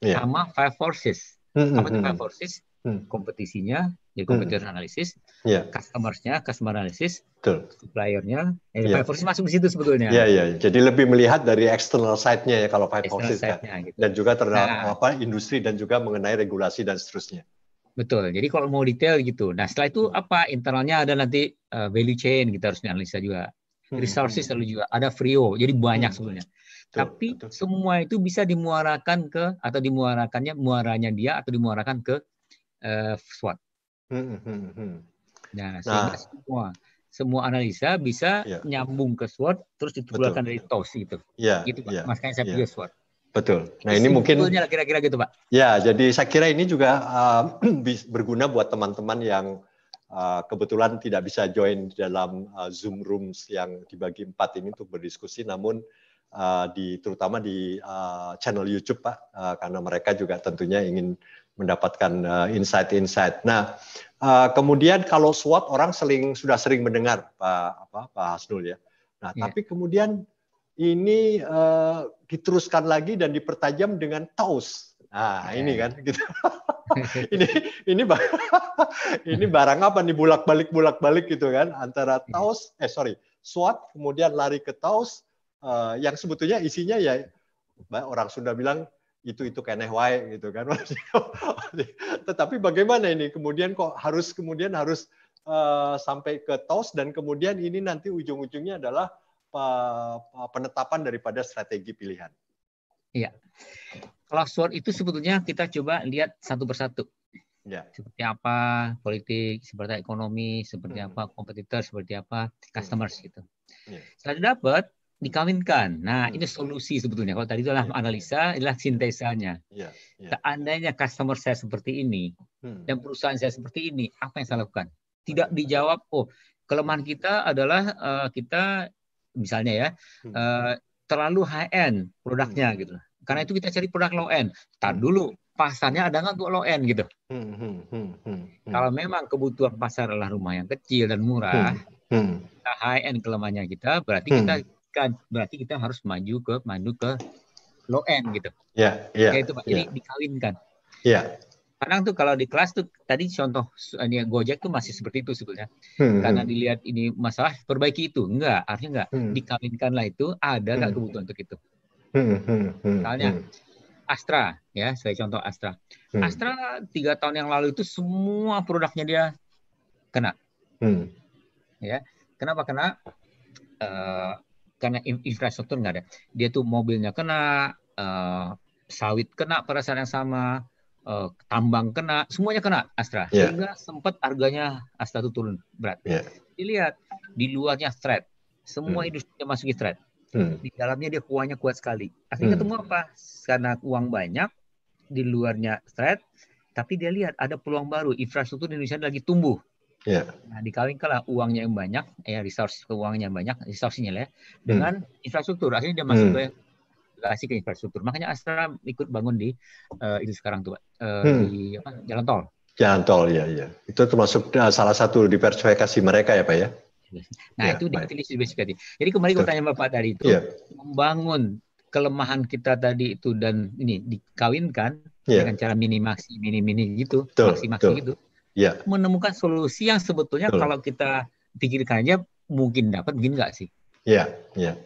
Yeah. Sama five forces. Hmm, hmm apa itu hmm, five forces? hmm. kompetisinya, jadi ya, competitor hmm. analysis, yeah. customersnya, customer analysis, supplier suppliernya, eh, yeah. Five masuk di situ sebetulnya. Iya yeah, iya, yeah. jadi lebih melihat dari external side-nya ya kalau Five Forces kan. gitu. dan juga terhadap nah, apa industri dan juga mengenai regulasi dan seterusnya. Betul. Jadi kalau mau detail gitu. Nah setelah itu hmm. apa internalnya ada nanti eh, value chain kita harus analisa juga. Hmm. Resources lalu hmm. juga ada Frio. Jadi banyak hmm. tapi betul. semua itu bisa dimuarakan ke atau dimuarakannya muaranya dia atau dimuarakan ke uh, SWOT. Hmm, hmm, hmm. hmm. Nah, nah, sehingga nah. semua semua analisa bisa yeah. nyambung ke SWOT terus ditularkan dari TOS itu. Iya. Yeah. Gitu, Pak. Yeah. Makanya saya ya. pilih yeah. SWOT. Betul. Nah ini mungkin kira-kira gitu pak. Ya, jadi saya kira ini juga uh, (clears throat) berguna buat teman-teman yang uh, kebetulan tidak bisa join dalam uh, Zoom rooms yang dibagi empat ini untuk berdiskusi, namun uh, di terutama di uh, channel YouTube pak, uh, karena mereka juga tentunya ingin mendapatkan insight eh, insight-insight. Nah, uh, kemudian kalau SWOT orang sering sudah sering mendengar Pak apa Pak Hasnul ya. Nah, yeah. tapi kemudian ini uh, diteruskan lagi dan dipertajam dengan TAUS. Nah, iya, ini iya. kan gitu. (laughs) ini ini barang, (laughs) ini barang apa nih bulak balik bulak balik gitu kan antara iya. TAUS eh sorry, SWOT kemudian lari ke TAUS uh, yang sebetulnya isinya ya orang sudah bilang itu itu keneh wae gitu kan (laughs) tetapi bagaimana ini kemudian kok harus kemudian harus uh, sampai ke tos dan kemudian ini nanti ujung-ujungnya adalah uh, penetapan daripada strategi pilihan iya classword itu sebetulnya kita coba lihat satu persatu Ya. Seperti apa politik, seperti ekonomi, seperti hmm. apa kompetitor, seperti apa hmm. customers gitu. Ya. Setelah dapat, Hmm. dikawinkan. Nah, hmm. ini solusi sebetulnya. Kalau tadi adalah yeah. analisa adalah sintesanya. Yeah. Yeah. Seandainya customer saya seperti ini hmm. dan perusahaan saya seperti ini, apa yang saya lakukan? Tidak dijawab. Oh, kelemahan kita adalah uh, kita misalnya ya uh, terlalu high end produknya hmm. gitu. Karena itu kita cari produk low end. Hmm. Tar dulu pasarnya ada nggak untuk low end gitu. Hmm, hmm, hmm, Kalau memang kebutuhan pasar adalah rumah yang kecil dan murah, hmm, hmm. high end kelemahannya kita, berarti kita dinaikkan berarti kita harus maju ke maju ke low end gitu ya yeah, yeah, itu pak jadi yeah. dikawinkan ya yeah. kadang tuh kalau di kelas tuh tadi contoh ini gojek tuh masih seperti itu sebetulnya hmm, karena hmm. dilihat ini masalah perbaiki itu enggak artinya enggak hmm. dikawinkanlah itu ada nggak hmm. kebutuhan untuk itu hmm, hmm, hmm misalnya hmm. Astra ya saya contoh Astra hmm. Astra tiga tahun yang lalu itu semua produknya dia kena hmm. ya kenapa kena uh, karena infrastruktur nggak ada. Dia tuh mobilnya kena, uh, sawit kena pada saat yang sama, uh, tambang kena, semuanya kena Astra. Yeah. Sehingga sempat harganya Astra itu turun berat. Yeah. Dilihat di luarnya threat, semua hmm. industri masuk threat. Hmm. Di dalamnya dia kuahnya kuat sekali. Akhirnya hmm. ketemu apa? Karena uang banyak, di luarnya threat, tapi dia lihat ada peluang baru, infrastruktur di Indonesia lagi tumbuh. Yeah. Nah, dikalikanlah uangnya yang banyak, ya resource uangnya yang banyak, resource-nya lah ya, dengan hmm. infrastruktur. Akhirnya dia masuk hmm. ke kasih ke infrastruktur. Makanya Astra ikut bangun di uh, itu sekarang tuh, Uh, hmm. di apa, jalan tol. Jalan tol ya, ya. Itu termasuk nah, salah satu diversifikasi mereka ya, Pak ya. Nah, ya, itu diversifikasi. Jadi kembali ke pertanyaan Bapak tadi itu, ya. membangun kelemahan kita tadi itu dan ini dikawinkan yeah. dengan cara mini maksi mini mini gitu, betul, maksi gitu yeah. menemukan solusi yang sebetulnya Betul. kalau kita pikirkan aja mungkin dapat, mungkin nggak sih? Iya, yeah, iya. Yeah.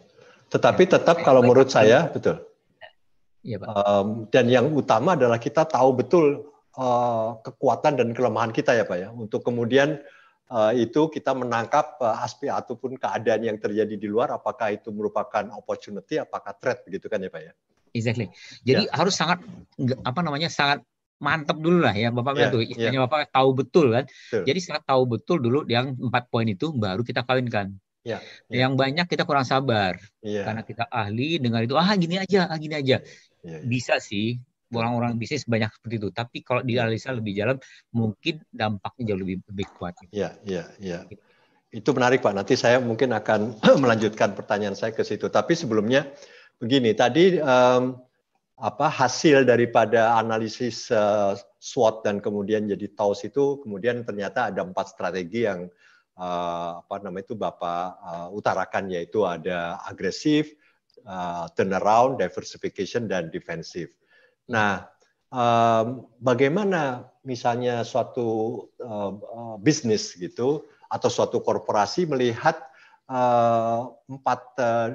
Tetapi iya. tetap kalau menurut saya betul. Ya, Pak. Um, dan yang utama adalah kita tahu betul uh, kekuatan dan kelemahan kita ya, Pak ya. Untuk kemudian uh, itu kita menangkap uh, eh, aspek ataupun keadaan yang terjadi di luar, apakah itu merupakan opportunity, apakah threat, begitu kan ya, Pak ya? Exactly. Jadi ya. harus sangat apa namanya sangat mantep dulu lah ya Bapak kan yeah, tuh iya. istilahnya yeah. Bapak tahu betul kan. True. Jadi setelah tahu betul dulu yang empat poin itu baru kita kawinkan. yeah, yeah. Yang banyak kita kurang sabar yeah. karena kita ahli dengar itu ah gini aja, ah gini aja. yeah, yeah. Bisa sih orang-orang bisnis banyak seperti itu, tapi kalau dianalisa iya. lebih jalan mungkin dampaknya jauh lebih lebih kuat. Iya, iya, iya. Itu menarik Pak. Nanti saya mungkin akan (clears throat) melanjutkan pertanyaan saya ke situ. Tapi sebelumnya begini, tadi um, apa hasil daripada analisis uh, SWOT dan kemudian jadi TAUS itu kemudian ternyata ada empat strategi yang uh, apa namanya itu Bapak uh, utarakan yaitu ada agresif, uh, turnaround, diversification dan defensif. Nah, um, bagaimana misalnya suatu uh, bisnis gitu atau suatu korporasi melihat uh, empat uh,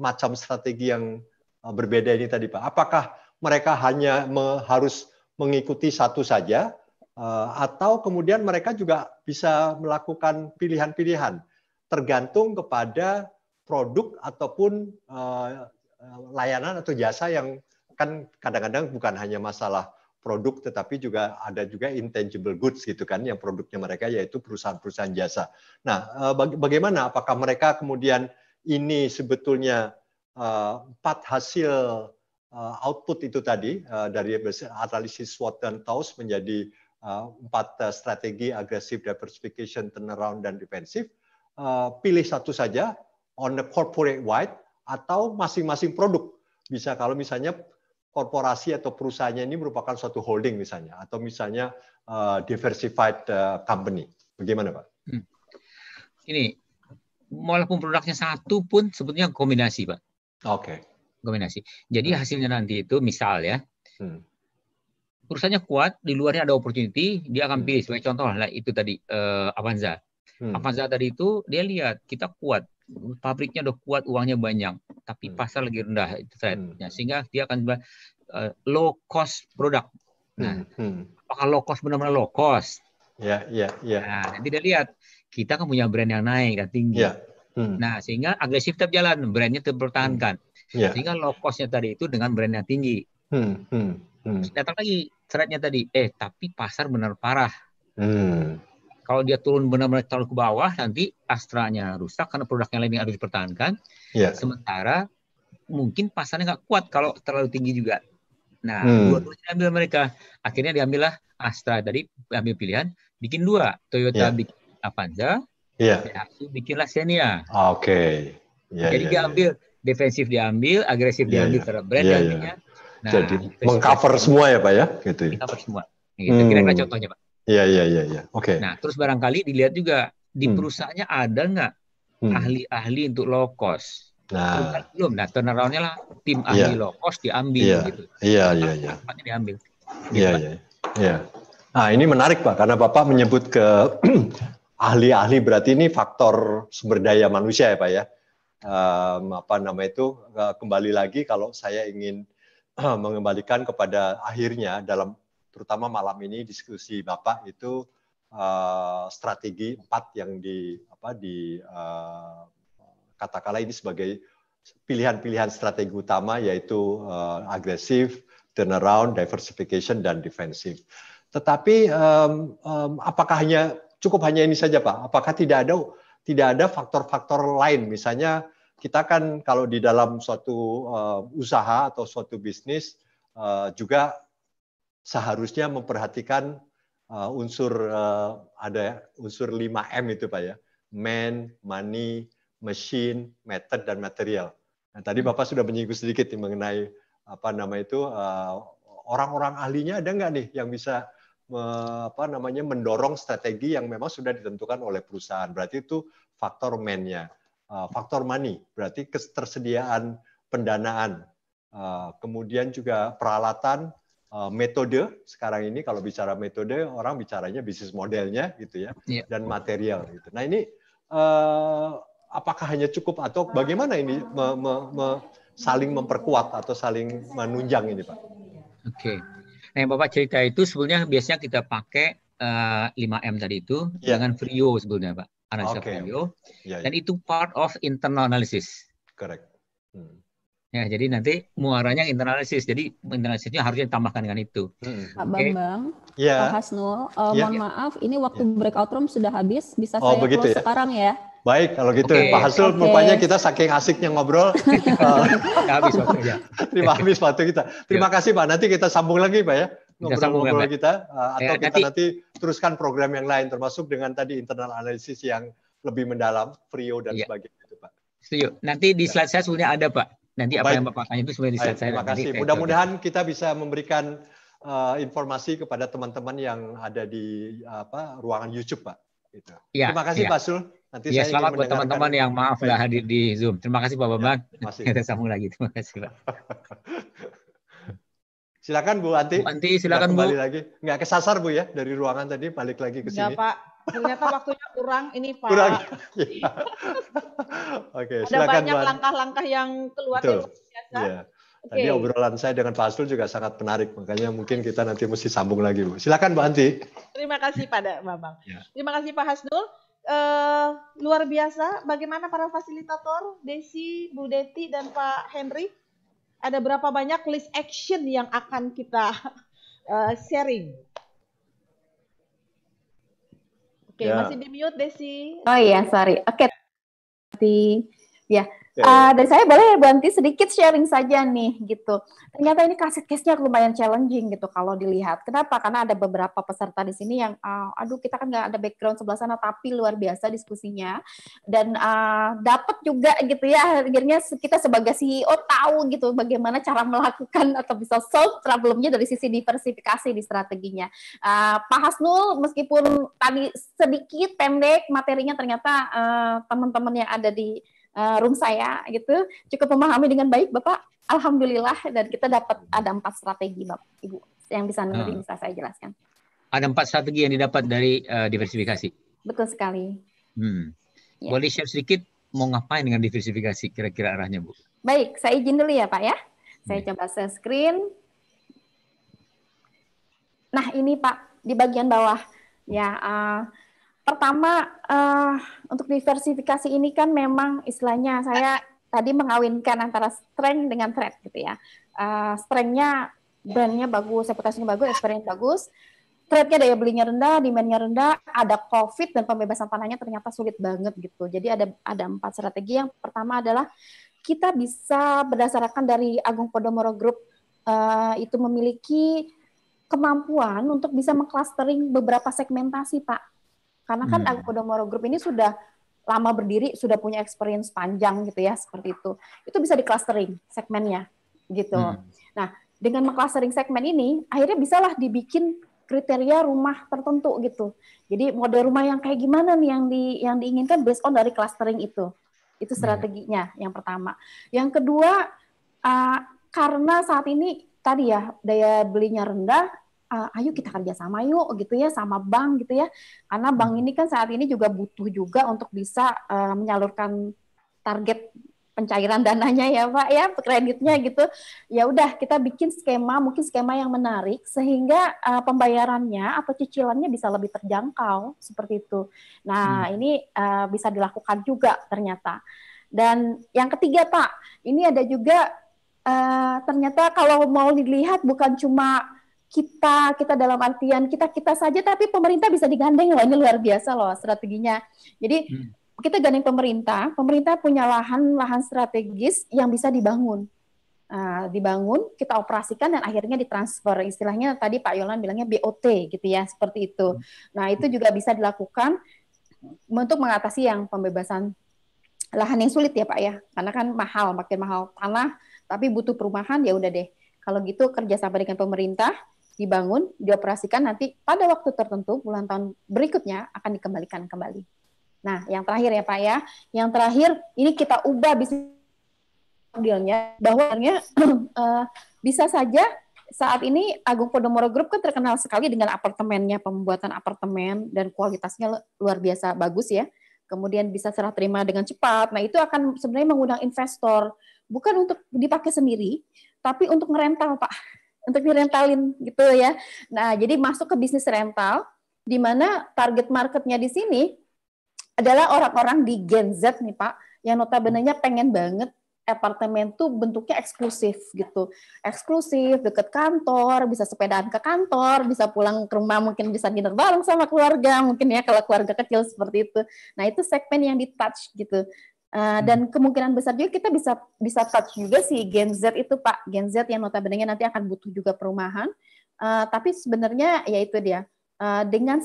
macam strategi yang Eh, berbeda ini tadi Pak? Apakah mereka hanya me, harus mengikuti satu saja eh, atau kemudian mereka juga bisa melakukan pilihan-pilihan tergantung kepada produk ataupun eh, layanan atau jasa yang kan kadang-kadang bukan hanya masalah produk tetapi juga ada juga intangible goods gitu kan yang produknya mereka yaitu perusahaan-perusahaan jasa. Nah, bagaimana apakah mereka kemudian ini sebetulnya Eh, empat hasil eh, output itu tadi eh, dari analisis SWOT dan TAUS menjadi empat strategi agresif, diversification, turnaround, dan defensif. Pilih satu saja on the corporate wide atau masing-masing produk. Bisa kalau misalnya korporasi atau perusahaannya ini merupakan suatu holding misalnya atau misalnya diversified company. Bagaimana Pak? Hmm. Ini walaupun produknya satu pun sebetulnya kombinasi Pak Oke. Okay. Kombinasi. Jadi hmm. hasilnya nanti itu misal ya. Hmm. Perusahaannya kuat, di luarnya ada opportunity, dia akan hmm. pilih sebagai contoh lah itu tadi uh, Avanza. Hmm. Avanza tadi itu dia lihat kita kuat, pabriknya udah kuat, uangnya banyak, tapi hmm. pasar lagi rendah itu trendnya. Hmm. Nah, sehingga dia akan uh, low cost produk. Nah, hmm, hmm. apakah low cost benar-benar low cost? Ya, ya, ya. Nah, nanti dia lihat kita kan punya brand yang naik dan tinggi. Ya. Hmm. Nah, sehingga agresif tetap jalan, brandnya tetap Hmm. Yeah. Sehingga low cost-nya tadi itu dengan brand yang tinggi. Hmm. Hmm. Hmm. datang lagi ceritanya tadi, eh tapi pasar benar parah. Hmm. Kalau dia turun benar-benar terlalu ke bawah, nanti astranya rusak karena produknya yang lain yang harus dipertahankan. Yeah. Sementara mungkin pasarnya nggak kuat kalau terlalu tinggi juga. Nah, hmm. dua-duanya diambil mereka. Akhirnya diambillah Astra tadi, ambil pilihan, bikin dua. Toyota yeah. bikin Avanza, Iya. Yeah. bikinlah Xenia. Oke. Okay. Yeah, ah, iya, Jadi yeah, iya. dia ambil yeah. defensif diambil, agresif yeah, diambil yeah. terhadap brand yeah, artinya. Yeah. Nah, Jadi mengcover semua ya Pak ya, gitu. Ya. Mengcover semua. Gitu. Hmm. Kira-kira contohnya Pak. Iya iya iya iya. Oke. Okay. Nah, terus barangkali dilihat juga di hmm. perusahaannya ada nggak hmm. ahli-ahli untuk low cost. Nah, belum. Nah, turnaround-nya lah tim iya. ahli yeah. low cost diambil yeah. gitu. Iya nah, iya iya. diambil. Iya gitu, iya. Iya. Nah, ini menarik Pak karena Bapak menyebut ke (clears throat) ahli-ahli berarti ini faktor sumber daya manusia ya Pak ya. Um, apa nama itu e, kembali lagi kalau saya ingin (clears throat) mengembalikan kepada akhirnya dalam terutama malam ini diskusi Bapak itu uh, strategi empat yang di apa di uh, katakanlah ini sebagai pilihan-pilihan strategi utama yaitu uh, agresif, turnaround, diversification dan defensif. Tetapi um, um, apakah hanya Cukup hanya ini saja, Pak. Apakah tidak ada tidak ada faktor-faktor lain? Misalnya kita kan kalau di dalam suatu uh, usaha atau suatu bisnis uh, juga seharusnya memperhatikan uh, unsur uh, ada unsur 5M itu Pak ya. Man, money, machine, method dan material. Nah, tadi hmm. Bapak sudah menyinggung sedikit mengenai apa nama itu uh, orang -orang ahlinya ada nggak nih yang bisa apa namanya mendorong strategi yang memang sudah ditentukan oleh perusahaan. Berarti itu faktor mainnya eh, Faktor money berarti ketersediaan pendanaan. Eh, kemudian juga peralatan, eh, metode sekarang ini kalau bicara metode orang bicaranya bisnis modelnya gitu ya iya. dan material gitu. Nah ini apakah hanya cukup atau bagaimana ini me, me, me, saling memperkuat atau saling menunjang ini Pak? Oke. Okay. Nah, yang Bapak cerita itu sebenarnya biasanya kita pakai uh, eh, 5M tadi itu yeah. dengan Vrio sebenarnya, Pak. Analisa okay. Vrio. Yeah, yeah. Dan ya. itu part of internal analysis. Correct. Hmm. Ya, jadi nanti muaranya internalisis. Jadi internalisisnya harusnya ditambahkan dengan itu. Hmm. Pak okay. Bambang, yeah. Pak Hasnul, uh, eh, yeah. mohon maaf, ini waktu yeah. breakout room sudah habis. Bisa oh, saya close ya? sekarang ya? Baik, kalau gitu okay. Pak Hasrul, okay. rupanya kita saking asiknya ngobrol (laughs) habis waktu ya. Terima habis waktu kita. Terima iya. kasih Pak. Nanti kita sambung lagi Pak ya ngobrol-ngobrol kita uh, atau ya, kita nanti, nanti teruskan program yang lain termasuk dengan tadi internal analisis yang lebih mendalam, Frio dan ya. sebagainya Pak. Setuju. Nanti di slide saya sebenarnya ada Pak. Nanti Baik. apa yang Bapak tanya itu sebenarnya di slide Baik, saya. Terima kasih. Mudah-mudahan kita bisa memberikan uh, informasi kepada teman-teman yang ada di uh, apa ruangan YouTube Pak. Gitu. Ya, terima kasih ya. Pak Sul. Nanti ya, saya selamat buat teman-teman yang maaf nggak hadir di Zoom. Terima kasih Pak Bambang. Ya, Kita (laughs) sambung lagi. Terima kasih Pak. (laughs) silakan Bu Anti. Bu Anti, silakan kembali Bu. lagi. Nggak kesasar Bu ya dari ruangan tadi balik lagi ke sini. Nggak, Pak. Ternyata waktunya kurang ini Pak. Kurang. (laughs) Iya. Oke, Ada silakan banyak langkah-langkah yang keluar Betul. biasa. Ya. Okay. Tadi obrolan saya dengan Pak Fasul juga sangat menarik, makanya mungkin kita nanti mesti sambung lagi Bu. Silakan Bu Anti. Terima kasih pada Bambang. Ya. Terima kasih Pak Hasnul. Uh, luar biasa. Bagaimana para fasilitator, Desi, Bu Deti, dan Pak Henry? Ada berapa banyak list action yang akan kita uh, (laughs) sharing? Oke, okay, ya. masih di mute Desi. Oh iya, sorry. Oke. Okay. ya, Uh, ah, dari saya boleh ya berhenti sedikit sharing saja nih gitu. Ternyata ini kasih case-nya lumayan challenging gitu kalau dilihat. Kenapa? Karena ada beberapa peserta di sini yang, uh, aduh kita kan nggak ada background sebelah sana, tapi luar biasa diskusinya dan uh, ah, dapat juga gitu ya. Akhirnya kita sebagai CEO tahu gitu bagaimana cara melakukan atau bisa solve problemnya dari sisi diversifikasi di strateginya. Uh, Pak Hasnul meskipun tadi sedikit pendek materinya ternyata uh, teman-teman yang ada di uh, room saya gitu cukup memahami dengan baik Bapak Alhamdulillah dan kita dapat ada empat strategi Bapak Ibu yang bisa ah. nanti hmm. bisa saya jelaskan. Ada empat strategi yang didapat dari uh, diversifikasi. Betul sekali. Hmm. Ya. Boleh share sedikit mau ngapain dengan diversifikasi kira-kira arahnya Bu? Baik, saya izin dulu ya Pak ya. Saya hmm. coba share screen. Nah ini Pak di bagian bawah ya. Uh, pertama uh, untuk diversifikasi ini kan memang istilahnya saya tadi mengawinkan antara strength dengan threat gitu ya. Uh, eh, strength brandnya bagus, reputasinya bagus, experience bagus. Threat-nya daya belinya rendah, demand-nya rendah, ada COVID dan pembebasan tanahnya ternyata sulit banget gitu. Jadi ada ada empat strategi. Yang pertama adalah kita bisa berdasarkan dari Agung Podomoro Group uh, itu memiliki kemampuan untuk bisa mengklustering beberapa segmentasi, Pak karena kan hmm. Agodomoro Group ini sudah lama berdiri, sudah punya experience panjang gitu ya, seperti itu. Itu bisa di clustering segmennya gitu. Hmm. Nah, dengan mengklustering segmen ini, akhirnya bisalah dibikin kriteria rumah tertentu gitu. Jadi model rumah yang kayak gimana nih yang di yang diinginkan based on dari clustering itu. Itu iya. strateginya hmm. yang pertama. Yang kedua, uh, karena saat ini tadi ya daya belinya rendah, uh, ayo kita kerja sama yuk gitu ya sama bank gitu ya karena bank hmm. ini kan saat ini juga butuh juga untuk bisa uh, menyalurkan target pencairan dananya ya pak ya kreditnya hmm. gitu ya udah kita bikin skema mungkin skema yang menarik sehingga uh, pembayarannya atau cicilannya bisa lebih terjangkau seperti itu nah hmm. ini uh, bisa dilakukan juga ternyata dan yang ketiga pak ini ada juga uh, ternyata kalau mau dilihat bukan cuma kita kita dalam artian kita kita saja tapi pemerintah bisa digandeng loh ini luar biasa loh strateginya jadi hmm. kita gandeng pemerintah pemerintah punya lahan lahan strategis yang bisa dibangun uh, dibangun kita operasikan dan akhirnya ditransfer istilahnya tadi Pak Yolan bilangnya BOT gitu ya seperti itu hmm. nah itu juga bisa dilakukan untuk mengatasi yang pembebasan lahan yang sulit ya Pak ya karena kan mahal makin mahal tanah tapi butuh perumahan ya udah deh kalau gitu kerjasama dengan pemerintah dibangun, dioperasikan nanti pada waktu tertentu bulan tahun berikutnya akan dikembalikan kembali. Nah, yang terakhir ya Pak ya, yang terakhir ini kita ubah bisnis modelnya bahwa (clears throat) eh, bisa saja saat ini Agung Podomoro Group kan terkenal sekali dengan apartemennya, pembuatan apartemen dan kualitasnya luar biasa bagus ya. Kemudian bisa serah terima dengan cepat. Nah, itu akan sebenarnya mengundang investor bukan untuk dipakai sendiri, tapi untuk ngerental, Pak untuk direntalin gitu ya. Nah, jadi masuk ke bisnis rental di mana target marketnya di sini adalah orang-orang di Gen Z nih Pak, yang notabene-nya pengen banget apartemen tuh bentuknya eksklusif gitu. Eksklusif, deket kantor, bisa sepedaan ke kantor, bisa pulang ke rumah, mungkin bisa dinner bareng sama keluarga, mungkin ya kalau keluarga kecil seperti itu. Nah itu segmen yang di-touch gitu. Uh, dan kemungkinan besar juga kita bisa bisa touch juga sih Gen Z itu Pak Gen Z yang notabene nanti akan butuh juga perumahan uh, tapi sebenarnya ya itu dia uh, dengan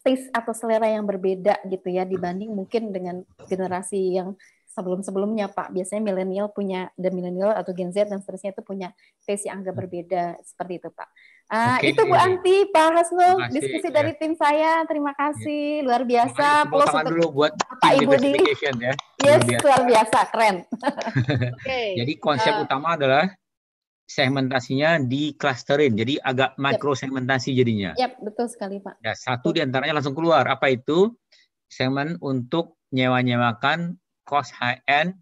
taste atau selera yang berbeda gitu ya dibanding mungkin dengan generasi yang sebelum-sebelumnya Pak biasanya milenial punya dan milenial atau Gen Z dan seterusnya itu punya taste yang agak hmm. berbeda seperti itu Pak Uh, ah, okay. itu Bu Anti, Pak Hasno, diskusi ya. dari tim saya. Terima iya. kasih, ya. luar biasa. Plus untuk dulu buat Pak Ibu di ya. (laughs) Yes, luar biasa, luar biasa. keren. (laughs) okay. Jadi konsep uh, utama adalah segmentasinya di clusterin, jadi agak mikro segmentasi jadinya. Yap, betul sekali Pak. Ya, satu di antaranya langsung keluar. Apa itu? Segmen untuk nyewa-nyewakan cost high end.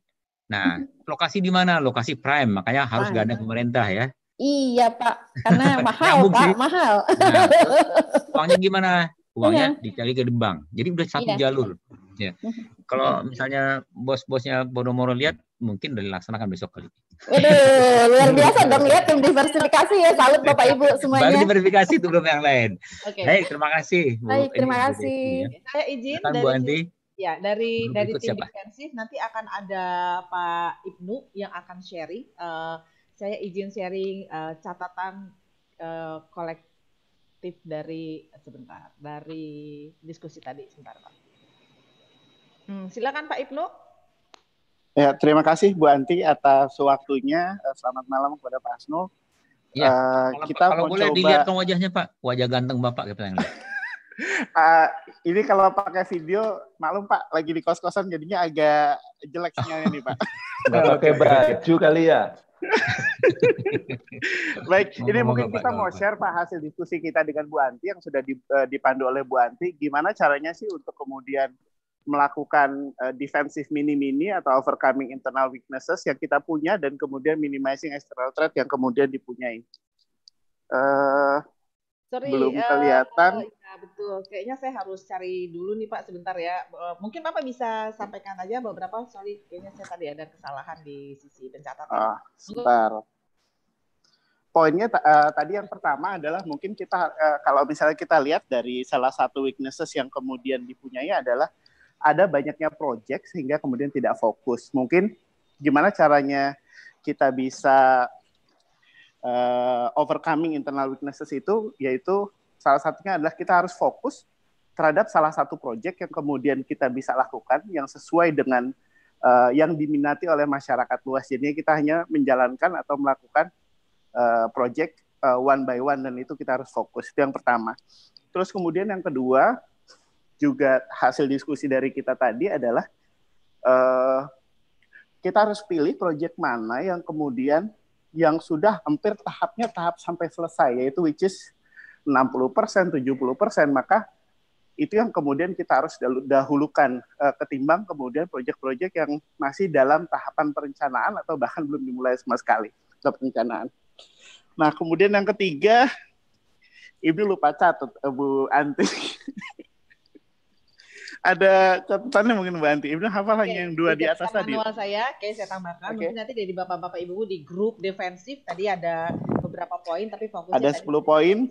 Nah, mm-hmm. lokasi di mana? Lokasi prime, makanya harus gak ada pemerintah ya. Iya Pak, karena (laughs) mahal Pak, mahal. Nah, (laughs) uangnya gimana? Uangnya iya. dicari ke bank. Jadi udah satu iya. jalur. Ya. Mm-hmm. Kalau misalnya bos-bosnya Bodomoro lihat, mungkin udah dilaksanakan besok kali. Udah luar (laughs) biasa dong lihat tim diversifikasi ya. Salut Bapak Ibu semuanya. Baru diversifikasi itu belum yang lain. Oke. Okay. Baik, terima kasih. Baik, terima kasih. Ya. Saya izin Bukan dari Bu Andi. Ya, dari dari tim siapa? nanti akan ada Pak Ibnu yang akan sharing uh, saya izin sharing uh, catatan uh, kolektif dari sebentar dari diskusi tadi sebentar Pak. Hmm, silakan Pak Ibnu. Ya, terima kasih Bu Anti atas waktunya. Eh, selamat malam kepada Pak Asnul. Ya, uh, kalau, kita kalau boleh coba... ke wajahnya Pak, wajah ganteng Bapak kita gitu yang uh, (laughs) ini kalau pakai video, maklum Pak, lagi di kos-kosan jadinya agak jelek sinyalnya nih Pak. Gak pakai baju kali ya? (laughs) Baik, ini mungkin kita mau share Pak hasil diskusi kita dengan Bu Anti yang sudah eh, dipandu oleh Bu Anti. Gimana caranya sih untuk kemudian melakukan uh, defensive mini-mini atau overcoming internal weaknesses yang kita punya dan kemudian minimizing external threat yang kemudian dipunyai. Uh, Sorry, belum uh, kelihatan. Uh, ya, betul. Kayaknya saya harus cari dulu nih Pak sebentar ya. Eh, mungkin Bapak bisa sampaikan aja beberapa. Sorry, kayaknya saya tadi ada kesalahan di sisi pencatatan. Ah, sebentar. Poinnya uh, tadi yang pertama adalah mungkin kita uh, kalau misalnya kita lihat dari salah satu weaknesses yang kemudian dipunyai adalah ada banyaknya project sehingga kemudian tidak fokus. Mungkin gimana caranya kita bisa uh, overcoming internal weaknesses itu yaitu salah satunya adalah kita harus fokus terhadap salah satu proyek yang kemudian kita bisa lakukan yang sesuai dengan uh, yang diminati oleh masyarakat luas. Jadi kita hanya menjalankan atau melakukan uh, eh, proyek uh, one by one dan itu kita harus fokus. Itu yang pertama. Terus kemudian yang kedua juga hasil diskusi dari kita tadi adalah uh, kita harus pilih proyek mana yang kemudian yang sudah hampir tahapnya tahap sampai selesai yaitu which is 60%, 70%, maka itu yang kemudian kita harus dahulukan eh, ketimbang kemudian proyek-proyek yang masih dalam tahapan perencanaan atau bahkan belum dimulai sama sekali ke perencanaan. Nah, kemudian yang ketiga, Ibu lupa catat, eh, Bu Anti. (laughs) ada catatannya mungkin Mbak Anti. Ibnu hafal okay. yang dua di atas tadi. Manual saya, oke saya tambahkan. Okay. Mungkin nanti dari bapak-bapak ibu di grup defensif tadi ada beberapa poin, tapi fokus ada sepuluh poin.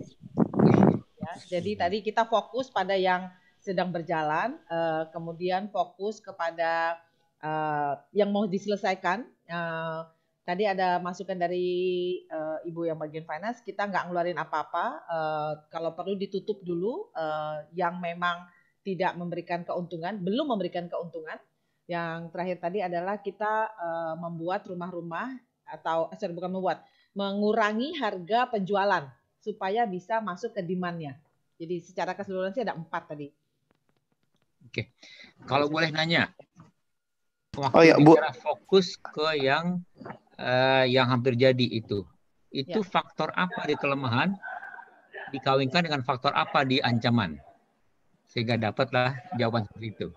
Ya, jadi tadi kita fokus pada yang sedang berjalan, uh, kemudian fokus kepada uh, yang mau diselesaikan. Uh, tadi ada masukan dari uh, ibu yang bagian finance, kita nggak ngeluarin apa-apa. Uh, kalau perlu ditutup dulu uh, yang memang tidak memberikan keuntungan, belum memberikan keuntungan. Yang terakhir tadi adalah kita uh, membuat rumah-rumah atau eh, sorry, bukan membuat, mengurangi harga penjualan supaya bisa masuk ke demandnya. Jadi secara keseluruhan sih ada empat tadi. Oke, kalau boleh nanya, waktu oh, ya, Bu. fokus ke yang uh, yang hampir jadi itu, itu ya. faktor apa di kelemahan dikawinkan dengan faktor apa di ancaman? sehingga dapatlah jawaban seperti itu.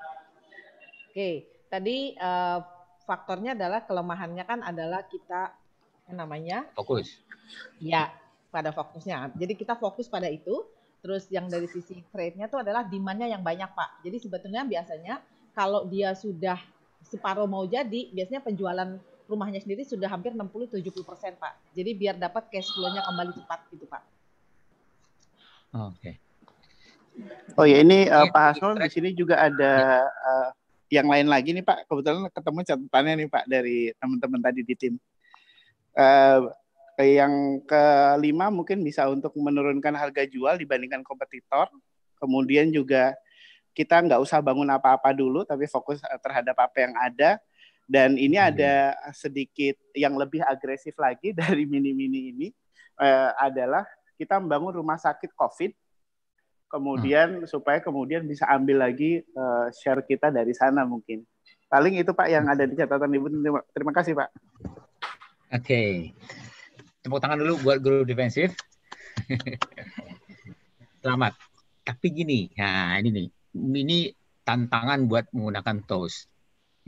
Oke, tadi uh, faktornya adalah kelemahannya kan adalah kita namanya fokus. Ya, pada fokusnya. Jadi kita fokus pada itu. Terus yang dari sisi trade-nya itu adalah demand-nya yang banyak, Pak. Jadi sebetulnya biasanya kalau dia sudah separuh mau jadi, biasanya penjualan rumahnya sendiri sudah hampir 60-70%, persen Pak. Jadi biar dapat cash flow-nya kembali cepat gitu, Pak. Oke. Okay. Oh ya ini uh, Pak Hasnul di sini juga ada uh, yang lain lagi nih Pak. Kebetulan ketemu catatannya nih Pak dari teman-teman tadi di tim. Uh, yang kelima mungkin bisa untuk menurunkan harga jual dibandingkan kompetitor. Kemudian juga kita nggak usah bangun apa-apa dulu, tapi fokus terhadap apa yang ada. Dan ini hmm. ada sedikit yang lebih agresif lagi (laughs) dari mini-mini ini uh, adalah kita membangun rumah sakit COVID Hmm. kemudian hmm. supaya kemudian bisa ambil lagi uh, share kita dari sana mungkin. Paling itu Pak yang ada di catatan Ibu. Terima, terima kasih Pak. Oke. Okay. Tepuk tangan dulu buat guru defensif. (laughs) Selamat. Tapi gini, nah ini nih. Ini tantangan buat menggunakan toast.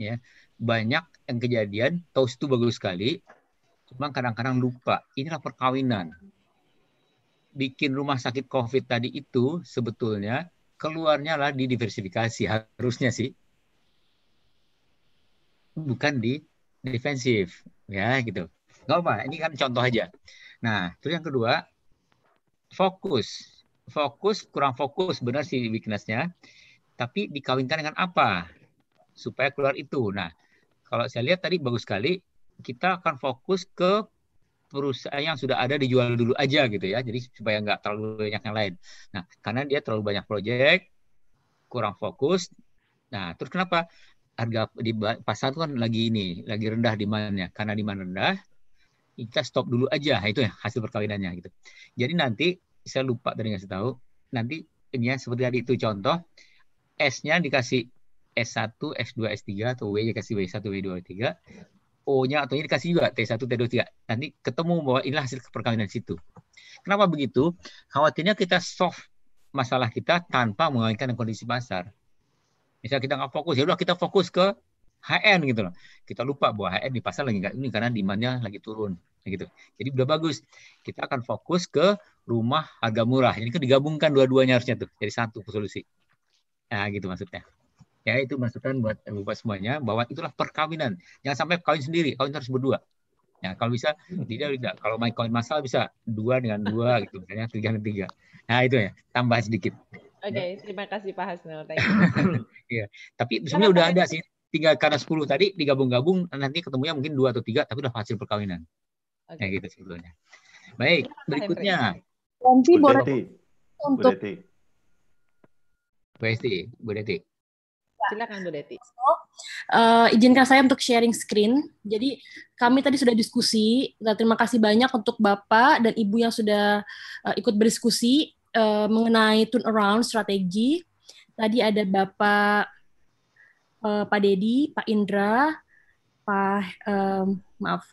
Ya. Banyak yang kejadian toast itu bagus sekali, cuma kadang-kadang lupa. Inilah perkawinan bikin rumah sakit COVID tadi itu sebetulnya keluarnya lah di diversifikasi harusnya sih, bukan di defensif ya gitu. Gak apa, ini kan contoh aja. Nah, terus yang kedua fokus, fokus kurang fokus benar sih weaknessnya, tapi dikawinkan dengan apa supaya keluar itu. Nah, kalau saya lihat tadi bagus sekali kita akan fokus ke terus yang sudah ada dijual dulu aja gitu ya. Jadi supaya nggak terlalu banyak yang lain. Nah, karena dia terlalu banyak proyek, kurang fokus. Nah, terus kenapa harga di pasar itu kan lagi ini, lagi rendah di mana Karena di mana rendah, kita stop dulu aja. Nah, itu ya hasil perkawinannya gitu. Jadi nanti saya lupa tadi ngasih tahu. Nanti ini ya seperti tadi itu contoh S-nya dikasih S1, S2, S3 atau W nya dikasih W1, W2, W3. O-nya atau ini dikasih juga T1, T2, T3 nanti ketemu bahwa inilah hasil perkawinan situ. Kenapa begitu? Khawatirnya kita soft masalah kita tanpa mengalihkan kondisi pasar. Misal kita nggak fokus, ya udah kita fokus ke HN gitu loh. Kita lupa bahwa HN di pasar lagi nggak ini karena demandnya lagi turun gitu. Jadi udah bagus. Kita akan fokus ke rumah harga murah. Ini kan digabungkan dua-duanya harusnya tuh jadi satu solusi. Nah, gitu maksudnya. Ya itu masukan buat buat semuanya bahwa itulah perkawinan. Jangan sampai kawin sendiri, kawin harus berdua. Ya, kalau bisa hmm. tidak tidak. Kalau Michael masal bisa dua dengan dua gitu, misalnya tiga dengan tiga. Nah itu ya, tambah sedikit. Oke, okay, terima kasih Pak Hasnul. (laughs) Iya, tapi sebenarnya udah ada sih tiga karena sepuluh tadi digabung-gabung nanti ketemunya mungkin dua atau tiga tapi udah hasil perkawinan. Okay. Ya gitu sebetulnya. Baik, berikutnya. Nanti boleh untuk Bu Deti. Bu Deti. Silakan Bu Leti. Uh, eh, izinkan saya untuk sharing screen. Jadi kami tadi sudah diskusi. Terima kasih banyak untuk Bapak dan Ibu yang sudah uh, ikut berdiskusi uh, mengenai turnaround strategi. Tadi ada Bapak uh, Pak Dedi, Pak Indra, Pak um, maaf,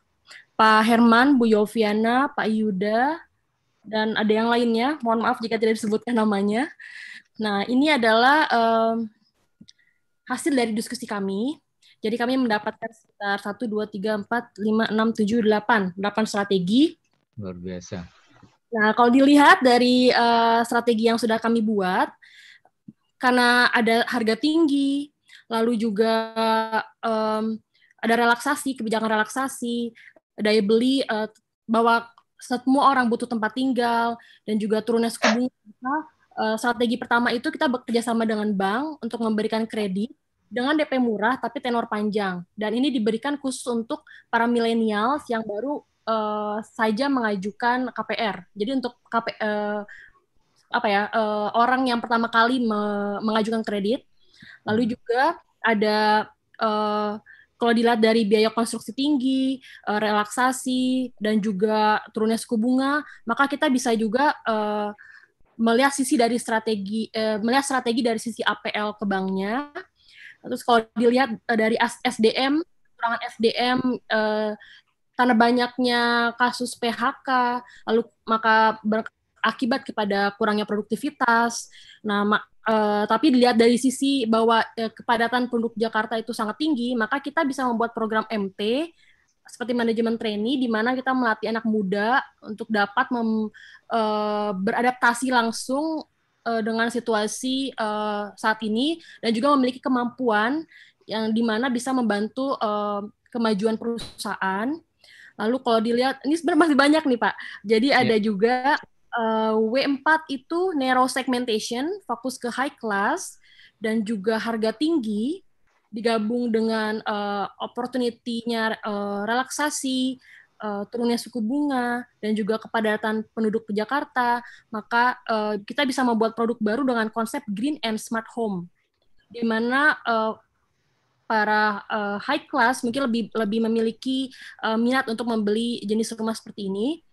Pak Herman, Bu Yoviana, Pak Yuda, dan ada yang lainnya. Mohon maaf jika tidak disebutkan namanya. Nah, ini adalah um, hasil dari diskusi kami, jadi kami mendapatkan sekitar 1, 2, 3, 4, 5, 6, 7, 8. 8 strategi. Luar biasa. Nah, kalau dilihat dari uh, strategi yang sudah kami buat, karena ada harga tinggi, lalu juga um, ada relaksasi, kebijakan relaksasi, daya beli, uh, bahwa semua orang butuh tempat tinggal, dan juga turunnya suku bunga, uh, strategi pertama itu kita bekerja sama dengan bank untuk memberikan kredit dengan DP murah tapi tenor panjang. Dan ini diberikan khusus untuk para milenials yang baru uh, saja mengajukan KPR. Jadi untuk KP, uh, eh, apa ya uh, orang yang pertama kali me mengajukan kredit. Lalu juga ada uh, kalau dilihat dari biaya konstruksi tinggi, relaksasi dan juga turunnya suku bunga, maka kita bisa juga uh, melihat sisi dari strategi eh, melihat strategi dari sisi APL ke banknya terus kalau dilihat eh, dari SDM kekurangan SDM eh, karena banyaknya kasus PHK lalu maka berakibat kepada kurangnya produktivitas nah ma- eh, tapi dilihat dari sisi bahwa eh, kepadatan penduduk Jakarta itu sangat tinggi maka kita bisa membuat program MT seperti manajemen trainee di mana kita melatih anak muda untuk dapat mem, uh, beradaptasi langsung uh, dengan situasi uh, saat ini dan juga memiliki kemampuan yang di mana bisa membantu uh, kemajuan perusahaan. Lalu kalau dilihat ini sebenarnya masih banyak nih Pak. Jadi yeah. ada juga uh, W4 itu narrow segmentation, fokus ke high class dan juga harga tinggi digabung dengan uh, opportunity-nya uh, relaksasi, uh, turunnya suku bunga dan juga kepadatan penduduk ke Jakarta, maka uh, kita bisa membuat produk baru dengan konsep green and smart home, di mana uh, para uh, high class mungkin lebih lebih memiliki uh, minat untuk membeli jenis rumah seperti ini.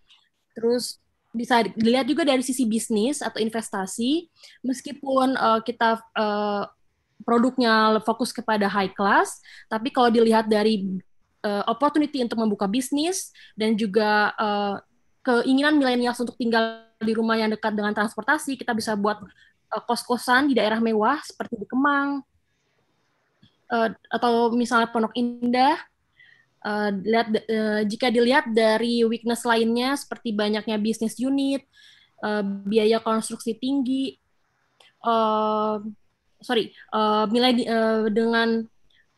Terus bisa dilihat juga dari sisi bisnis atau investasi, meskipun uh, kita uh, produknya fokus kepada high class, tapi kalau dilihat dari uh, opportunity untuk membuka bisnis dan juga uh, keinginan milenial untuk tinggal di rumah yang dekat dengan transportasi, kita bisa buat uh, kos-kosan di daerah mewah seperti di Kemang uh, atau misalnya Pondok Indah. Uh, lihat, uh, jika dilihat dari weakness lainnya seperti banyaknya bisnis unit, uh, biaya konstruksi tinggi, uh, sorry uh, eh, milenial uh, eh, dengan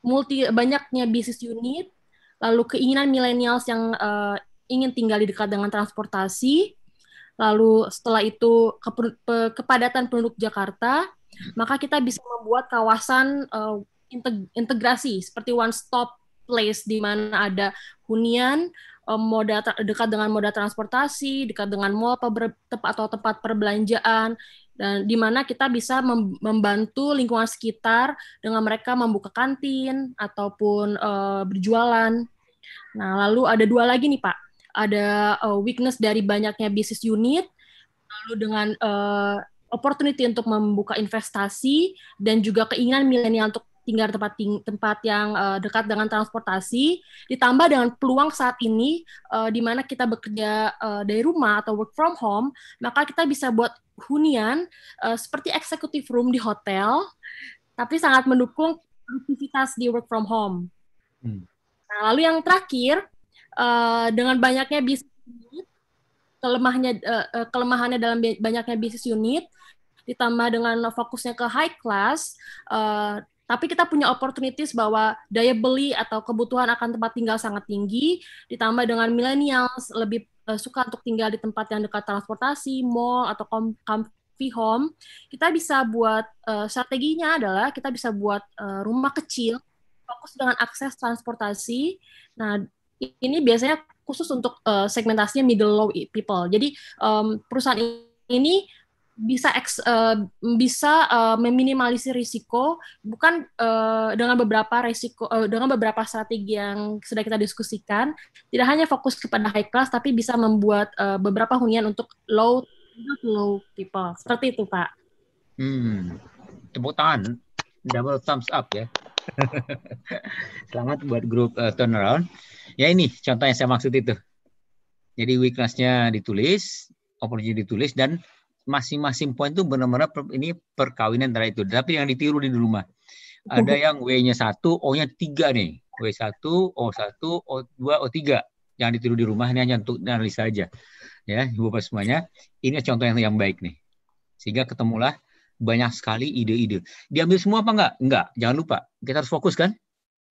multi banyaknya bisnis unit lalu keinginan milenials yang uh, ingin tinggal di dekat dengan transportasi lalu setelah itu ke, pe, kepadatan penduduk Jakarta maka kita bisa membuat kawasan uh, integrasi seperti one stop place di mana ada hunian um, moda dekat dengan moda transportasi, dekat dengan mall atau tempat perbelanjaan dan di mana kita bisa membantu lingkungan sekitar dengan mereka membuka kantin ataupun uh, berjualan. Nah, lalu ada dua lagi nih, Pak. Ada uh, weakness dari banyaknya bisnis unit lalu dengan uh, opportunity untuk membuka investasi dan juga keinginan milenial untuk tinggal tempat ting tempat yang uh, dekat dengan transportasi ditambah dengan peluang saat ini uh, di mana kita bekerja uh, dari rumah atau work from home maka kita bisa buat hunian uh, seperti executive room di hotel tapi sangat mendukung aktivitas di work from home. Hmm. Nah, lalu yang terakhir uh, dengan banyaknya bisnis unit, kelemahnya kelemahannya dalam banyaknya bisnis unit ditambah dengan fokusnya ke high class tapi kita punya opportunities bahwa daya beli atau kebutuhan akan tempat tinggal sangat tinggi, ditambah dengan millennials lebih uh, suka untuk tinggal di tempat yang dekat transportasi, mall atau comfy home, kita bisa buat uh, strateginya adalah kita bisa buat uh, rumah kecil fokus dengan akses transportasi. Nah, ini biasanya khusus untuk uh, segmentasinya middle low people. Jadi um, perusahaan ini bisa ex, uh, eh, bisa uh, meminimalisir risiko bukan uh, dengan beberapa risiko uh, dengan beberapa strategi yang sudah kita diskusikan tidak hanya fokus kepada high class tapi bisa membuat uh, beberapa hunian untuk low low people seperti itu pak. Hmm, tepuk tangan double thumbs up ya. (laughs) Selamat buat grup uh, turnaround. Ya ini contoh yang saya maksud itu. Jadi weaknessnya ditulis, opportunity ditulis dan masing-masing poin itu benar-benar ini perkawinan antara itu. Tapi yang ditiru di rumah. Ada (laughs) yang W-nya satu, O-nya tiga nih. w satu, o satu, o dua, o tiga. Yang ditiru di rumah, ini hanya untuk analisa aja. Ya, Ibu Bapak semuanya, ini contoh yang, yang baik nih. Sehingga ketemulah banyak sekali ide-ide. Diambil semua apa enggak? Enggak, jangan lupa. Kita harus fokus kan?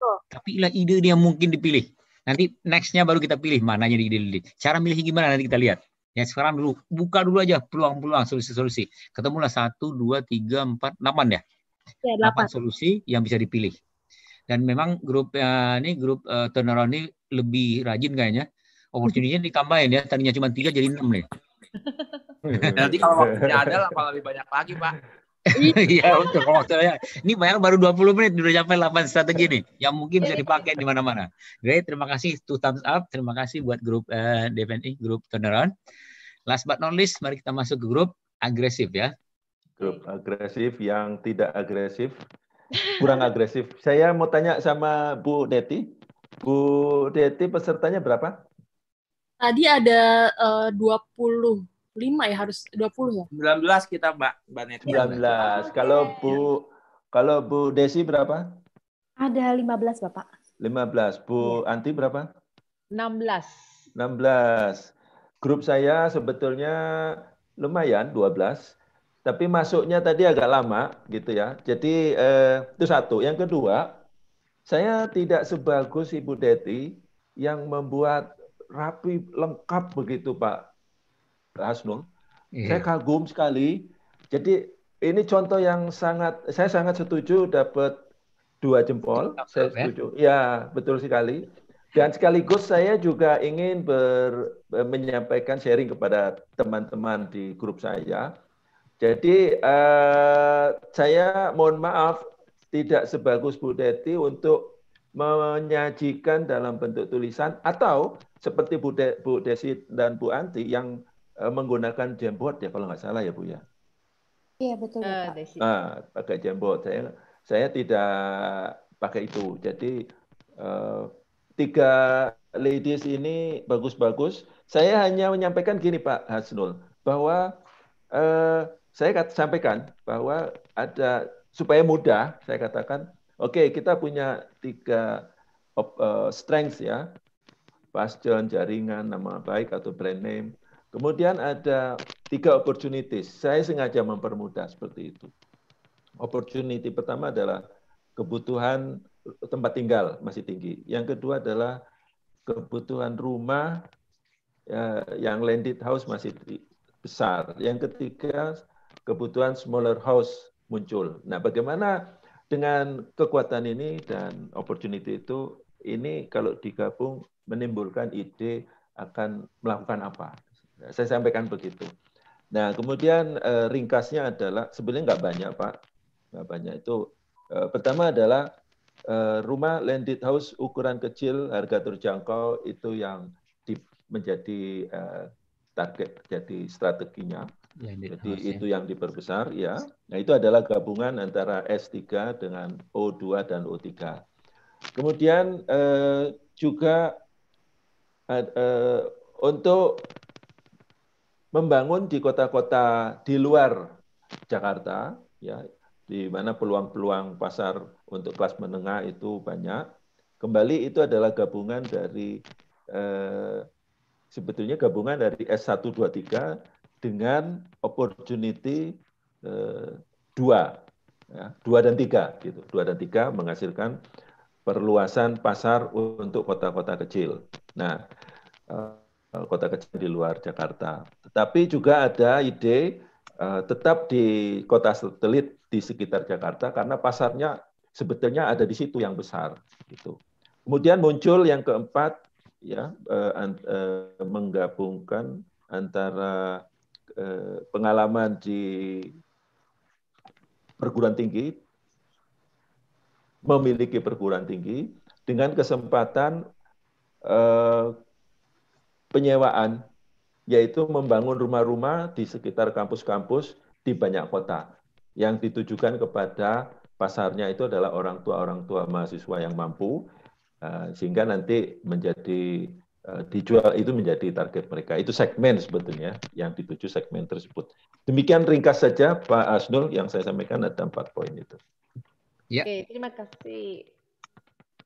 Oh. Tapi lah ide yang mungkin dipilih. Nanti nextnya baru kita pilih mananya di ide-ide. Cara milih gimana nanti kita lihat yang sekarang dulu buka dulu aja peluang-peluang solusi-solusi ketemulah satu dua tiga empat delapan ya, ya delapan ya, solusi yang bisa dipilih dan memang grup ya, ini grup uh, turnaround ini lebih rajin kayaknya opportunity-nya ditambahin ya tadinya cuma tiga jadi enam nih (laughs) nanti kalau waktunya ada lah lebih banyak lagi pak (laughs) Iya untuk iya. waktu ya. ini banyak baru 20 menit sudah sampai 8 strategi nih yang mungkin bisa dipakai di mana-mana. Great, terima kasih two thumbs up, terima kasih buat grup uh, eh, Defending grup turnaround. Last but not least, mari kita masuk ke grup agresif ya. Grup agresif yang tidak agresif, kurang agresif. Saya mau tanya sama Bu Deti. Bu Deti pesertanya berapa? Tadi ada eh, uh, 20 lima ya harus dua puluh ya? belas kita Mbak, Mbak Neti. belas Kalau Bu kalau Bu Desi berapa? Ada lima belas Bapak. lima belas Bu iya. Anti berapa? enam belas enam belas Grup saya sebetulnya lumayan dua belas Tapi masuknya tadi agak lama gitu ya. Jadi eh, itu satu. Yang kedua, saya tidak sebagus Ibu Deti yang membuat rapi lengkap begitu Pak Hasnul. Yeah. Saya kagum sekali. Jadi ini contoh yang sangat saya sangat setuju dapat dua jempol. saya ya? setuju. Ya, ya betul sekali. Dan sekaligus saya juga ingin ber, eh, menyampaikan sharing kepada teman-teman di grup saya. Jadi uh, saya mohon maaf tidak sebagus Bu Deti untuk menyajikan dalam bentuk tulisan atau seperti Bu, De, Bu Desi dan Bu Anti yang Eh, menggunakan jambot ya kalau nggak salah ya Bu ya. Iya betul. Uh, nah, pakai jambot saya saya tidak pakai itu. Jadi uh, tiga ladies ini bagus-bagus. Saya hanya menyampaikan gini Pak Hasnul bahwa uh, saya kata, sampaikan bahwa ada supaya mudah saya katakan oke okay, kita punya tiga uh, strength ya passion jaringan nama baik atau brand name Kemudian ada tiga opportunities. Saya sengaja mempermudah seperti itu. Opportunity pertama adalah kebutuhan tempat tinggal masih tinggi. Yang kedua adalah kebutuhan rumah eh, yang landed house masih besar. Yang ketiga kebutuhan smaller house muncul. Nah, bagaimana dengan kekuatan ini dan opportunity itu ini kalau digabung menimbulkan ide akan melakukan apa? Saya sampaikan begitu. Nah, kemudian eh, ringkasnya adalah sebenarnya nggak banyak, Pak. Nggak banyak. Itu eh, pertama adalah eh, rumah landed house ukuran kecil, harga terjangkau itu yang di, menjadi target, jadi strateginya. Landed jadi house, ya. itu ya. yang diperbesar, ya. Nah, itu adalah gabungan antara S3 dengan O2 dan O3. Kemudian juga untuk membangun di kota-kota di luar Jakarta, ya, di mana peluang-peluang pasar untuk kelas menengah itu banyak. Kembali itu adalah gabungan dari eh, sebetulnya gabungan dari S123 dengan opportunity eh, 2, ya, 2 dan 3 gitu. 2 dan 3 menghasilkan perluasan pasar untuk kota-kota kecil. Nah, eh, Eh, kota kecil di luar Jakarta. Tetapi juga ada ide uh, tetap di kota satelit di sekitar Jakarta karena pasarnya sebetulnya ada di situ yang besar gitu. Kemudian muncul yang keempat ya uh, uh, menggabungkan antara pengalaman di perguruan tinggi memiliki perguruan tinggi dengan kesempatan penyewaan, yaitu membangun rumah-rumah di sekitar kampus-kampus di banyak kota yang ditujukan kepada pasarnya itu adalah orang tua-orang tua mahasiswa yang mampu eh, sehingga nanti menjadi eh, dijual itu menjadi target mereka. Itu segmen sebetulnya yang dituju segmen tersebut. Demikian ringkas saja Pak Asnul yang saya sampaikan ada empat poin itu. Ya. Oke, terima kasih.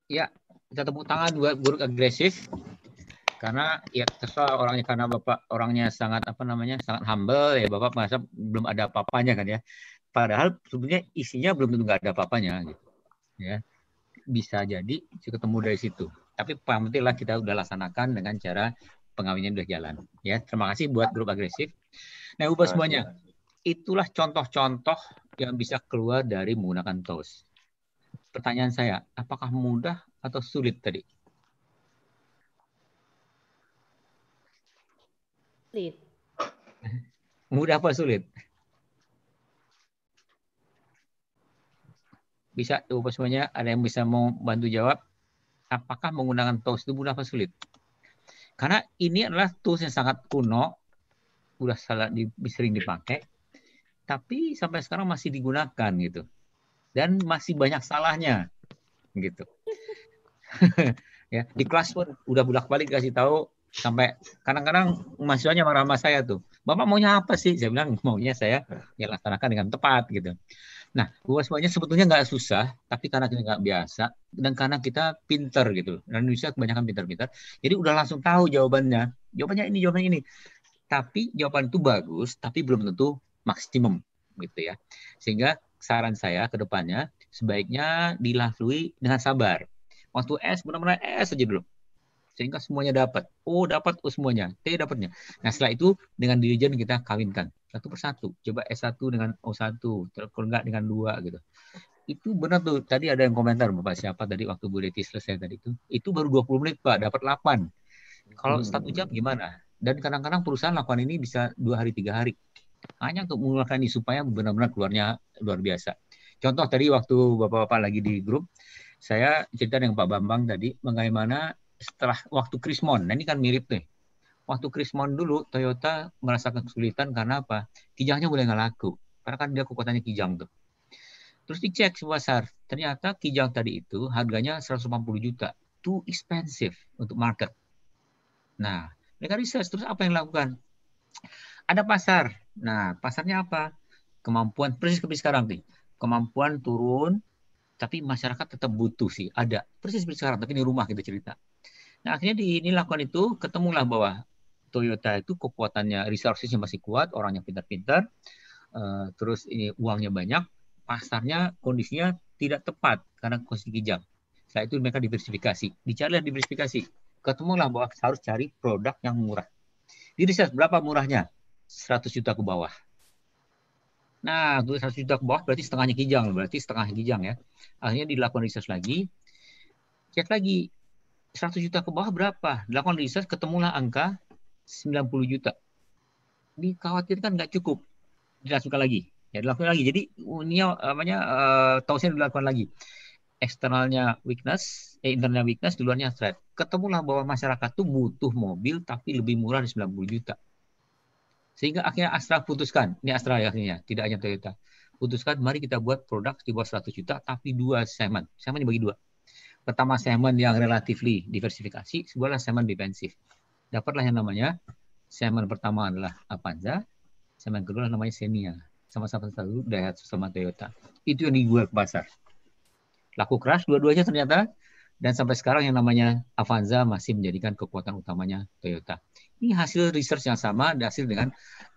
Ya, kita tepuk tangan buat buruk agresif karena ya terserah orangnya karena bapak orangnya sangat apa namanya sangat humble ya bapak merasa belum ada papanya kan ya padahal sebenarnya isinya belum tentu nggak ada papanya gitu ya bisa jadi ketemu dari situ tapi pamitlah kita sudah laksanakan dengan cara pengawinnya sudah jalan ya terima kasih buat grup agresif nah ubah semuanya itulah contoh-contoh yang bisa keluar dari menggunakan tools pertanyaan saya apakah mudah atau sulit tadi Sulit. Mudah apa sulit? Bisa tuh semuanya ada yang bisa mau bantu jawab apakah menggunakan tools itu mudah apa sulit? Karena ini adalah tools yang sangat kuno, sudah salah di, sering dipakai, tapi sampai sekarang masih digunakan gitu, dan masih banyak salahnya gitu. (laughs) ya di kelas pun udah bolak balik kasih tahu sampai kadang-kadang mahasiswanya marah sama saya tuh bapak maunya apa sih saya bilang maunya saya ya laksanakan dengan tepat gitu nah semuanya sebetulnya nggak susah tapi karena kita nggak biasa dan karena kita pinter gitu dan Indonesia kebanyakan pinter-pinter jadi udah langsung tahu jawabannya jawabannya ini jawabannya ini tapi jawaban itu bagus tapi belum tentu maksimum gitu ya sehingga saran saya ke depannya sebaiknya dilalui dengan sabar waktu S benar-benar S aja dulu sehingga semuanya dapat. oh dapat oh, semuanya, T dapatnya. Nah setelah itu dengan dirijen kita kawinkan satu persatu. Coba S1 dengan O1, kalau enggak dengan dua gitu. Itu benar tuh, tadi ada yang komentar Bapak siapa tadi waktu Bu Leti selesai tadi itu. Itu baru 20 menit Pak, dapat 8. Kalau hmm. satu jam gimana? Dan kadang-kadang perusahaan lakukan ini bisa dua hari, tiga hari. Hanya untuk mengeluarkan ini supaya benar-benar keluarnya luar biasa. Contoh tadi waktu Bapak-Bapak lagi di grup, saya cerita dengan Pak Bambang tadi bagaimana setelah waktu Krismon. Nah, ini kan mirip nih. Waktu Krismon dulu Toyota merasakan kesulitan karena apa? Kijangnya mulai nggak laku. Karena kan dia kekuatannya kijang tuh. Terus dicek sebuah pasar, ternyata kijang tadi itu harganya 180 juta. Too expensive untuk market. Nah, mereka research terus apa yang dilakukan? Ada pasar. Nah, pasarnya apa? Kemampuan persis seperti sekarang nih. Kemampuan turun, tapi masyarakat tetap butuh sih ada persis seperti sekarang tapi di rumah kita cerita Nah, akhirnya di lakukan itu, ketemulah bahwa Toyota itu kekuatannya resourcesnya masih kuat, orangnya pintar-pintar, uh, terus ini uangnya banyak, pasarnya kondisinya tidak tepat karena kondisi kijang. Setelah itu mereka diversifikasi, dicarilah diversifikasi. Ketemulah bahwa harus cari produk yang murah. Di riset berapa murahnya? 100 juta ke bawah. Nah, 100 juta ke bawah berarti setengahnya kijang, berarti setengah kijang ya. Akhirnya dilakukan riset lagi. Cek lagi 100 juta ke bawah berapa? Dilakukan riset, ketemulah angka 90 juta. Dikhawatirkan nggak cukup. Dilakukan lagi. Ya, dilakukan lagi. Jadi ini namanya uh, eh, tausnya dilakukan lagi. Eksternalnya weakness, eh, internalnya weakness, duluannya threat. Ketemulah bahwa masyarakat tuh butuh mobil tapi lebih murah dari 90 juta. Sehingga akhirnya Astra putuskan, ini Astra ya akhirnya, tidak hanya Toyota. Putuskan mari kita buat produk di bawah 100 juta tapi dua segmen. Segmen dibagi dua pertama semen yang relatifly diversifikasi, sebuah segmen defensif. Dapatlah yang namanya semen pertama adalah Avanza, semen kedua namanya Xenia, sama-sama satu Daihatsu sama Toyota. Itu yang dijual ke pasar. Laku keras dua-duanya ternyata dan sampai sekarang yang namanya Avanza masih menjadikan kekuatan utamanya Toyota. Ini hasil research yang sama, hasil dengan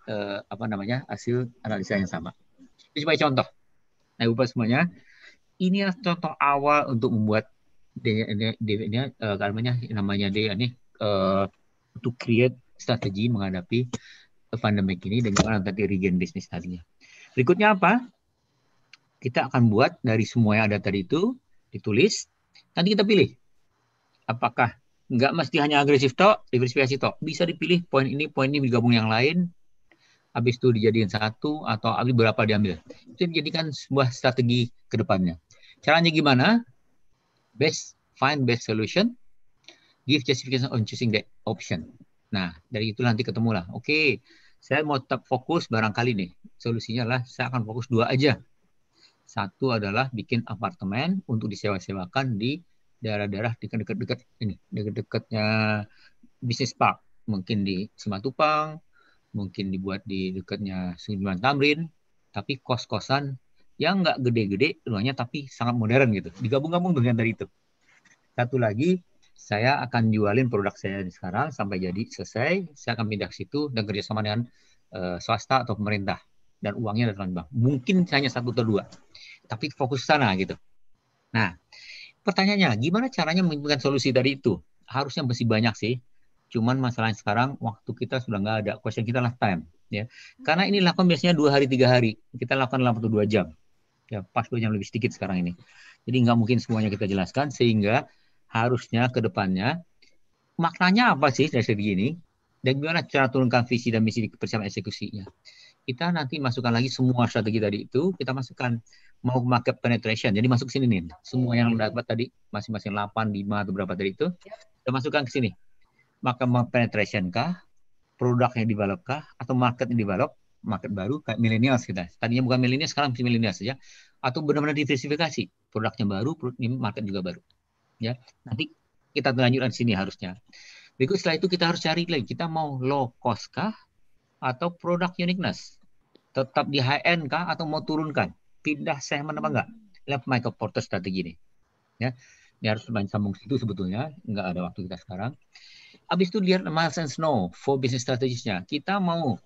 eh, apa namanya hasil analisa yang sama. Ini sebagai contoh. Nah, semuanya, ini contoh awal untuk membuat dia, dia, dia, eh, namanya namanya dia ini uh, to create strategi menghadapi pandemic ini dan juga nanti regen bisnis tadinya. Berikutnya apa? Kita akan buat dari semua yang ada tadi itu ditulis. Nanti kita pilih apakah nggak mesti hanya agresif tok, diversifikasi tok. Bisa dipilih poin ini, poin ini digabung yang lain, habis itu dijadikan satu atau habis berapa diambil. Itu dijadikan sebuah strategi ke depannya. Caranya gimana? best find best solution, give justification on choosing that option. Nah, dari itu nanti ketemulah. Oke, okay, saya mau tetap fokus barangkali nih. Solusinya lah saya akan fokus dua aja. Satu adalah bikin apartemen untuk disewa-sewakan di daerah-daerah dekat-dekat ini, dekat-dekatnya bisnis park. Mungkin di Sematupang, mungkin dibuat di dekatnya Sudirman Tamrin, tapi kos-kosan yang nggak gede-gede luarnya tapi sangat modern gitu. Digabung-gabung dengan dari itu. Satu lagi, saya akan jualin produk saya sekarang sampai jadi selesai. Saya akan pindah ke situ dan kerjasama dengan uh, swasta atau pemerintah dan uangnya dari bank. Mungkin hanya satu atau dua, tapi fokus sana gitu. Nah, pertanyaannya, gimana caranya menemukan solusi dari itu? Harusnya masih banyak sih. Cuman masalahnya sekarang waktu kita sudah nggak ada. Question kita lah time. Ya. Karena ini lakukan biasanya dua hari tiga hari. Kita lakukan dalam waktu dua jam ya yang lebih sedikit sekarang ini. Jadi nggak mungkin semuanya kita jelaskan sehingga harusnya ke depannya maknanya apa sih dari segi ini dan gimana cara turunkan visi dan misi di persiapan eksekusinya. Kita nanti masukkan lagi semua strategi tadi itu, kita masukkan mau market penetration. Jadi masuk sini nih, semua yang dapat tadi masing-masing 8, 5 atau berapa tadi itu ya. kita masukkan ke sini. Maka penetration kah, produk yang develop kah atau market yang develop market baru kayak milenial kita. Tadinya bukan milenial sekarang masih milenial saja ya. atau benar-benar diversifikasi produknya baru, produk ini market juga baru. Ya, nanti kita lanjutkan sini harusnya. Berikut setelah itu kita harus cari lagi kita mau low cost kah atau produk uniqueness. Tetap di high end kah atau mau turunkan? Pindah segmen apa enggak? Lihat Michael Porter strategi ini. Ya. Ini harus sambung situ sebetulnya, enggak ada waktu kita sekarang. Habis itu lihat Miles and Snow, for business strategisnya. Kita mau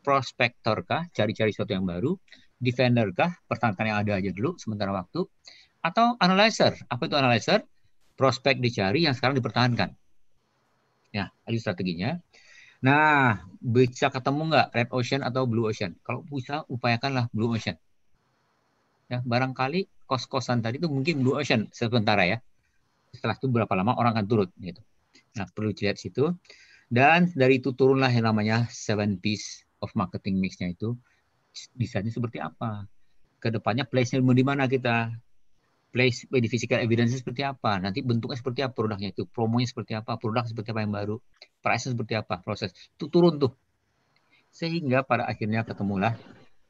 prospektor kah, cari-cari sesuatu yang baru, defender kah, pertahankan yang ada aja dulu sementara waktu, atau analyzer. Apa itu analyzer? Prospek dicari yang sekarang dipertahankan. Ya, itu strateginya. Nah, bisa ketemu nggak red ocean atau blue ocean? Kalau bisa, upayakanlah blue ocean. Ya, barangkali kos-kosan tadi itu mungkin blue ocean sementara ya. Setelah itu berapa lama orang akan turut gitu. Nah, perlu dilihat situ. Dan dari itu turunlah yang namanya seven piece of marketing mixnya itu desainnya seperti apa kedepannya place placement di mana kita place di physical evidence seperti apa nanti bentuknya seperti apa produknya itu promonya seperti apa produk seperti apa yang baru price seperti apa proses itu turun tuh sehingga pada akhirnya ketemulah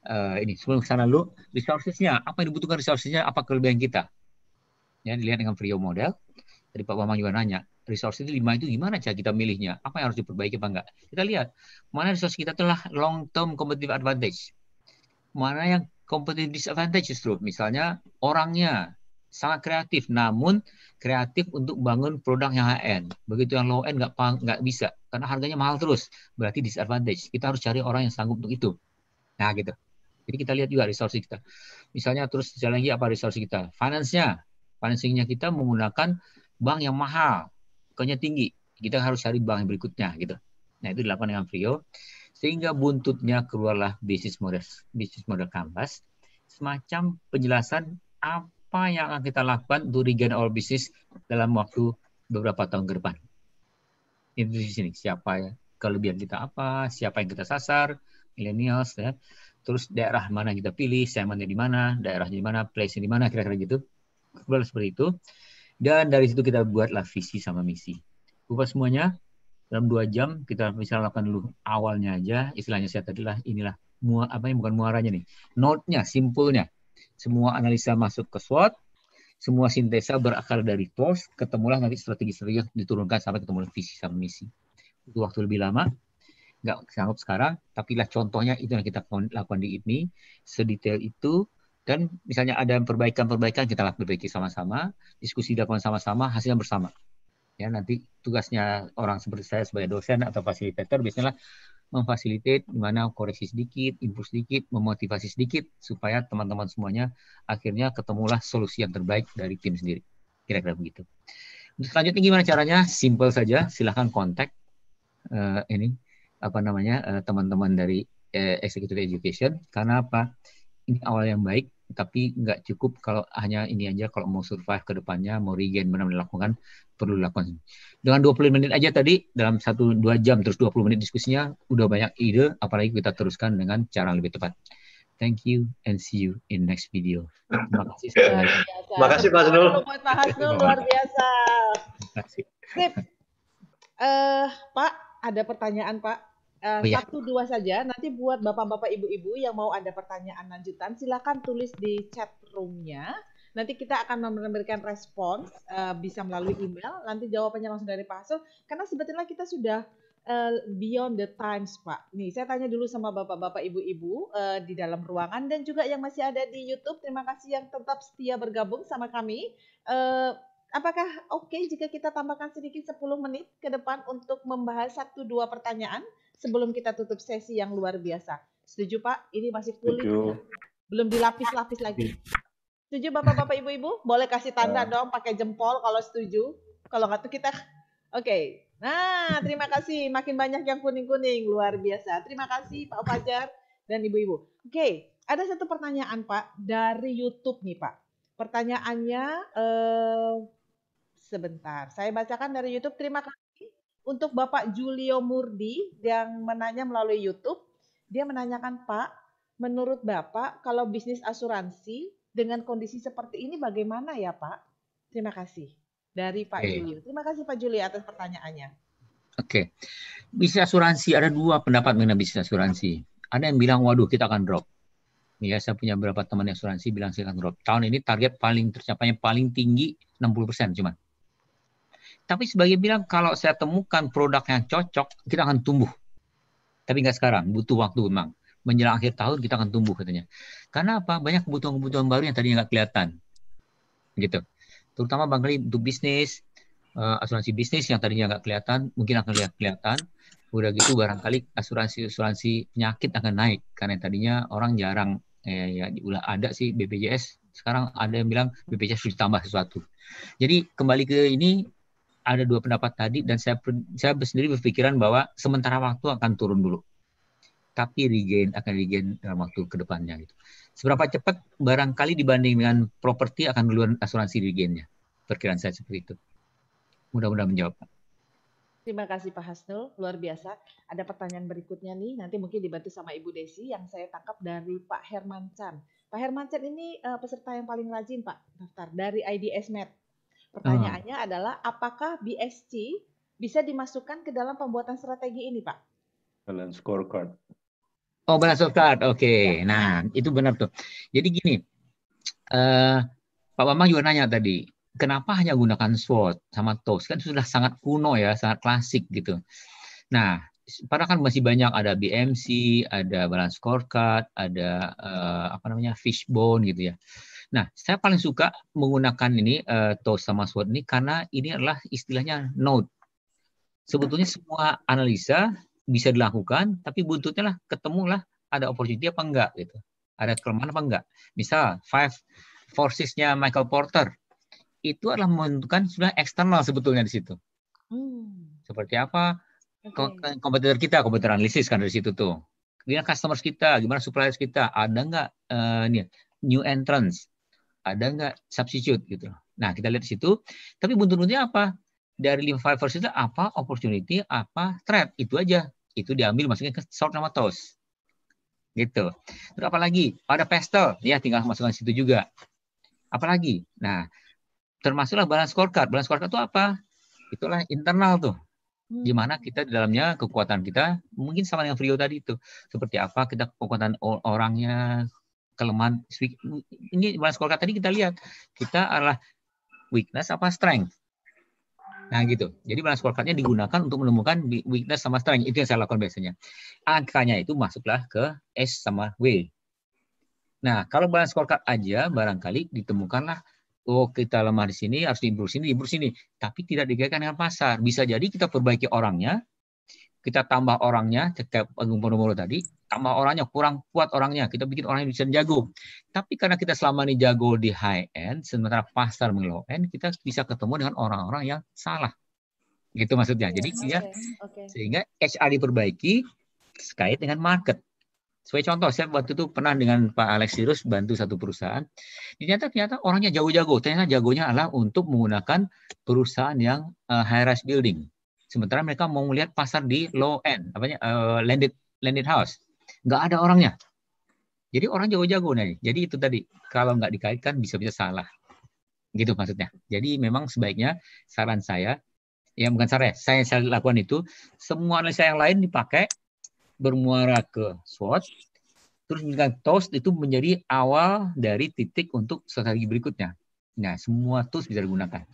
uh, ini sebelum sana resources resourcesnya apa yang dibutuhkan resourcesnya apa kelebihan kita ya dilihat dengan Frio model tadi Pak Bambang juga nanya resource itu lima itu gimana cara kita milihnya? Apa yang harus diperbaiki apa enggak? Kita lihat mana resource kita telah long term competitive advantage. Mana yang competitive disadvantage justru misalnya orangnya sangat kreatif namun kreatif untuk bangun produk yang high end begitu yang low end nggak nggak bisa karena harganya mahal terus berarti disadvantage kita harus cari orang yang sanggup untuk itu nah gitu jadi kita lihat juga resource kita misalnya terus jalan lagi apa resource kita finance-nya financingnya kita menggunakan bank yang mahal resikonya tinggi. Kita harus cari bank yang berikutnya gitu. Nah, itu dilakukan dengan Frio sehingga buntutnya keluarlah bisnis model bisnis model kanvas semacam penjelasan apa yang akan kita lakukan untuk regain our business dalam waktu beberapa tahun ke depan. Itu di sini siapa kelebihan kita apa, siapa yang kita sasar, millennials ya. Terus daerah mana kita pilih, segmennya di mana, daerahnya di mana, place di mana kira-kira gitu. Kemudian seperti itu. Dan dari situ kita buatlah visi sama misi. Lupa semuanya, dalam dua jam kita bisa lakukan dulu awalnya aja. Istilahnya saya tadi lah inilah mua apa yang bukan muaranya nih. Note nya, simpulnya. Semua analisa masuk ke SWOT, semua sintesa berakar dari TOS, ketemulah nanti strategi serius diturunkan sampai ketemu visi sama misi. Itu waktu lebih lama, nggak sanggup sekarang, tapi lah contohnya itu yang kita lakukan di IPMI, sedetail itu, dan misalnya ada perbaikan-perbaikan kita lakukan perbaiki sama-sama, diskusi dilakukan sama-sama, hasilnya bersama. Ya, nanti tugasnya orang seperti saya sebagai dosen atau fasilitator biasanya lah memfasilitate gimana koreksi sedikit, impuls sedikit, memotivasi sedikit supaya teman-teman semuanya akhirnya ketemulah solusi yang terbaik dari tim sendiri. Kira-kira begitu. Selanjutnya gimana caranya? Simple saja, silahkan kontak uh, ini apa namanya eh, teman-teman uh, dari uh, executive education karena apa? Ini awal yang baik tapi nggak cukup kalau hanya ini aja kalau mau survive ke depannya mau regain benar-benar lakukan perlu dilakukan dengan 20 menit aja tadi dalam satu dua jam terus 20 menit diskusinya udah banyak ide apalagi kita teruskan dengan cara yang lebih tepat thank you and see you in next video terima kasih sekali lagi iya, iya, iya. terima kasih Pak Hasnul Pak Hasnul luar biasa terima Uh, Pak ada pertanyaan Pak Uh, Satu dua saja. Nanti buat bapak-bapak ibu-ibu yang mau ada pertanyaan lanjutan, silahkan tulis di chat roomnya. Nanti kita akan memberikan respons uh, bisa melalui email. Nanti jawabannya langsung dari Pak Hasil. Karena sebetulnya kita sudah uh, beyond the times, Pak. Nih, saya tanya dulu sama bapak-bapak, ibu-ibu uh, di dalam ruangan dan juga yang masih ada di YouTube. Terima kasih yang tetap setia bergabung sama kami. Uh, apakah oke okay jika kita tambahkan sedikit 10 menit ke depan untuk membahas satu dua pertanyaan sebelum kita tutup sesi yang luar biasa. Setuju Pak? Ini masih kulit. Setuju. Belum dilapis-lapis lagi. Setuju Bapak-bapak Ibu-ibu? Boleh kasih tanda uh. dong pakai jempol kalau setuju. Kalau nggak tuh kita Oke. Okay. Nah, terima kasih. Makin banyak yang kuning-kuning. Luar biasa. Terima kasih Pak Fajar dan Ibu-ibu. Oke, okay. ada satu pertanyaan Pak dari YouTube nih Pak. Pertanyaannya Uh, sebentar. Saya bacakan dari YouTube. Terima kasih untuk Bapak Julio Murdi yang menanya melalui YouTube, dia menanyakan Pak, menurut Bapak kalau bisnis asuransi dengan kondisi seperti ini bagaimana ya Pak? Terima kasih dari Pak okay. Julio. Terima kasih Pak Julio atas pertanyaannya. Oke, okay. bisnis asuransi ada dua pendapat mengenai bisnis asuransi. Ada yang bilang waduh kita akan drop. Ya, saya punya beberapa teman yang asuransi bilang saya akan drop. Tahun ini target paling tercapainya paling tinggi 60% persen cuman. Tapi sebagai bilang kalau saya temukan produk yang cocok, kita akan tumbuh. Tapi nggak sekarang, butuh waktu memang. Menjelang akhir tahun kita akan tumbuh katanya. Karena apa? Banyak kebutuhan-kebutuhan baru yang tadinya nggak kelihatan. Gitu. Terutama Kali untuk bisnis, eh, asuransi bisnis yang tadinya nggak kelihatan, mungkin akan lihat kelihatan. Udah gitu barangkali asuransi-asuransi penyakit akan naik. Karena yang tadinya orang jarang, eh, ya udah ada sih BPJS, sekarang ada yang bilang BPJS sudah ditambah sesuatu. Jadi kembali ke ini ada dua pendapat tadi dan saya saya sendiri berpikiran bahwa sementara waktu akan turun dulu. Tapi regain akan regain dalam waktu kedepannya gitu. Seberapa cepat barangkali dibanding dengan properti akan duluan asuransi regainnya. Perkiraan saya seperti itu. Mudah-mudahan menjawab. Terima kasih Pak Hasnul, luar biasa. Ada pertanyaan berikutnya nih, nanti mungkin dibantu sama Ibu Desi yang saya tangkap dari Pak Herman Chan. Pak Herman Chan ini eh, peserta yang paling rajin Pak daftar dari IDS Med. Pertanyaannya hmm. adalah apakah BSC bisa dimasukkan ke dalam pembuatan strategi ini, Pak? Balance scorecard. Oh, balance scorecard. Oke. Okay. Ya. Nah, itu benar tuh. Jadi gini, uh, Pak Bambang juga nanya tadi, kenapa hanya gunakan SWOT sama TOS? Kan sudah sangat kuno ya, sangat klasik gitu. Nah, padahal kan masih banyak ada BMC, ada balance scorecard, ada uh, apa namanya fishbone gitu ya. Nah, saya paling suka menggunakan ini uh, eh, Toast sama sword ini karena ini adalah istilahnya node. Sebetulnya semua analisa bisa dilakukan, tapi buntutnya lah ketemulah ada opportunity apa enggak gitu. Ada kelemahan apa enggak. Misal five forces-nya Michael Porter itu adalah menentukan sudah eksternal sebetulnya di situ. Hmm. Seperti apa okay. kompetitor kita, kompetitor analisis kan dari situ tuh. Gimana customers kita, gimana suppliers kita, ada nggak uh, eh, new entrance, ada nggak substitute gitu. Nah kita lihat di situ. Tapi buntut-buntutnya apa? Dari lima file itu apa opportunity, apa threat itu aja. Itu diambil maksudnya ke short nama toast. Gitu. Terus apa lagi? Ada pastel, ya tinggal masukkan situ juga. Apalagi? Nah, termasuklah balance scorecard. Balance scorecard itu apa? Itulah internal tuh. Gimana hmm. kita di dalamnya kekuatan kita mungkin sama dengan Frio tadi itu. Seperti apa kita kekuatan orangnya, kelemahan ini bahas scorecard tadi kita lihat kita adalah weakness apa strength. Nah gitu. Jadi balance scorecardnya digunakan untuk menemukan weakness sama strength. Itu yang saya lakukan biasanya. Angkanya itu masuklah ke S sama W. Nah kalau balance scorecard aja barangkali ditemukanlah oh kita lemah di sini harus diimprove sini diimprove sini tapi tidak digaikan dengan pasar bisa jadi kita perbaiki orangnya kita tambah orangnya kita pengumur tadi tambah orangnya kurang kuat orangnya kita bikin orangnya bisa jago tapi karena kita selama ini jago di high end sementara pasar mengi low end kita bisa ketemu dengan orang-orang yang salah gitu maksudnya iya, jadi okay. ya okay. sehingga HR diperbaiki terkait dengan market sebagai contoh saya waktu itu pernah dengan Pak Alex Sirus bantu satu perusahaan ternyata ternyata orangnya jago-jago ternyata jagonya adalah untuk menggunakan perusahaan yang uh, high rise building sementara mereka mau melihat pasar di low end apa uh, eh, landed landed house nggak ada orangnya. Jadi orang jago-jago nih. Jadi itu tadi kalau nggak dikaitkan bisa-bisa salah. Gitu maksudnya. Jadi memang sebaiknya saran saya ya bukan saran ya, saya saya lakukan itu semua analisa yang lain dipakai bermuara ke SWOT terus dengan toast itu menjadi awal dari titik untuk strategi berikutnya. Nah, semua toast bisa digunakan.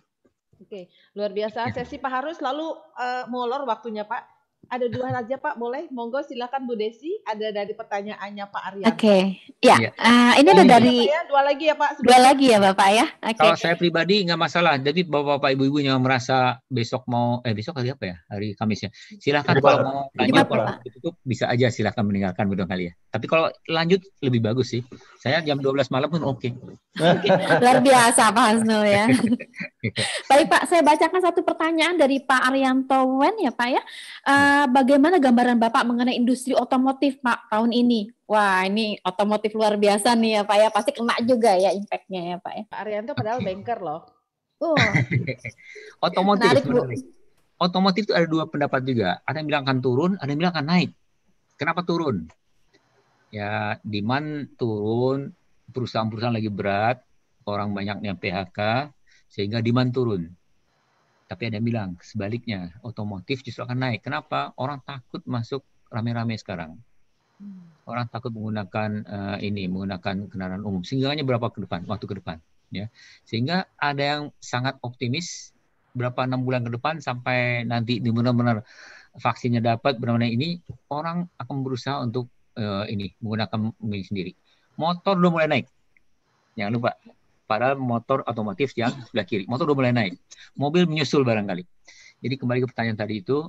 Oke, luar biasa. Ya. Sesi Pak Harus selalu uh, eh, molor waktunya Pak ada dua saja Pak, boleh? Monggo silakan Bu Desi. Ada dari pertanyaannya Pak Arya. Oke, okay. ya. ya. Uh, ini ada oh, iya. dari dua lagi ya Pak. Sebenarnya. Dua lagi ya Bapak ya. Okay. Kalau saya pribadi nggak masalah. Jadi bapak-bapak ibu-ibu yang merasa besok mau eh besok hari apa ya? Hari Kamisnya. Silakan kalau mau tanya kalau ditutup bisa aja silakan meninggalkan udah kali ya. Tapi kalau lanjut lebih bagus sih. Saya jam 12 malam pun oke. Okay. okay. Luar biasa Pak Hasnul ya. (laughs) Baik Pak, saya bacakan satu pertanyaan dari Pak Arianto Wen ya Pak ya. Uh, bagaimana gambaran Bapak mengenai industri otomotif Pak tahun ini? Wah ini otomotif luar biasa nih ya Pak ya, pasti kena juga ya impactnya ya Pak ya. Pak Arianto padahal banker loh. Oh. (laughs) otomotif Menarik, Otomotif itu ada dua pendapat juga. Ada yang bilang akan turun, ada yang bilang akan naik. Kenapa turun? Ya, demand turun, perusahaan-perusahaan lagi berat, orang banyak yang PHK, sehingga demand turun. Tapi ada yang bilang sebaliknya, otomotif justru akan naik. Kenapa? Orang takut masuk rame-rame sekarang. Hmm. Orang takut menggunakan uh, ini, menggunakan kendaraan umum. Sehingga hanya berapa ke depan, waktu ke depan, ya. Sehingga ada yang sangat optimis berapa enam bulan ke depan sampai nanti benar-benar vaksinnya dapat benar-benar ini orang akan berusaha untuk uh, ini menggunakan mobil sendiri. Motor udah mulai naik. Jangan lupa pada motor otomotif yang sebelah kiri. Motor udah mulai naik, mobil menyusul barangkali. Jadi kembali ke pertanyaan tadi itu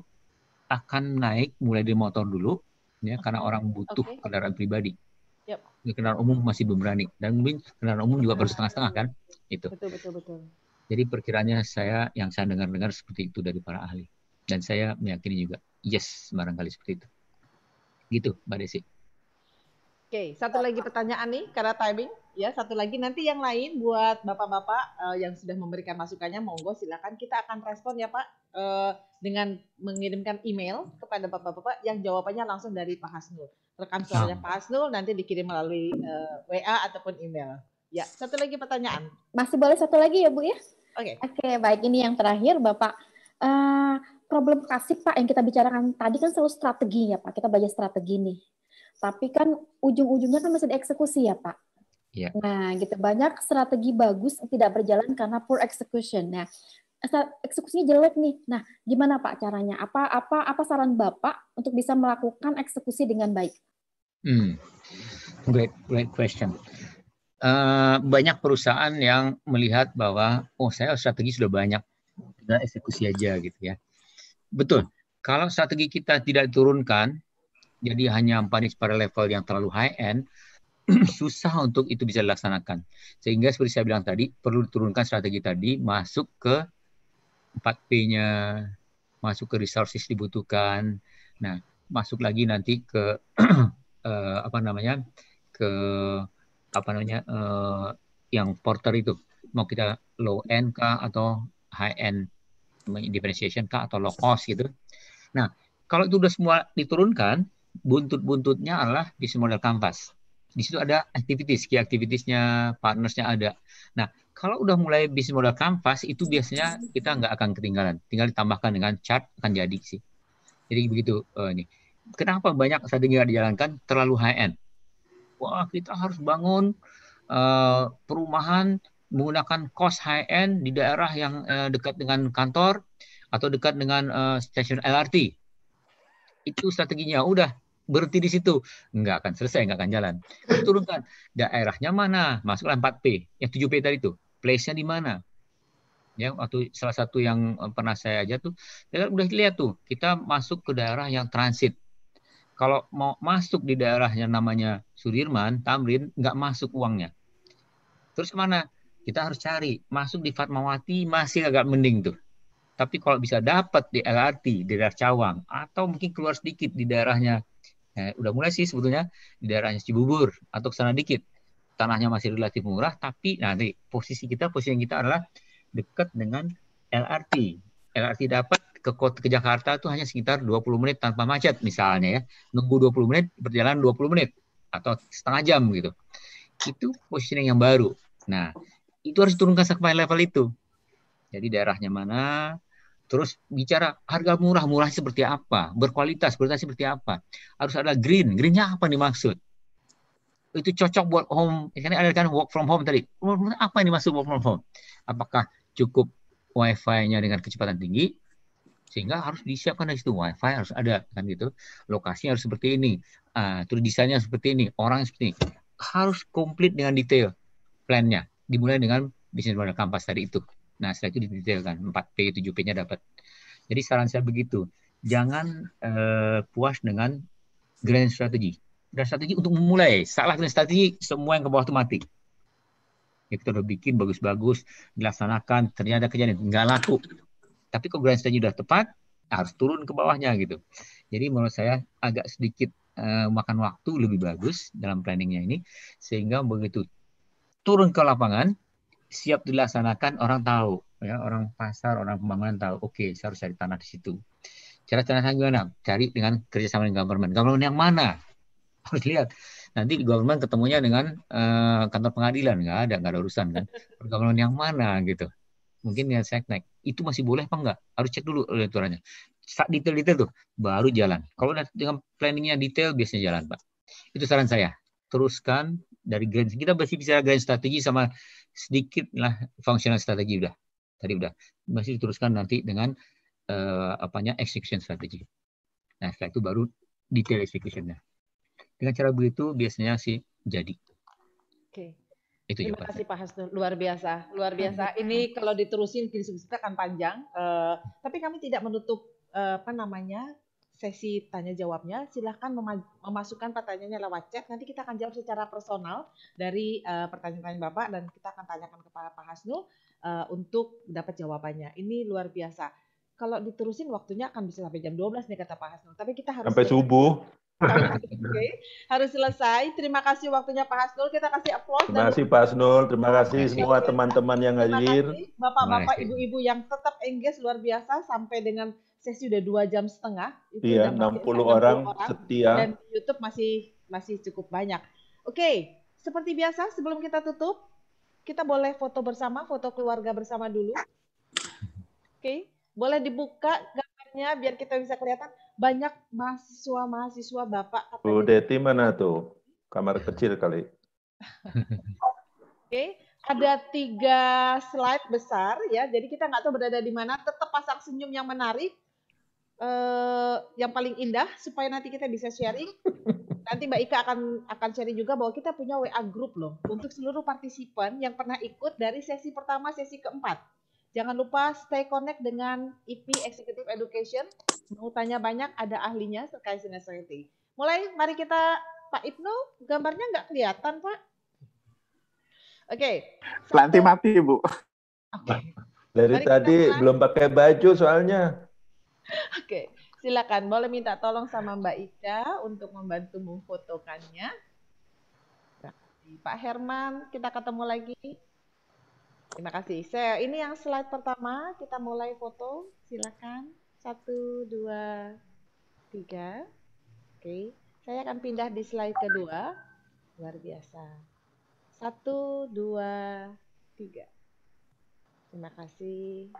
akan naik mulai dari motor dulu, ya karena orang butuh okay. kendaraan pribadi. Yep. Kendaraan umum masih belum berani dan mungkin kendaraan umum juga baru setengah-setengah kan, itu. Betul betul betul. Jadi perkiranya saya yang saya dengar-dengar seperti itu dari para ahli dan saya meyakini juga yes barangkali seperti itu. Gitu, Mbak Desi. Oke, okay, satu lagi pertanyaan nih karena timing ya satu lagi nanti yang lain buat bapak-bapak uh, yang sudah memberikan masukannya monggo silakan kita akan respon ya Pak uh, dengan mengirimkan email kepada bapak-bapak yang jawabannya langsung dari Pak Hasnul rekam suaranya nah. Pak Hasnul nanti dikirim melalui uh, eh, WA ataupun email ya satu lagi pertanyaan masih boleh satu lagi ya Bu ya oke okay. oke okay, baik ini yang terakhir Bapak uh, problem klasik Pak yang kita bicarakan tadi kan selalu strategi ya Pak kita belajar strategi nih tapi kan ujung-ujungnya kan masih dieksekusi ya Pak Yeah. Nah, gitu banyak strategi bagus tidak berjalan karena poor execution. Nah, eksekusinya jelek nih. Nah, gimana Pak caranya? Apa apa apa saran Bapak untuk bisa melakukan eksekusi dengan baik? Hmm. Great great question. Uh, banyak perusahaan yang melihat bahwa oh saya strategi sudah banyak, tinggal eksekusi aja gitu ya. Betul. Kalau strategi kita tidak diturunkan, jadi hanya panik pada level yang terlalu high end, (clears throat) susah untuk itu bisa dilaksanakan. Sehingga seperti saya bilang tadi, perlu diturunkan strategi tadi masuk ke 4P-nya, masuk ke resources dibutuhkan. Nah, masuk lagi nanti ke uh, (clears throat) apa namanya? ke apa namanya? Uh, yang porter itu. Mau kita low end kah atau high end differentiation kah atau low cost gitu. Nah, kalau itu sudah semua diturunkan, buntut-buntutnya adalah bisnis model kanvas di situ ada activities, key activitiesnya, partnersnya ada. Nah, kalau udah mulai bisnis modal kanvas itu biasanya kita nggak akan ketinggalan, tinggal ditambahkan dengan chart akan jadi sih. Jadi begitu uh, nih. Kenapa banyak strategi nggak dijalankan terlalu high end? Wah kita harus bangun uh, perumahan menggunakan cost high end di daerah yang uh, dekat dengan kantor atau dekat dengan uh, stasiun LRT. Itu strateginya udah berhenti di situ, nggak akan selesai, nggak akan jalan. turunkan daerahnya mana, masuklah 4P, yang 7P tadi tuh, place-nya di mana. Ya, waktu salah satu yang eh, pernah saya aja tuh, saya kan udah lihat tuh, kita masuk ke daerah yang transit. Kalau mau masuk di daerah yang namanya Sudirman, Tamrin, nggak masuk uangnya. Terus kemana? Kita harus cari. Masuk di Fatmawati masih agak mending tuh. Tapi kalau bisa dapat di LRT, di daerah Cawang, atau mungkin keluar sedikit di daerahnya eh, udah mulai sih sebetulnya di daerahnya Cibubur atau sana dikit tanahnya masih relatif murah tapi nah, nanti posisi kita posisi kita adalah dekat dengan LRT LRT dapat ke kota ke Jakarta itu hanya sekitar 20 menit tanpa macet misalnya ya nunggu 20 menit berjalan 20 menit atau setengah jam gitu itu posisi yang baru nah itu harus turunkan sampai level itu jadi daerahnya mana Terus bicara harga murah, murah seperti apa, berkualitas, berkualitas seperti apa. Harus ada green, greennya apa nih maksud? Itu cocok buat home, ini ada kan work from home tadi. Apa yang maksud work from home? Apakah cukup wifi-nya dengan kecepatan tinggi? Sehingga harus disiapkan dari situ, wifi harus ada kan gitu. Lokasinya harus seperti ini, uh, terus desainnya seperti ini, orang seperti ini. Harus komplit dengan detail plannya. Dimulai dengan bisnis model kampas tadi itu. Nah, setelah itu didetailkan 4P, 7P-nya dapat. Jadi saran saya begitu, jangan uh, puas dengan grand strategy. Grand strategy untuk memulai, salah grand strategi semua yang ke bawah itu mati. Ya, kita udah bikin bagus-bagus, dilaksanakan, ternyata kejadian nggak laku. Tapi kalau grand strategy udah tepat, harus turun ke bawahnya gitu. Jadi menurut saya agak sedikit uh, eh, makan waktu lebih bagus dalam planningnya ini sehingga begitu turun ke lapangan siap dilaksanakan orang tahu ya orang pasar orang pembangunan tahu oke okay, saya harus cari tanah di situ cara cara gimana cari dengan kerjasama dengan government government yang mana harus (laughs) lihat nanti government ketemunya dengan uh, kantor pengadilan nggak ada nggak ada urusan kan government yang mana gitu mungkin yang naik itu masih boleh apa enggak harus cek dulu saat detail-detail tuh baru jalan kalau dengan planningnya detail biasanya jalan pak itu saran saya teruskan dari grand kita masih bicara grand strategi sama sedikit lah functional strategy udah tadi udah masih diteruskan nanti dengan uh, apanya execution strategy nah setelah itu baru detail executionnya dengan cara begitu biasanya sih jadi oke okay. itu ya, terima kasih Pak Hasnul luar biasa luar iya. biasa ini kalau diterusin diskusi kita akan panjang Uh, tapi kami tidak menutup uh, apa namanya sesi tanya jawabnya. Silahkan memasukkan pertanyaannya lewat chat. Nanti kita akan jawab secara personal dari uh, pertanyaan-pertanyaan Bapak dan kita akan tanyakan kepada Pak Hasnu uh, untuk dapat jawabannya. Ini luar biasa. Kalau diterusin waktunya akan bisa sampai jam 12 nih kata Pak Hasnu Tapi kita harus sampai subuh. okay. harus selesai. Terima kasih waktunya Pak Hasnu Kita kasih aplaus. Terima kasih Pak Hasnu Terima kasih semua teman-teman yang hadir. Bapak-bapak, ibu-ibu yang tetap engage luar biasa sampai dengan sesi udah dua jam setengah itu iya, enam 60, orang, orang setia dan YouTube masih masih cukup banyak. Oke, seperti biasa sebelum kita tutup kita boleh foto bersama, foto keluarga bersama dulu. Oke, boleh dibuka gambarnya biar kita bisa kelihatan banyak mahasiswa mahasiswa bapak. Bu Deti mana tuh? Kamar kecil kali. Oke, ada tiga slide besar ya. Jadi kita nggak tahu berada di mana. Tetap pasang senyum yang menarik uh, yang paling indah supaya nanti kita bisa sharing. Nanti Mbak Ika akan akan sharing juga bahwa kita punya WA group loh untuk seluruh partisipan yang pernah ikut dari sesi pertama sesi keempat. Jangan lupa stay connect dengan IP Executive Education. Mau tanya banyak ada ahlinya terkait sustainability. Mulai mari kita Pak Ibnu, gambarnya nggak kelihatan Pak. Oke. Okay. Nanti mati Bu. Okay. Dari tadi belum pakai baju soalnya. Oke, silakan. Boleh minta tolong sama Mbak Ika untuk membantu memfotokannya. Pak Herman, kita ketemu lagi. Terima kasih. Saya ini yang slide pertama, kita mulai foto. Silakan. Satu, dua, tiga. Oke. Saya akan pindah di slide kedua. Luar biasa. Satu, dua, tiga. Terima kasih.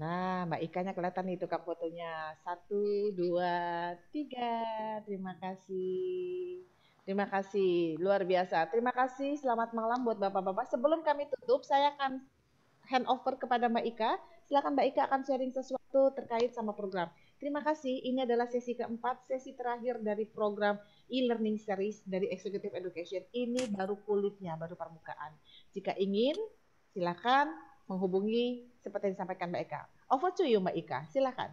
Nah, Mbak Ika Ikanya kelihatan itu kan fotonya. Satu, dua, tiga. Terima kasih. Terima kasih, luar biasa. Terima kasih, selamat malam buat Bapak-Bapak. Sebelum kami tutup, saya akan hand over kepada Mbak Ika. Silakan Mbak Ika akan sharing sesuatu terkait sama program. Terima kasih, ini adalah sesi keempat, sesi terakhir dari program e-learning series dari Executive Education. Ini baru kulitnya, baru permukaan. Jika ingin, silakan menghubungi seperti yang disampaikan Mbak Eka. Over to you Mbak Eka, silakan.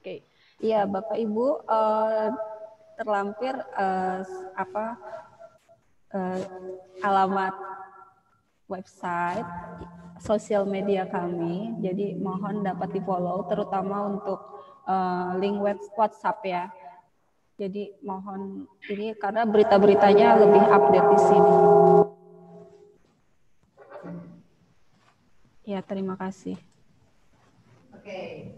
Oke. Okay. Iya, Bapak Ibu uh, terlampir uh, apa uh, alamat website sosial media kami. Jadi mohon dapat di-follow terutama untuk uh, link web WhatsApp ya. Jadi mohon ini karena berita-beritanya lebih update di sini. Ya, terima kasih. Oke.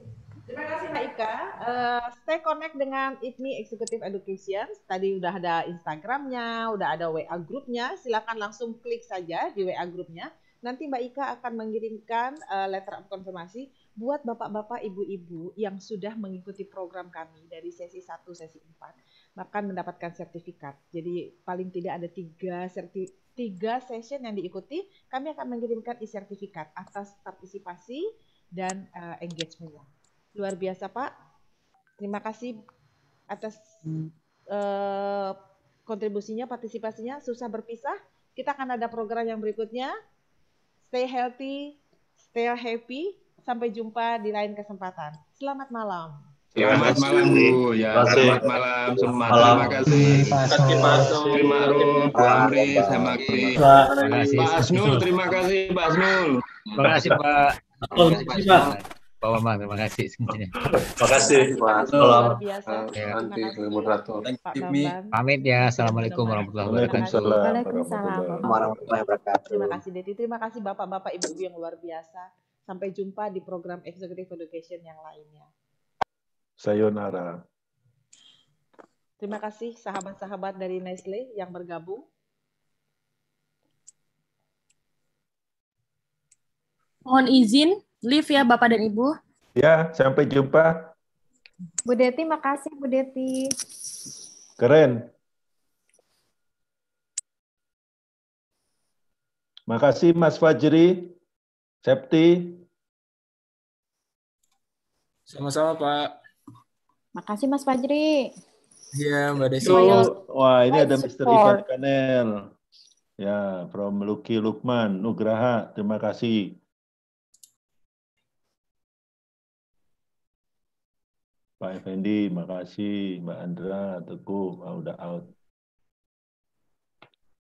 Terima kasih Mbak Ika. Uh, stay connect dengan IPMI Executive Education. Tadi udah ada Instagramnya, udah ada WA grupnya. Silakan langsung klik saja di WA grupnya. Nanti Mbak Ika akan mengirimkan uh, letter of konfirmasi buat bapak-bapak, ibu-ibu yang sudah mengikuti program kami dari sesi 1, sesi 4, bahkan mendapatkan sertifikat. Jadi paling tidak ada tiga, serti, tiga session yang diikuti, kami akan mengirimkan e-sertifikat atas partisipasi dan uh, engagementnya. Luar biasa Pak, terima kasih atas uh, kontribusinya, partisipasinya, susah berpisah. Kita akan ada program yang berikutnya, stay healthy, stay happy, Sampai jumpa di lain kesempatan. Selamat malam. Ya, ya, selamat malam Bu. Ya, selamat malam semua. Terima kasih. Terima kasih Terima kasih Bu Amri, sama Pak Asnul. Terima kasih Pak Asnul. Terima kasih Pak. Terima kasih Pak. Pak Bambang, terima kasih semuanya. Terima kasih Pak. Salam. Nanti moderator. Pamit ya. Assalamualaikum warahmatullahi wabarakatuh. Waalaikumsalam warahmatullahi wabarakatuh. Terima kasih Deti. Terima kasih Bapak-bapak Ibu-ibu yang luar biasa. Sampai jumpa di program Executive Education yang lainnya. Sayonara. Terima kasih sahabat-sahabat dari Nestle yang bergabung. Mohon izin, live ya Bapak dan Ibu. Ya, sampai jumpa. Bu Deti, makasih Bu Deti. Keren. Makasih Mas Fajri. Septi, Sama-sama, Pak. Makasih, Mas Fajri. Iya, Mbak Desi. So, oh, wah, ini ada Mr. Ivan Kanel. Ya, from Lucky Lukman, Nugraha, terima kasih. Pak Effendi, makasih. Mbak Andra, Teguh, udah out.